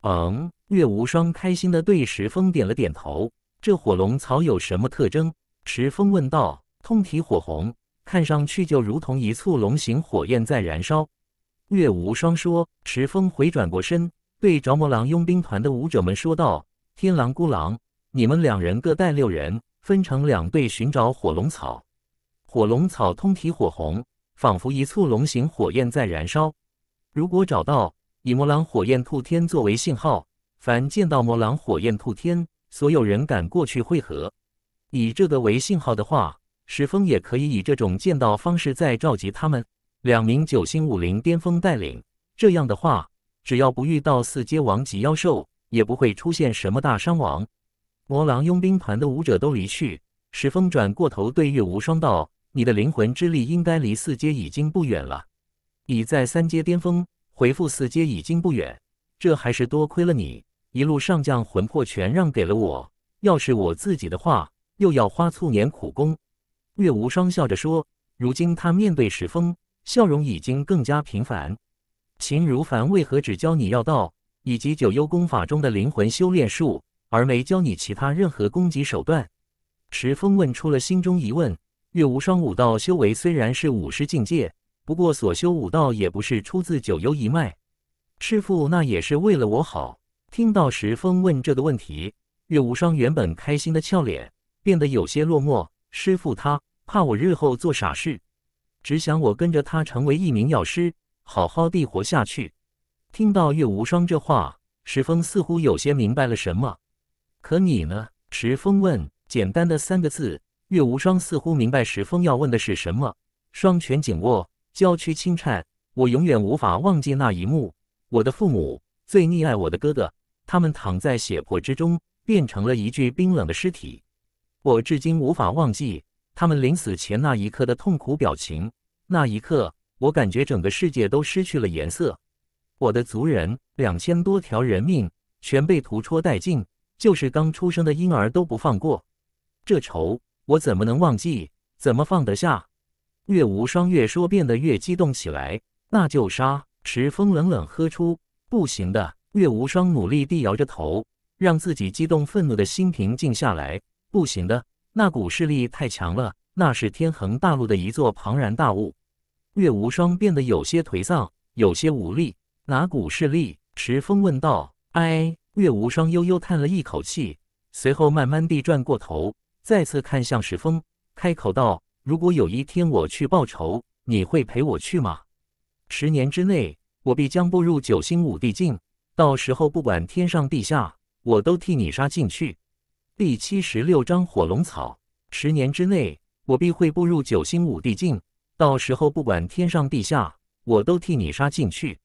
嗯，月无双开心的对石峰点了点头。这火龙草有什么特征？石峰问道。通体火红，看上去就如同一簇龙形火焰在燃烧。岳无双说：“池峰回转过身，对着魔狼佣兵团的武者们说道：‘天狼、孤狼，你们两人各带六人，分成两队寻找火龙草。火龙草通体火红，仿佛一簇龙形火焰在燃烧。如果找到，以魔狼火焰吐天作为信号，凡见到魔狼火焰吐天，所有人赶过去汇合。以这个为信号的话，石峰也可以以这种见到方式再召集他们。’”两名九星武灵巅峰带领，这样的话，只要不遇到四阶王级妖兽，也不会出现什么大伤亡。魔狼佣兵团的武者都离去，石峰转过头对月无双道：“你的灵魂之力应该离四阶已经不远了，已在三阶巅峰，回复四阶已经不远。这还是多亏了你，一路上将魂魄全让给了我。要是我自己的话，又要花数年苦功。”月无双笑着说：“如今他面对石峰。”笑容已经更加平凡。秦如凡为何只教你要道以及九幽功法中的灵魂修炼术，而没教你其他任何攻击手段？石峰问出了心中疑问。月无双武道修为虽然是武师境界，不过所修武道也不是出自九幽一脉。师父那也是为了我好。听到石峰问这个问题，月无双原本开心的俏脸变得有些落寞。师父他怕我日后做傻事。只想我跟着他成为一名药师，好好的活下去。听到岳无双这话，石峰似乎有些明白了什么。可你呢？石峰问。简单的三个字，岳无双似乎明白石峰要问的是什么。双拳紧握，娇躯轻颤。我永远无法忘记那一幕。我的父母，最溺爱我的哥哥，他们躺在血泊之中，变成了一具冰冷的尸体。我至今无法忘记。他们临死前那一刻的痛苦表情，那一刻我感觉整个世界都失去了颜色。我的族人两千多条人命全被屠戳殆尽，就是刚出生的婴儿都不放过。这仇我怎么能忘记？怎么放得下？月无双越说变得越激动起来。那就杀！池风冷冷喝出：“不行的。”月无双努力地摇着头，让自己激动愤怒的心平静下来。不行的。那股势力太强了，那是天恒大陆的一座庞然大物。月无双变得有些颓丧，有些无力。哪股势力？石峰问道。哎，月无双悠悠叹了一口气，随后慢慢地转过头，再次看向石峰，开口道：“如果有一天我去报仇，你会陪我去吗？十年之内，我必将步入九星五帝境，到时候不管天上地下，我都替你杀进去。”第七十六章火龙草。十年之内，我必会步入九星五帝境。到时候，不管天上地下，我都替你杀进去。”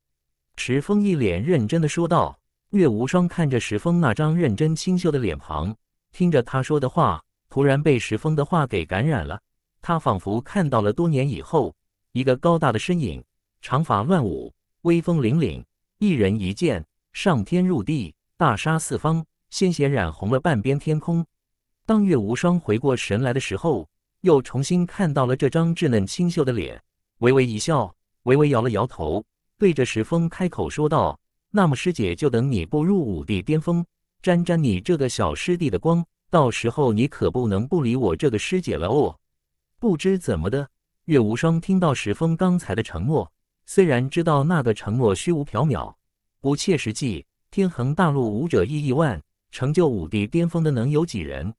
石峰一脸认真的说道。岳无双看着石峰那张认真清秀的脸庞，听着他说的话，突然被石峰的话给感染了。他仿佛看到了多年以后，一个高大的身影，长发乱舞，威风凛凛，一人一剑，上天入地，大杀四方。鲜血染红了半边天空。当月无双回过神来的时候，又重新看到了这张稚嫩清秀的脸，微微一笑，微微摇了摇头，对着石峰开口说道：“那么师姐就等你步入武帝巅峰，沾沾你这个小师弟的光。到时候你可不能不理我这个师姐了哦。”不知怎么的，月无双听到石峰刚才的承诺，虽然知道那个承诺虚无缥缈，不切实际，天恒大陆武者亿亿万。成就武帝巅峰的能有几人？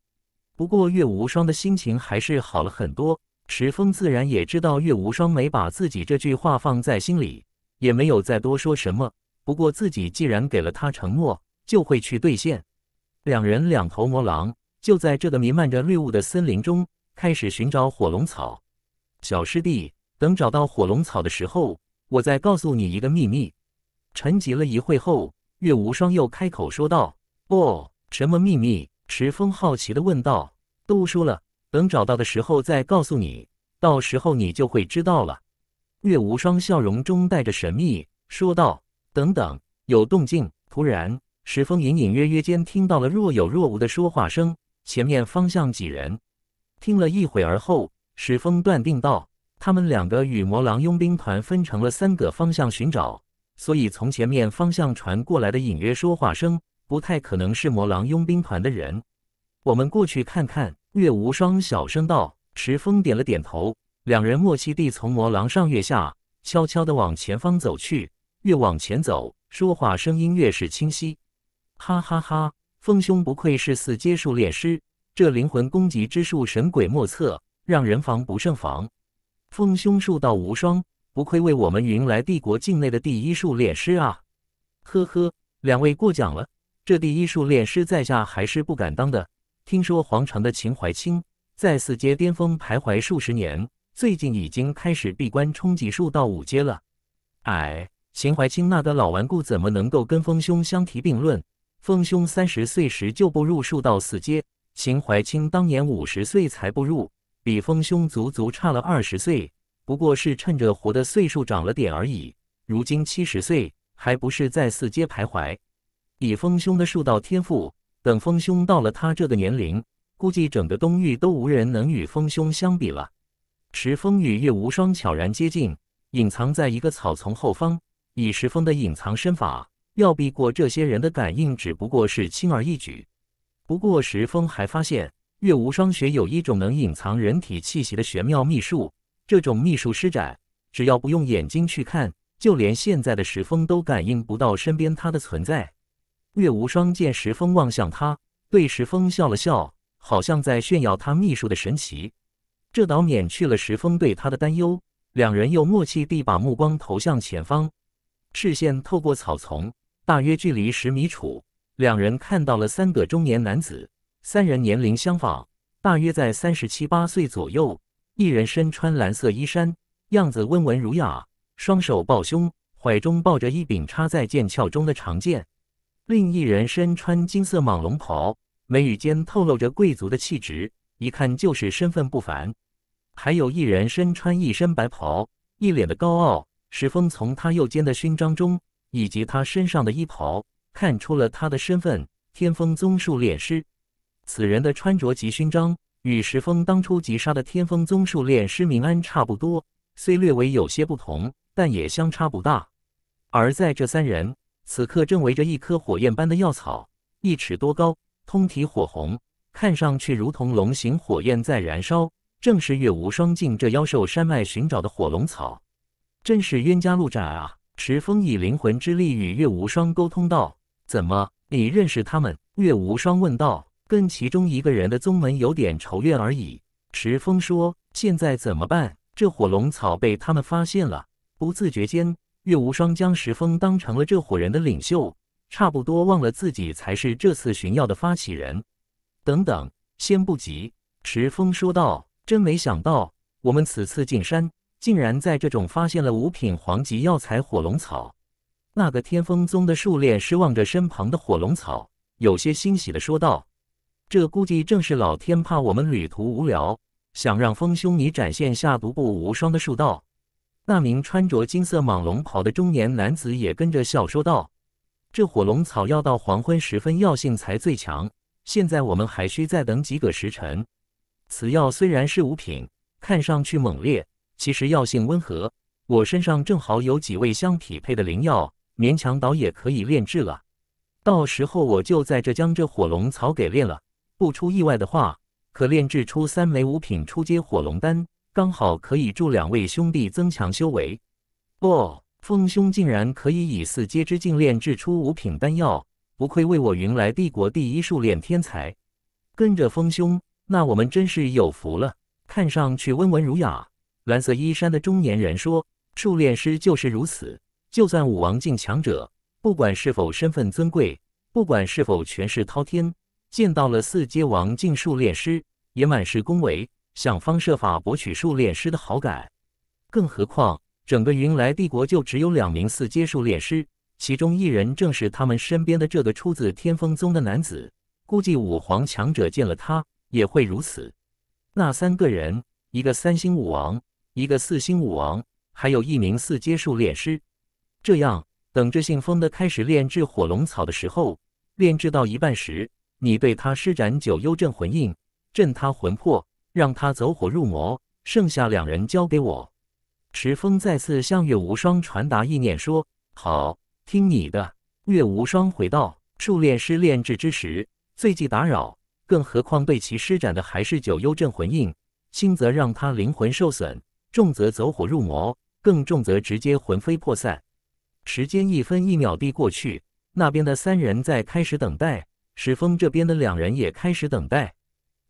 不过月无双的心情还是好了很多。池峰自然也知道月无双没把自己这句话放在心里，也没有再多说什么。不过自己既然给了他承诺，就会去兑现。两人两头魔狼就在这个弥漫着绿雾的森林中开始寻找火龙草。小师弟，等找到火龙草的时候，我再告诉你一个秘密。沉寂了一会后，月无双又开口说道。哦，什么秘密？池峰好奇地问道。都说了，等找到的时候再告诉你，到时候你就会知道了。月无双笑容中带着神秘，说道：“等等，有动静！”突然，石峰隐隐约约间听到了若有若无的说话声。前面方向几人听了一会儿后，石峰断定道：“他们两个与魔狼佣兵团分成了三个方向寻找，所以从前面方向传过来的隐约说话声。”不太可能是魔狼佣兵团的人，我们过去看看。”月无双小声道。池峰点了点头，两人默契地从魔狼上跃下，悄悄地往前方走去。越往前走，说话声音越是清晰。哈哈哈，风兄不愧是四阶术炼师，这灵魂攻击之术神鬼莫测，让人防不胜防。风兄术道无双，不愧为我们云来帝国境内的第一术炼师啊！呵呵，两位过奖了。这第一术练师在下还是不敢当的。听说皇城的秦怀清在四阶巅峰徘徊数十年，最近已经开始闭关冲击数到五阶了。哎，秦怀清那个老顽固怎么能够跟风兄相提并论？风兄三十岁时就步入数到四阶，秦怀清当年五十岁才步入，比风兄足足差了二十岁。不过是趁着活的岁数长了点而已，如今七十岁还不是在四阶徘徊。以风兄的术道天赋，等风兄到了他这个年龄，估计整个东域都无人能与风兄相比了。石风与月无双悄然接近，隐藏在一个草丛后方。以石风的隐藏身法，要避过这些人的感应，只不过是轻而易举。不过石峰还发现，月无双学有一种能隐藏人体气息的玄妙秘术。这种秘术施展，只要不用眼睛去看，就连现在的石峰都感应不到身边他的存在。岳无双见石峰望向他，对石峰笑了笑，好像在炫耀他秘术的神奇。这倒免去了石峰对他的担忧。两人又默契地把目光投向前方，视线透过草丛，大约距离十米处，两人看到了三个中年男子。三人年龄相仿，大约在三十七八岁左右。一人身穿蓝色衣衫，样子温文儒雅，双手抱胸，怀中抱着一柄插在剑鞘中的长剑。另一人身穿金色蟒龙袍，眉宇间透露着贵族的气质，一看就是身份不凡。还有一人身穿一身白袍，一脸的高傲。石峰从他右肩的勋章中，以及他身上的衣袍，看出了他的身份——天风宗术炼师。此人的穿着及勋章与石峰当初击杀的天风宗术炼师明安差不多，虽略微有些不同，但也相差不大。而在这三人。此刻正围着一棵火焰般的药草，一尺多高，通体火红，看上去如同龙形火焰在燃烧。正是月无双进这妖兽山脉寻找的火龙草，真是冤家路窄啊！池峰以灵魂之力与月无双沟通道：“怎么，你认识他们？”月无双问道：“跟其中一个人的宗门有点仇怨而已。”池峰说：“现在怎么办？这火龙草被他们发现了。”不自觉间。岳无双将石峰当成了这伙人的领袖，差不多忘了自己才是这次寻药的发起人。等等，先不急。石峰说道：“真没想到，我们此次进山，竟然在这种发现了五品黄级药材火龙草。”那个天风宗的树炼失望着身旁的火龙草，有些欣喜的说道：“这估计正是老天怕我们旅途无聊，想让峰兄你展现下独步无双的术道。”那名穿着金色蟒龙袍的中年男子也跟着笑说道：“这火龙草要到黄昏时分药性才最强，现在我们还需再等几个时辰。此药虽然是五品，看上去猛烈，其实药性温和。我身上正好有几味相匹配的灵药，勉强倒也可以炼制了。到时候我就在这将这火龙草给炼了，不出意外的话，可炼制出三枚五品初阶火龙丹。”刚好可以助两位兄弟增强修为。哦，风兄竟然可以以四阶之境炼制出五品丹药，不愧为我云来帝国第一术炼天才。跟着风兄，那我们真是有福了。看上去温文儒雅，蓝色衣衫的中年人说：“术炼师就是如此，就算武王境强者，不管是否身份尊贵，不管是否权势滔天，见到了四阶王境术炼师，也满是恭维。”想方设法博取数炼师的好感，更何况整个云来帝国就只有两名四阶数炼师，其中一人正是他们身边的这个出自天风宗的男子。估计五皇强者见了他也会如此。那三个人，一个三星武王，一个四星武王，还有一名四阶数炼师。这样，等着信封的开始炼制火龙草的时候，炼制到一半时，你对他施展九幽镇魂印，镇他魂魄。让他走火入魔，剩下两人交给我。池峰再次向月无双传达意念，说：“好，听你的。”月无双回道：“术炼师炼制之时，最忌打扰，更何况对其施展的还是九幽镇魂印，轻则让他灵魂受损，重则走火入魔，更重则直接魂飞魄散。”时间一分一秒地过去，那边的三人在开始等待，石峰这边的两人也开始等待。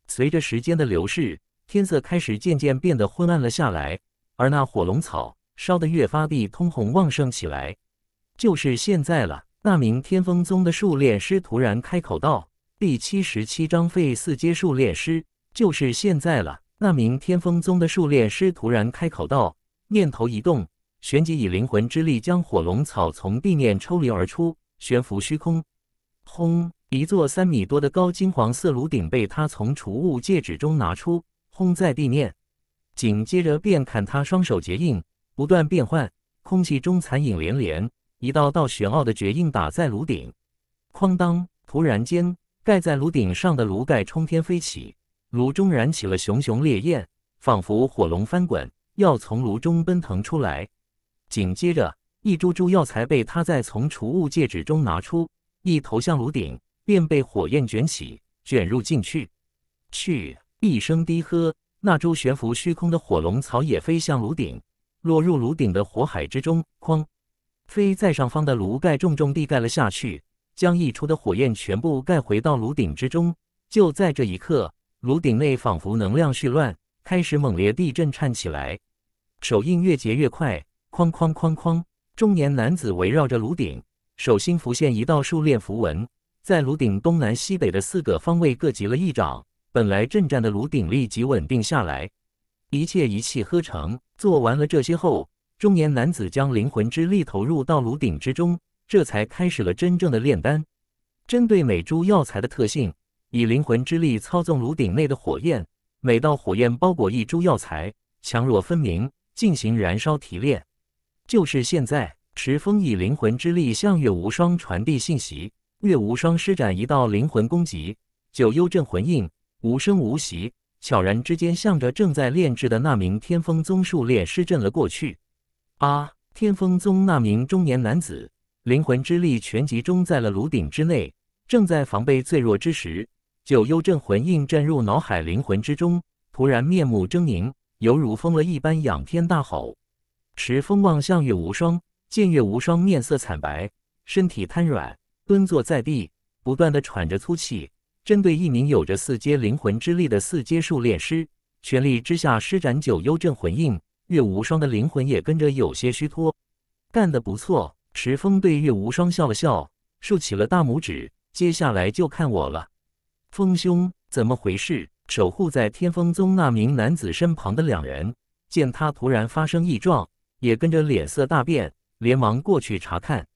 随着时间的流逝，天色开始渐渐变得昏暗了下来，而那火龙草烧得越发地通红旺盛起来。就是现在了，那名天风宗的术炼师突然开口道：“第七十七章废四阶术炼师。”就是现在了，那名天风宗的术炼师突然开口道，念头一动，旋即以灵魂之力将火龙草从地面抽离而出，悬浮虚空，轰！一座三米多的高金黄色炉顶被他从储物戒指中拿出，轰在地面。紧接着便看他双手结印，不断变换，空气中残影连连，一道道玄奥的绝印打在炉顶。哐当！突然间，盖在炉顶上的炉盖冲天飞起，炉中燃起了熊熊烈焰，仿佛火龙翻滚，要从炉中奔腾出来。紧接着，一株株药材被他在从储物戒指中拿出，一头向炉顶。便被火焰卷起，卷入进去。去一声低喝，那株悬浮虚空的火龙草也飞向炉顶，落入炉顶的火海之中。哐！飞在上方的炉盖重重地盖了下去，将溢出的火焰全部盖回到炉顶之中。就在这一刻，炉顶内仿佛能量絮乱，开始猛烈地震颤起来。手印越结越快，哐哐哐哐！中年男子围绕着炉顶，手心浮现一道数列符文。在炉顶东南西北的四个方位各集了一掌，本来震颤的炉顶立即稳定下来，一切一气呵成。做完了这些后，中年男子将灵魂之力投入到炉鼎之中，这才开始了真正的炼丹。针对每株药材的特性，以灵魂之力操纵炉顶内的火焰，每道火焰包裹一株药材，强弱分明，进行燃烧提炼。就是现在，石峰以灵魂之力向月无双传递信息。月无双施展一道灵魂攻击，九幽镇魂印无声无息，悄然之间向着正在炼制的那名天风宗数列施震了过去。啊！天风宗那名中年男子灵魂之力全集中在了炉鼎之内，正在防备最弱之时，九幽镇魂印震入脑海灵魂之中，突然面目狰狞，犹如疯了一般仰天大吼。持风望向月无双，见月无双面色惨白，身体瘫软。蹲坐在地，不断的喘着粗气。针对一名有着四阶灵魂之力的四阶术炼师，全力之下施展九幽镇魂印，月无双的灵魂也跟着有些虚脱。干得不错，石峰对月无双笑了笑，竖起了大拇指。接下来就看我了，峰兄，怎么回事？守护在天风宗那名男子身旁的两人见他突然发生异状，也跟着脸色大变，连忙过去查看。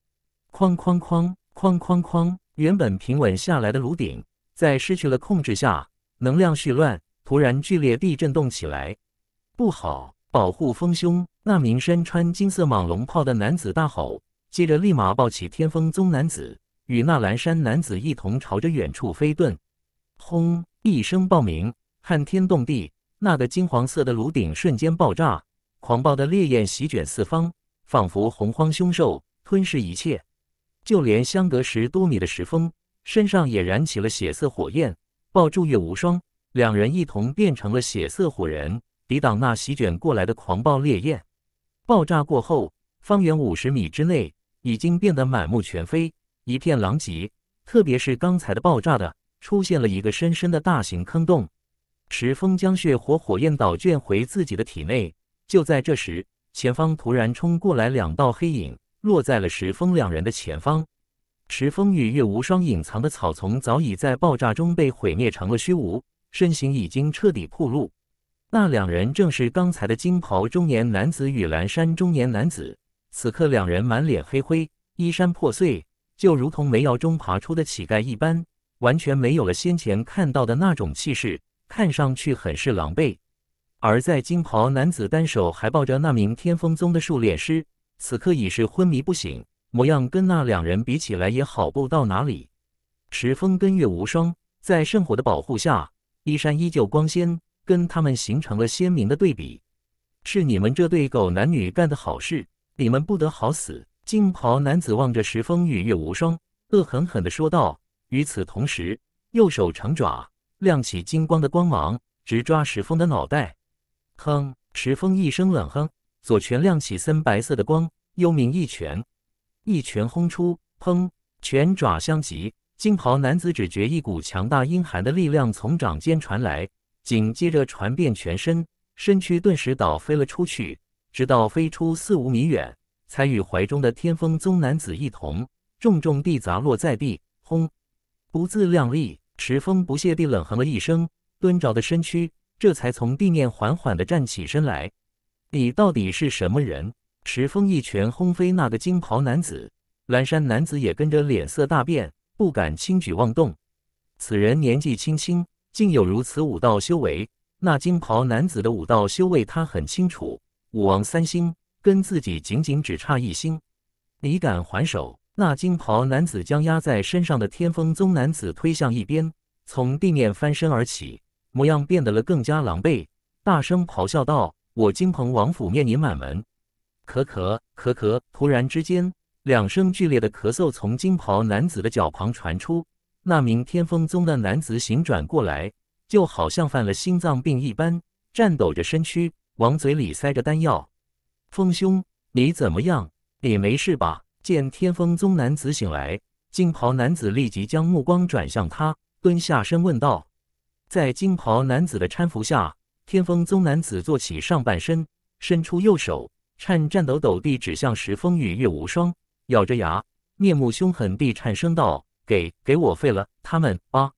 哐哐哐！哐哐哐！原本平稳下来的颅顶，在失去了控制下，能量絮乱，突然剧烈地震动起来。不好！保护峰兄！那名身穿金色蟒龙袍的男子大吼，接着立马抱起天风宗男子与那蓝山男子一同朝着远处飞遁。轰！一声爆鸣，撼天动地。那个金黄色的颅顶瞬间爆炸，狂暴的烈焰席卷四方，仿佛洪荒凶兽吞噬一切。就连相隔十多米的石峰身上也燃起了血色火焰，抱住月无双，两人一同变成了血色火人，抵挡那席卷过来的狂暴烈焰。爆炸过后，方圆五十米之内已经变得满目全非，一片狼藉。特别是刚才的爆炸的，出现了一个深深的大型坑洞。石峰将血火火焰倒卷回自己的体内。就在这时，前方突然冲过来两道黑影。落在了石峰两人的前方，石峰与月无双隐藏的草丛早已在爆炸中被毁灭成了虚无，身形已经彻底暴露。那两人正是刚才的金袍中年男子与蓝衫中年男子。此刻两人满脸黑灰，衣衫破碎，就如同煤窑中爬出的乞丐一般，完全没有了先前看到的那种气势，看上去很是狼狈。而在金袍男子单手还抱着那名天风宗的狩猎师。此刻已是昏迷不醒，模样跟那两人比起来也好不到哪里。石峰跟月无双在圣火的保护下，衣衫依旧光鲜，跟他们形成了鲜明的对比。是你们这对狗男女干的好事，你们不得好死！金袍男子望着石峰与月无双，恶狠狠地说道。与此同时，右手长爪亮起金光的光芒，直抓石峰的脑袋。哼！石峰一声冷哼。左拳亮起森白色的光，幽冥一拳，一拳轰出，砰，拳爪相及，金袍男子只觉一股强大阴寒的力量从掌间传来，紧接着传遍全身，身躯顿时倒飞了出去，直到飞出四五米远，才与怀中的天风宗男子一同重重地砸落在地，轰！不自量力，持风不屑地冷哼了一声，蹲着的身躯这才从地面缓缓地站起身来。你到底是什么人？迟风一拳轰飞那个金袍男子，蓝衫男子也跟着脸色大变，不敢轻举妄动。此人年纪轻轻，竟有如此武道修为。那金袍男子的武道修为他很清楚，武王三星，跟自己仅仅只差一星。你敢还手？那金袍男子将压在身上的天风宗男子推向一边，从地面翻身而起，模样变得了更加狼狈，大声咆哮道。我金鹏王府灭你满门！咳咳咳咳！突然之间，两声剧烈的咳嗽从金袍男子的脚旁传出。那名天风宗的男子醒转过来，就好像犯了心脏病一般，颤抖着身躯，往嘴里塞着丹药。风兄，你怎么样？你没事吧？见天风宗男子醒来，金袍男子立即将目光转向他，蹲下身问道。在金袍男子的搀扶下。天风宗男子坐起上半身，伸出右手，颤颤抖抖地指向石峰与月无双，咬着牙，面目凶狠地颤声道：“给给我废了他们啊！”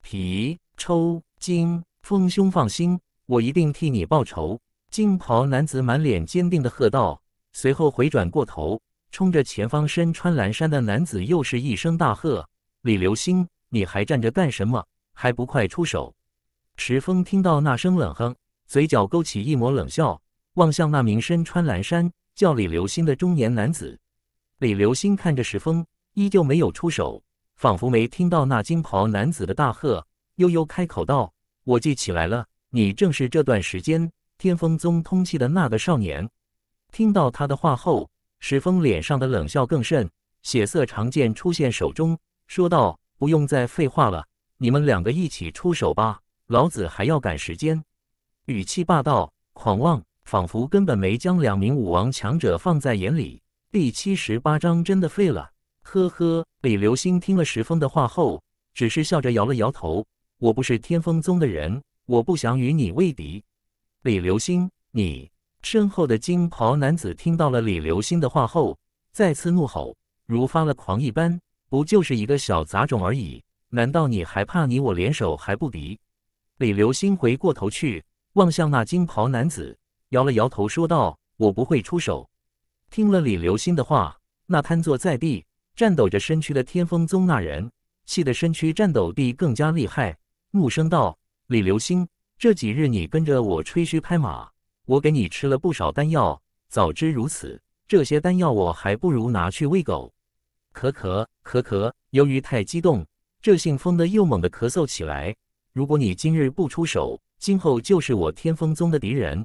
皮抽筋，风兄放心，我一定替你报仇。”金袍男子满脸坚定地喝道，随后回转过头，冲着前方身穿蓝衫的男子又是一声大喝：“李流星，你还站着干什么？还不快出手！”石峰听到那声冷哼，嘴角勾起一抹冷笑，望向那名身穿蓝衫、叫李流星的中年男子。李流星看着石峰，依旧没有出手，仿佛没听到那金袍男子的大喝，悠悠开口道：“我记起来了，你正是这段时间天风宗通气的那个少年。”听到他的话后，石峰脸上的冷笑更甚，血色长剑出现手中，说道：“不用再废话了，你们两个一起出手吧。”老子还要赶时间，语气霸道狂妄，仿佛根本没将两名武王强者放在眼里。第七十八章真的废了，呵呵。李流星听了石峰的话后，只是笑着摇了摇头：“我不是天风宗的人，我不想与你为敌。”李流星，你身后的金袍男子听到了李流星的话后，再次怒吼，如发了狂一般：“不就是一个小杂种而已？难道你还怕你我联手还不敌？”李流星回过头去，望向那金袍男子，摇了摇头，说道：“我不会出手。”听了李流星的话，那瘫坐在地、颤抖着身躯的天风宗那人，气得身躯颤抖地更加厉害，怒声道：“李流星，这几日你跟着我吹嘘拍马，我给你吃了不少丹药。早知如此，这些丹药我还不如拿去喂狗。”咳咳咳咳，由于太激动，这姓风的又猛地咳嗽起来。如果你今日不出手，今后就是我天风宗的敌人。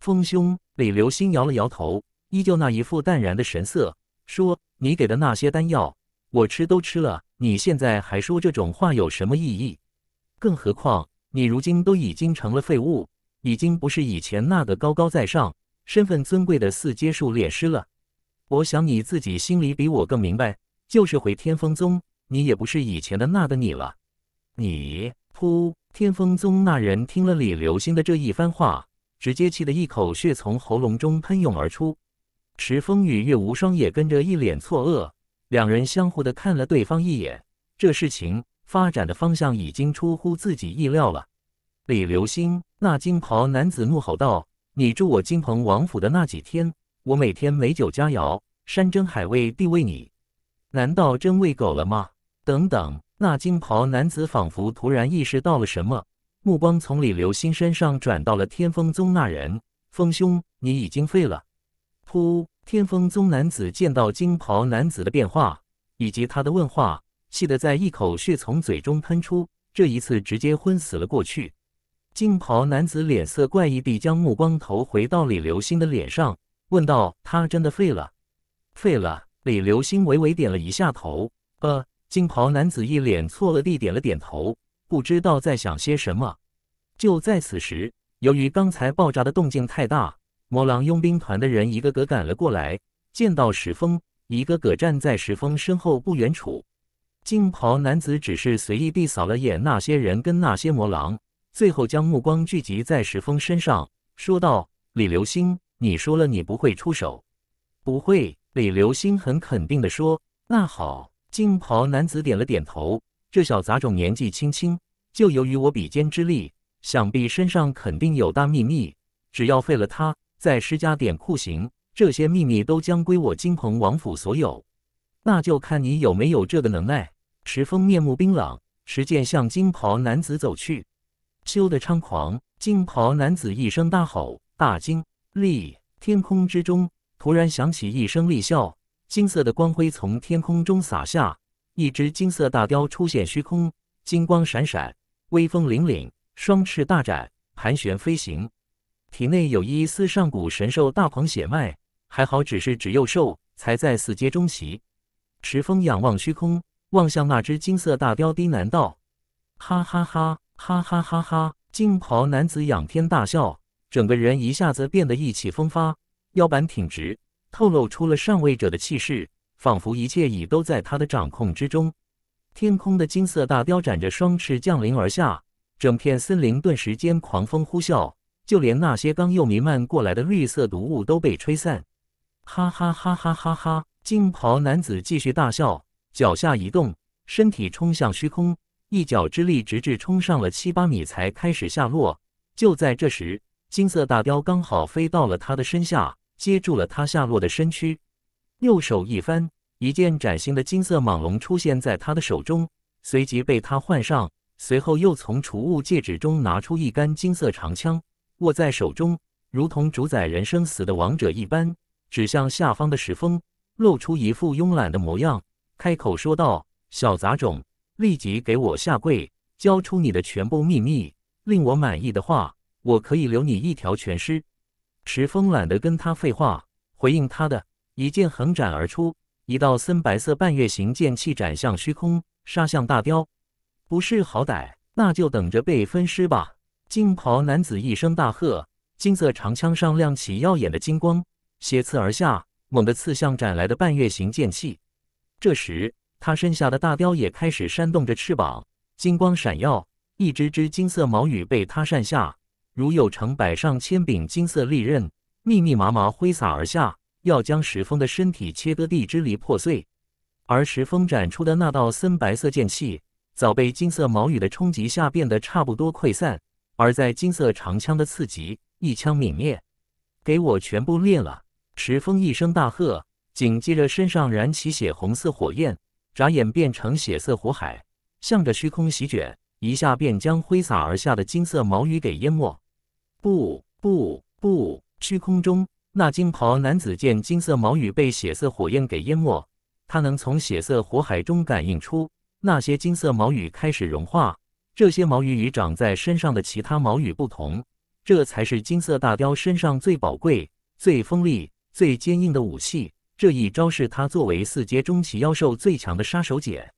风兄，李流星摇了摇头，依旧那一副淡然的神色，说：“你给的那些丹药，我吃都吃了。你现在还说这种话有什么意义？更何况你如今都已经成了废物，已经不是以前那个高高在上、身份尊贵的四阶术列师了。我想你自己心里比我更明白，就是回天风宗，你也不是以前的那个你了。”你。噗！天风宗那人听了李流星的这一番话，直接气得一口血从喉咙中喷涌而出。池风与月无双也跟着一脸错愕，两人相互的看了对方一眼。这事情发展的方向已经出乎自己意料了。李流星，那金袍男子怒吼道：“你住我金鹏王府的那几天，我每天美酒佳肴、山珍海味地喂你，难道真喂狗了吗？”等等。那金袍男子仿佛突然意识到了什么，目光从李流星身上转到了天风宗那人。风兄，你已经废了！噗！天风宗男子见到金袍男子的变化以及他的问话，气得在一口血从嘴中喷出，这一次直接昏死了过去。金袍男子脸色怪异地将目光投回到李流星的脸上，问道：“他真的废了？”“废了。”李流星微微点了一下头，“呃。”金袍男子一脸错愕地点了点头，不知道在想些什么。就在此时，由于刚才爆炸的动静太大，魔狼佣兵团的人一个个赶了过来，见到石峰，一个个站在石峰身后不远处。金袍男子只是随意地扫了眼那些人跟那些魔狼，最后将目光聚集在石峰身上，说道：“李流星，你说了你不会出手，不会。”李流星很肯定地说：“那好。”金袍男子点了点头。这小杂种年纪轻轻，就由于我比肩之力，想必身上肯定有大秘密。只要废了他，再施加点酷刑，这些秘密都将归我金鹏王府所有。那就看你有没有这个能耐。石峰面目冰冷，持剑向金袍男子走去。羞得猖狂！金袍男子一声大吼，大惊。立，天空之中突然响起一声厉啸。金色的光辉从天空中洒下，一只金色大雕出现虚空，金光闪闪，威风凛凛，双翅大展，盘旋飞行。体内有一丝上古神兽大鹏血脉，还好只是只幼兽，才在四阶中期。池峰仰望虚空，望向那只金色大雕，低喃道：“哈哈哈哈哈哈哈！”金袍男子仰天大笑，整个人一下子变得意气风发，腰板挺直。透露出了上位者的气势，仿佛一切已都在他的掌控之中。天空的金色大雕展着双翅降临而下，整片森林顿时间狂风呼啸，就连那些刚又弥漫过来的绿色毒雾都被吹散。哈哈哈哈哈哈！金袍男子继续大笑，脚下移动，身体冲向虚空，一脚之力直至冲上了七八米才开始下落。就在这时，金色大雕刚好飞到了他的身下。接住了他下落的身躯，右手一翻，一件崭新的金色蟒龙出现在他的手中，随即被他换上。随后又从储物戒指中拿出一杆金色长枪，握在手中，如同主宰人生死的王者一般，指向下方的石峰，露出一副慵懒的模样，开口说道：“小杂种，立即给我下跪，交出你的全部秘密。令我满意的话，我可以留你一条全尸。”石峰懒得跟他废话，回应他的一剑横斩而出，一道森白色半月形剑气斩向虚空，杀向大雕。不是好歹，那就等着被分尸吧！金袍男子一声大喝，金色长枪上亮起耀眼的金光，斜刺而下，猛地刺向斩来的半月形剑气。这时，他身下的大雕也开始扇动着翅膀，金光闪耀，一只只金色毛羽被他扇下。如有成百上千柄金色利刃，密密麻麻挥洒而下，要将石峰的身体切割地支离破碎。而石峰展出的那道森白色剑气，早被金色毛羽的冲击下变得差不多溃散。而在金色长枪的刺激，一枪泯灭，给我全部裂了！石峰一声大喝，紧接着身上燃起血红色火焰，眨眼变成血色火海，向着虚空席卷，一下便将挥洒而下的金色毛羽给淹没。不不不！虚空中那金袍男子见金色毛羽被血色火焰给淹没，他能从血色火海中感应出那些金色毛羽开始融化。这些毛羽与长在身上的其他毛羽不同，这才是金色大雕身上最宝贵、最锋利、最坚硬的武器。这一招是他作为四阶中期妖兽最强的杀手锏。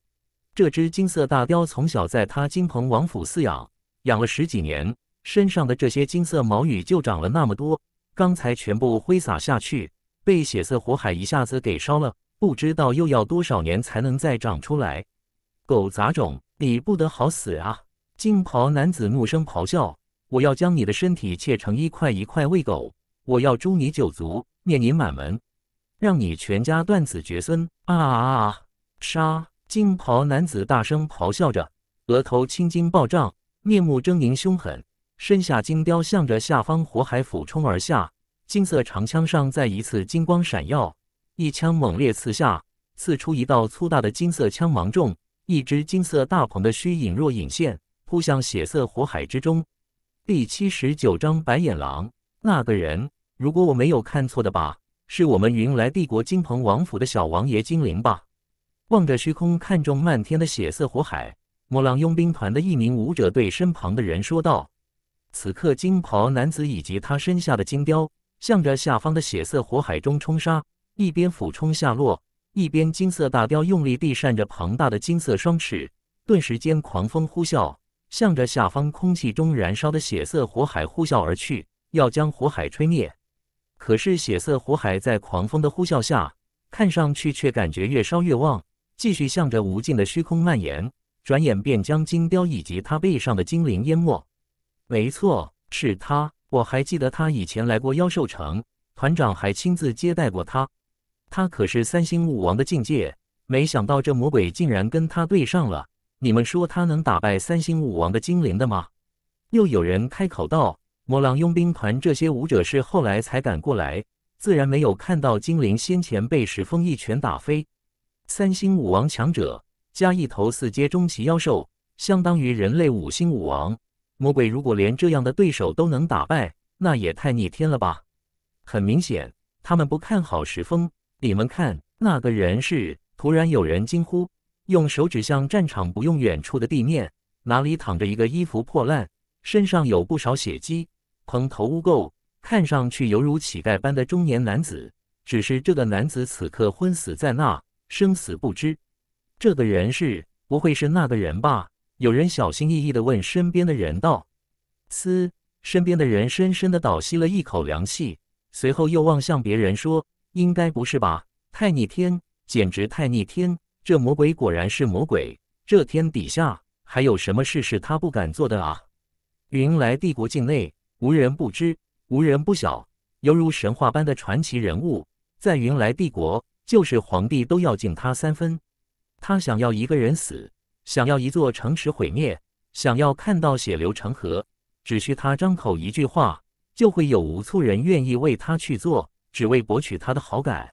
这只金色大雕从小在他金鹏王府饲养，养了十几年。身上的这些金色毛羽就长了那么多，刚才全部挥洒下去，被血色火海一下子给烧了，不知道又要多少年才能再长出来。狗杂种，你不得好死啊！金袍男子怒声咆哮：“我要将你的身体切成一块一块喂狗，我要诛你九族，灭你满门，让你全家断子绝孙啊！”啊杀！金袍男子大声咆哮着，额头青筋暴胀，面目狰狞凶狠。身下金雕向着下方火海俯冲而下，金色长枪上再一次金光闪耀，一枪猛烈刺下，刺出一道粗大的金色枪芒，中一只金色大鹏的虚影若隐现，扑向血色火海之中。第七十九章白眼狼。那个人，如果我没有看错的吧，是我们云来帝国金鹏王府的小王爷金灵吧？望着虚空看中漫天的血色火海，魔狼佣兵团的一名武者对身旁的人说道。此刻，金袍男子以及他身下的金雕，向着下方的血色火海中冲杀，一边俯冲下落，一边金色大雕用力地扇着庞大的金色双翅，顿时间狂风呼啸，向着下方空气中燃烧的血色火海呼啸而去，要将火海吹灭。可是，血色火海在狂风的呼啸下，看上去却感觉越烧越旺，继续向着无尽的虚空蔓延，转眼便将金雕以及他背上的精灵淹没。没错，是他。我还记得他以前来过妖兽城，团长还亲自接待过他。他可是三星武王的境界，没想到这魔鬼竟然跟他对上了。你们说他能打败三星武王的精灵的吗？又有人开口道：“魔狼佣兵团这些武者是后来才赶过来，自然没有看到精灵先前被石峰一拳打飞。三星武王强者加一头四阶中级妖兽，相当于人类五星武王。”魔鬼如果连这样的对手都能打败，那也太逆天了吧！很明显，他们不看好石峰。你们看，那个人是……突然有人惊呼，用手指向战场，不用远处的地面，哪里躺着一个衣服破烂、身上有不少血迹、蓬头污垢，看上去犹如乞丐般的中年男子。只是这个男子此刻昏死在那，生死不知。这个人是，不会是那个人吧？有人小心翼翼的问身边的人道：“嘶！”身边的人深深的倒吸了一口凉气，随后又望向别人说：“应该不是吧？太逆天，简直太逆天！这魔鬼果然是魔鬼！这天底下还有什么事是他不敢做的啊？”云来帝国境内，无人不知，无人不晓，犹如神话般的传奇人物，在云来帝国，就是皇帝都要敬他三分。他想要一个人死。想要一座城池毁灭，想要看到血流成河，只需他张口一句话，就会有无数人愿意为他去做，只为博取他的好感。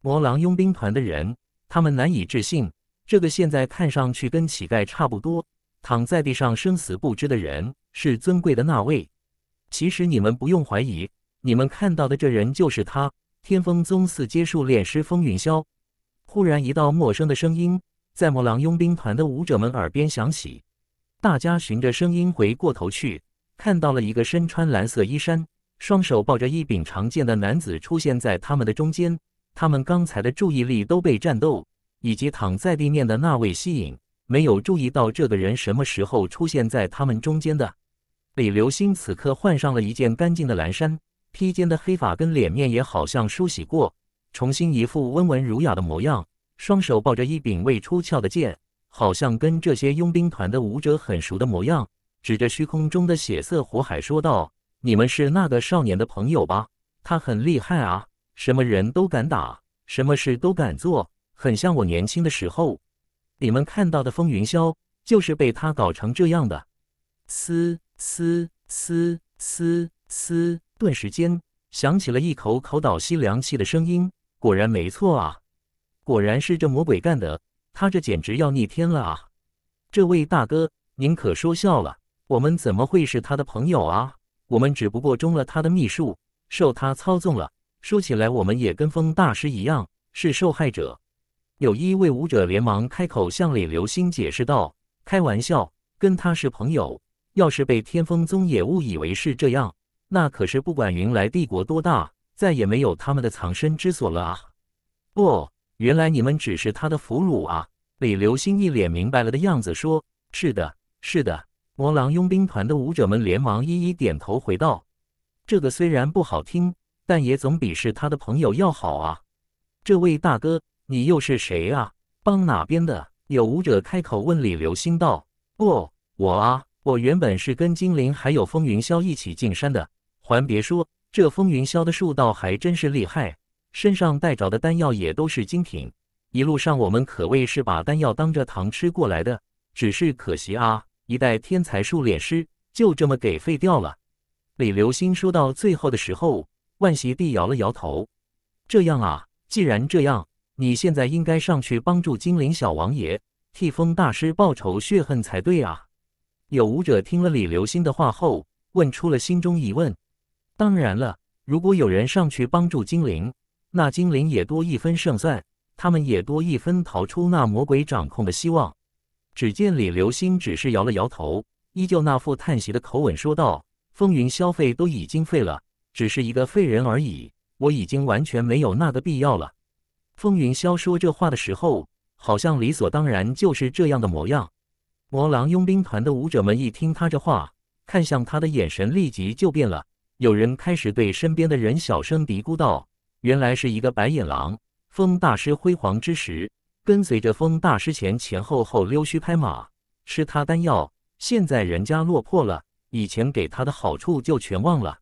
魔狼佣兵团的人，他们难以置信，这个现在看上去跟乞丐差不多，躺在地上生死不知的人，是尊贵的那位。其实你们不用怀疑，你们看到的这人就是他，天风宗四阶术炼师风云霄。忽然，一道陌生的声音。在魔狼佣兵团的舞者们耳边响起，大家循着声音回过头去，看到了一个身穿蓝色衣衫、双手抱着一柄长剑的男子出现在他们的中间。他们刚才的注意力都被战斗以及躺在地面的那位吸引，没有注意到这个人什么时候出现在他们中间的。李流星此刻换上了一件干净的蓝衫，披肩的黑发跟脸面也好像梳洗过，重新一副温文儒雅的模样。双手抱着一柄未出鞘的剑，好像跟这些佣兵团的武者很熟的模样，指着虚空中的血色火海说道：“你们是那个少年的朋友吧？他很厉害啊，什么人都敢打，什么事都敢做，很像我年轻的时候。你们看到的风云霄，就是被他搞成这样的。”嘶嘶嘶嘶嘶，顿时间响起了一口口倒吸凉气的声音。果然没错啊。果然是这魔鬼干的，他这简直要逆天了啊！这位大哥，您可说笑了，我们怎么会是他的朋友啊？我们只不过中了他的秘术，受他操纵了。说起来，我们也跟风大师一样是受害者。有一位武者连忙开口向李流星解释道：“开玩笑，跟他是朋友，要是被天风宗也误以为是这样，那可是不管云来帝国多大，再也没有他们的藏身之所了啊！”不。原来你们只是他的俘虏啊！李流星一脸明白了的样子，说：“是的，是的。”魔狼佣兵团的武者们连忙一一点头，回道：“这个虽然不好听，但也总比是他的朋友要好啊。”这位大哥，你又是谁啊？帮哪边的？有武者开口问李流星道：“哦，我啊，我原本是跟精灵还有风云霄一起进山的。还别说，这风云霄的术道还真是厉害。”身上带着的丹药也都是精品，一路上我们可谓是把丹药当着糖吃过来的。只是可惜啊，一代天才术猎师就这么给废掉了。李流星说到最后的时候，万席帝摇了摇头：“这样啊，既然这样，你现在应该上去帮助精灵小王爷，替风大师报仇雪恨才对啊。”有武者听了李流星的话后，问出了心中疑问：“当然了，如果有人上去帮助精灵，”那精灵也多一分胜算，他们也多一分逃出那魔鬼掌控的希望。只见李流星只是摇了摇头，依旧那副叹息的口吻说道：“风云消费都已经废了，只是一个废人而已，我已经完全没有那个必要了。”风云霄说这话的时候，好像理所当然就是这样的模样。魔狼佣兵团的武者们一听他这话，看向他的眼神立即就变了，有人开始对身边的人小声嘀咕道。原来是一个白眼狼，风大师辉煌之时，跟随着风大师前前后后溜须拍马，吃他丹药。现在人家落魄了，以前给他的好处就全忘了。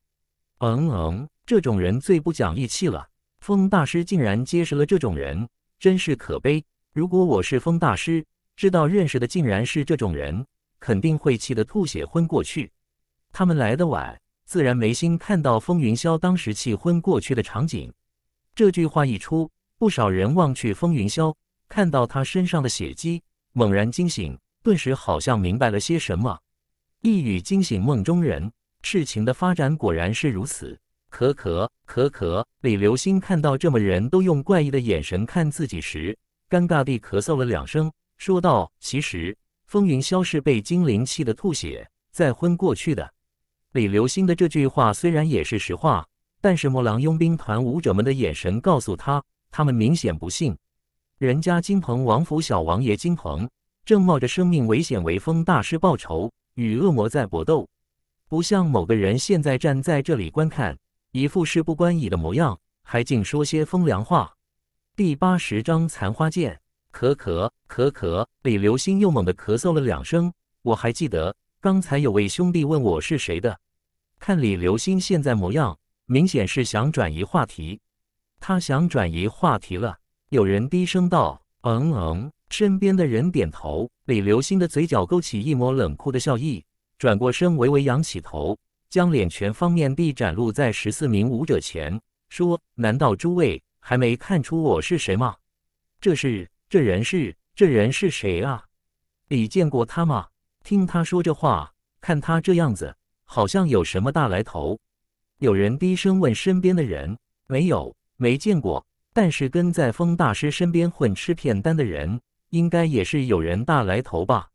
嗯嗯，这种人最不讲义气了。风大师竟然结识了这种人，真是可悲。如果我是风大师，知道认识的竟然是这种人，肯定会气得吐血昏过去。他们来的晚，自然没心看到风云霄当时气昏过去的场景。这句话一出，不少人望去，风云霄看到他身上的血迹，猛然惊醒，顿时好像明白了些什么。一语惊醒梦中人，事情的发展果然是如此。咳咳咳咳，李流星看到这么人都用怪异的眼神看自己时，尴尬地咳嗽了两声，说道：“其实风云霄是被精灵气得吐血，再昏过去的。”李流星的这句话虽然也是实话。但是魔狼佣兵团武者们的眼神告诉他，他们明显不信。人家金鹏王府小王爷金鹏正冒着生命危险为风大师报仇，与恶魔在搏斗，不像某个人现在站在这里观看，一副事不关己的模样，还净说些风凉话。第八十章残花剑。咳咳咳咳，李流星又猛地咳嗽了两声。我还记得刚才有位兄弟问我是谁的，看李流星现在模样。明显是想转移话题，他想转移话题了。有人低声道：“嗯嗯。”身边的人点头。李流星的嘴角勾起一抹冷酷的笑意，转过身，微微扬起头，将脸全方面地展露在十四名舞者前，说：“难道诸位还没看出我是谁吗？”这是这人是这人是谁啊？你见过他吗？听他说这话，看他这样子，好像有什么大来头。有人低声问身边的人：“没有，没见过。但是跟在风大师身边混吃片单的人，应该也是有人大来头吧？”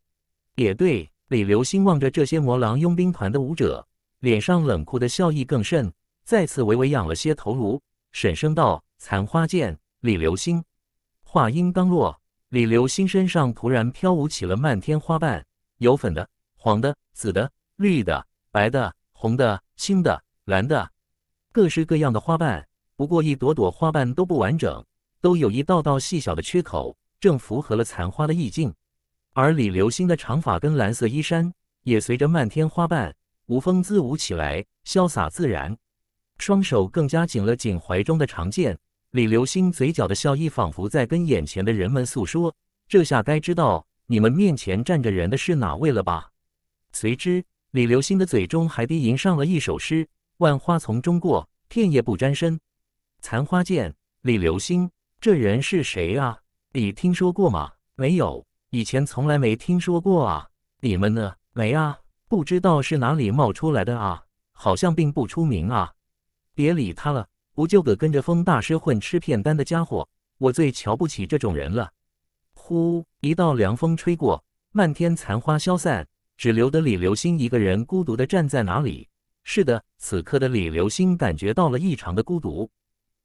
也对，李流星望着这些魔狼佣兵团的舞者，脸上冷酷的笑意更甚，再次微微仰了些头颅，沈声道：“残花剑，李流星。”话音刚落，李流星身上突然飘舞起了漫天花瓣，有粉的、黄的、紫的、绿的、白的、红的、青的。蓝的，各式各样的花瓣，不过一朵朵花瓣都不完整，都有一道道细小的缺口，正符合了残花的意境。而李流星的长发跟蓝色衣衫也随着漫天花瓣无风自舞起来，潇洒自然。双手更加紧了紧怀中的长剑，李流星嘴角的笑意仿佛在跟眼前的人们诉说：这下该知道你们面前站着人的是哪位了吧？随之，李流星的嘴中还低吟上了一首诗。万花丛中过，片叶不沾身。残花见李流星，这人是谁啊？你听说过吗？没有，以前从来没听说过啊。你们呢？没啊，不知道是哪里冒出来的啊，好像并不出名啊。别理他了，不就个跟着风大师混吃片丹的家伙？我最瞧不起这种人了。呼，一道凉风吹过，漫天残花消散，只留得李流星一个人孤独的站在哪里。是的，此刻的李流星感觉到了异常的孤独。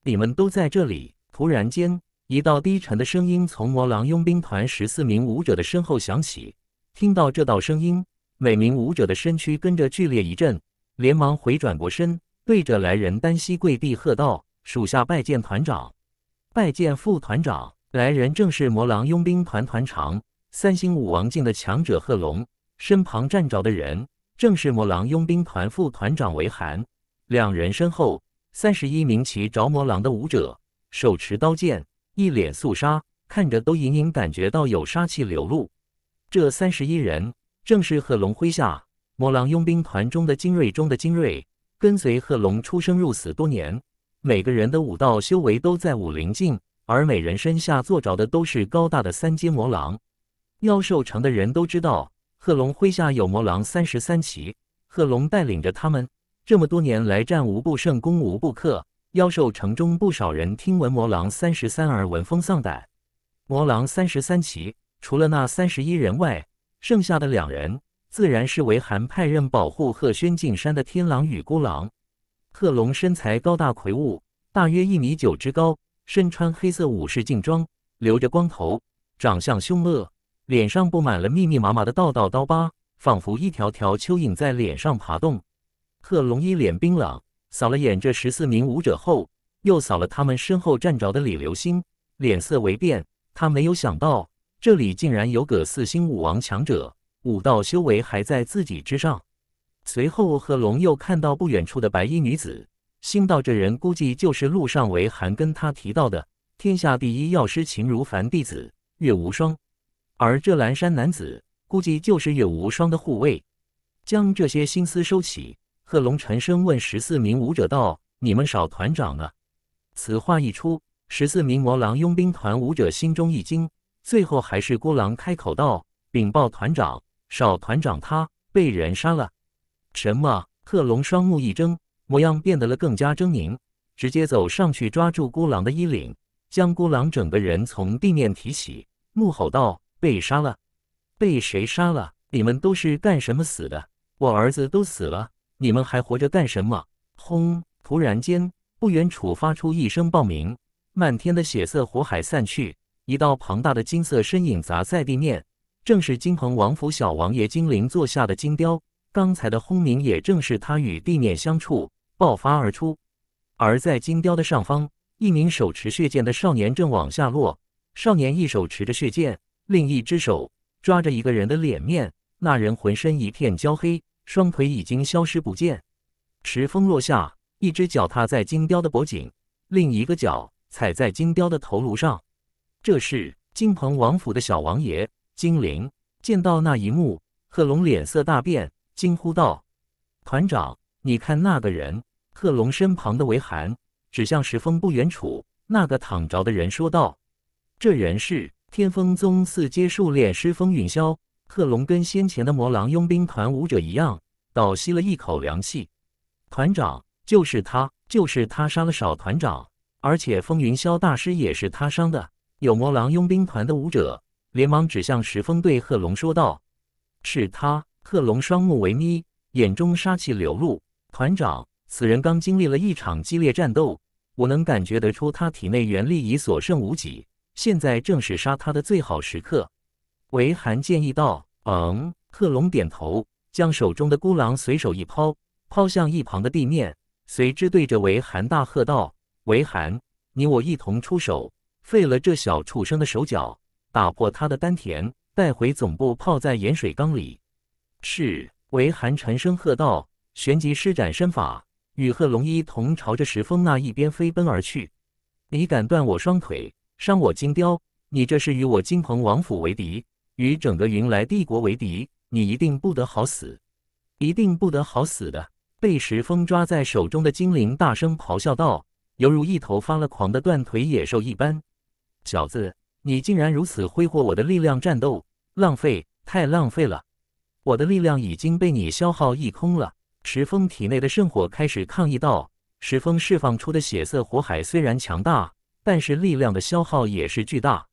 你们都在这里。突然间，一道低沉的声音从魔狼佣兵团十四名武者的身后响起。听到这道声音，每名武者的身躯跟着剧烈一震，连忙回转过身，对着来人单膝跪地，喝道：“属下拜见团长，拜见副团长。”来人正是魔狼佣兵团团长三星武王境的强者贺龙，身旁站着的人。正是魔狼佣兵团副团长韦寒，两人身后三十一名骑着魔狼的武者，手持刀剑，一脸肃杀，看着都隐隐感觉到有杀气流露。这三十一人正是贺龙麾下魔狼佣兵团中的精锐中的精锐，跟随贺龙出生入死多年，每个人的武道修为都在武灵境，而每人身下坐着的都是高大的三阶魔狼。妖兽城的人都知道。贺龙麾下有魔狼三十三骑，贺龙带领着他们，这么多年来战无不胜，攻无不克。妖兽城中不少人听闻魔狼三十三而闻风丧胆。魔狼三十三骑除了那三十一人外，剩下的两人自然是为韩派任保护贺轩进山的天狼与孤狼。贺龙身材高大魁梧，大约一米九之高，身穿黑色武士劲装，留着光头，长相凶恶。脸上布满了密密麻麻的道道刀疤，仿佛一条条蚯蚓在脸上爬动。贺龙一脸冰冷，扫了眼这十四名武者后，又扫了他们身后站着的李流星，脸色微变。他没有想到这里竟然有个四星武王强者，武道修为还在自己之上。随后，贺龙又看到不远处的白衣女子，心道这人估计就是陆尚为韩跟他提到的天下第一药师秦如凡弟子岳无双。而这蓝衫男子估计就是月无双的护卫。将这些心思收起，贺龙沉声问十四名武者道：“你们少团长呢？”此话一出，十四名魔狼佣兵团武者心中一惊。最后还是孤狼开口道：“禀报团长，少团长他被人杀了。”什么？贺龙双目一睁，模样变得了更加狰狞，直接走上去抓住孤狼的衣领，将孤狼整个人从地面提起，怒吼道。被杀了，被谁杀了？你们都是干什么死的？我儿子都死了，你们还活着干什么？轰！突然间，不远处发出一声爆鸣，漫天的血色火海散去，一道庞大的金色身影砸在地面，正是金鹏王府小王爷金陵座下的金雕。刚才的轰鸣也正是他与地面相触爆发而出。而在金雕的上方，一名手持血剑的少年正往下落。少年一手持着血剑。另一只手抓着一个人的脸面，那人浑身一片焦黑，双腿已经消失不见。石峰落下，一只脚踏在金雕的脖颈，另一个脚踩在金雕的头颅上。这是金鹏王府的小王爷金灵。见到那一幕，贺龙脸色大变，惊呼道：“团长，你看那个人！”贺龙身旁的韦寒指向石峰不远处那个躺着的人，说道：“这人是……”天风宗四阶术列师风云霄，贺龙跟先前的魔狼佣兵团武者一样，倒吸了一口凉气。团长就是他，就是他杀了少团长，而且风云霄大师也是他伤的。有魔狼佣兵团的武者连忙指向石峰，对贺龙说道：“是他。”贺龙双目微眯，眼中杀气流露。团长，此人刚经历了一场激烈战斗，我能感觉得出他体内元力已所剩无几。现在正是杀他的最好时刻，维寒建议道。嗯，贺龙点头，将手中的孤狼随手一抛，抛向一旁的地面，随之对着维寒大喝道：“维寒，你我一同出手，废了这小畜生的手脚，打破他的丹田，带回总部，泡在盐水缸里。”是，维寒沉声喝道，旋即施展身法，与贺龙一同朝着石峰那一边飞奔而去。你敢断我双腿！伤我金雕，你这是与我金鹏王府为敌，与整个云来帝国为敌，你一定不得好死，一定不得好死的！被石峰抓在手中的精灵大声咆哮道，犹如一头发了狂的断腿野兽一般。小子，你竟然如此挥霍我的力量战斗，浪费，太浪费了！我的力量已经被你消耗一空了。石峰体内的圣火开始抗议道，石峰释放出的血色火海虽然强大。但是力量的消耗也是巨大。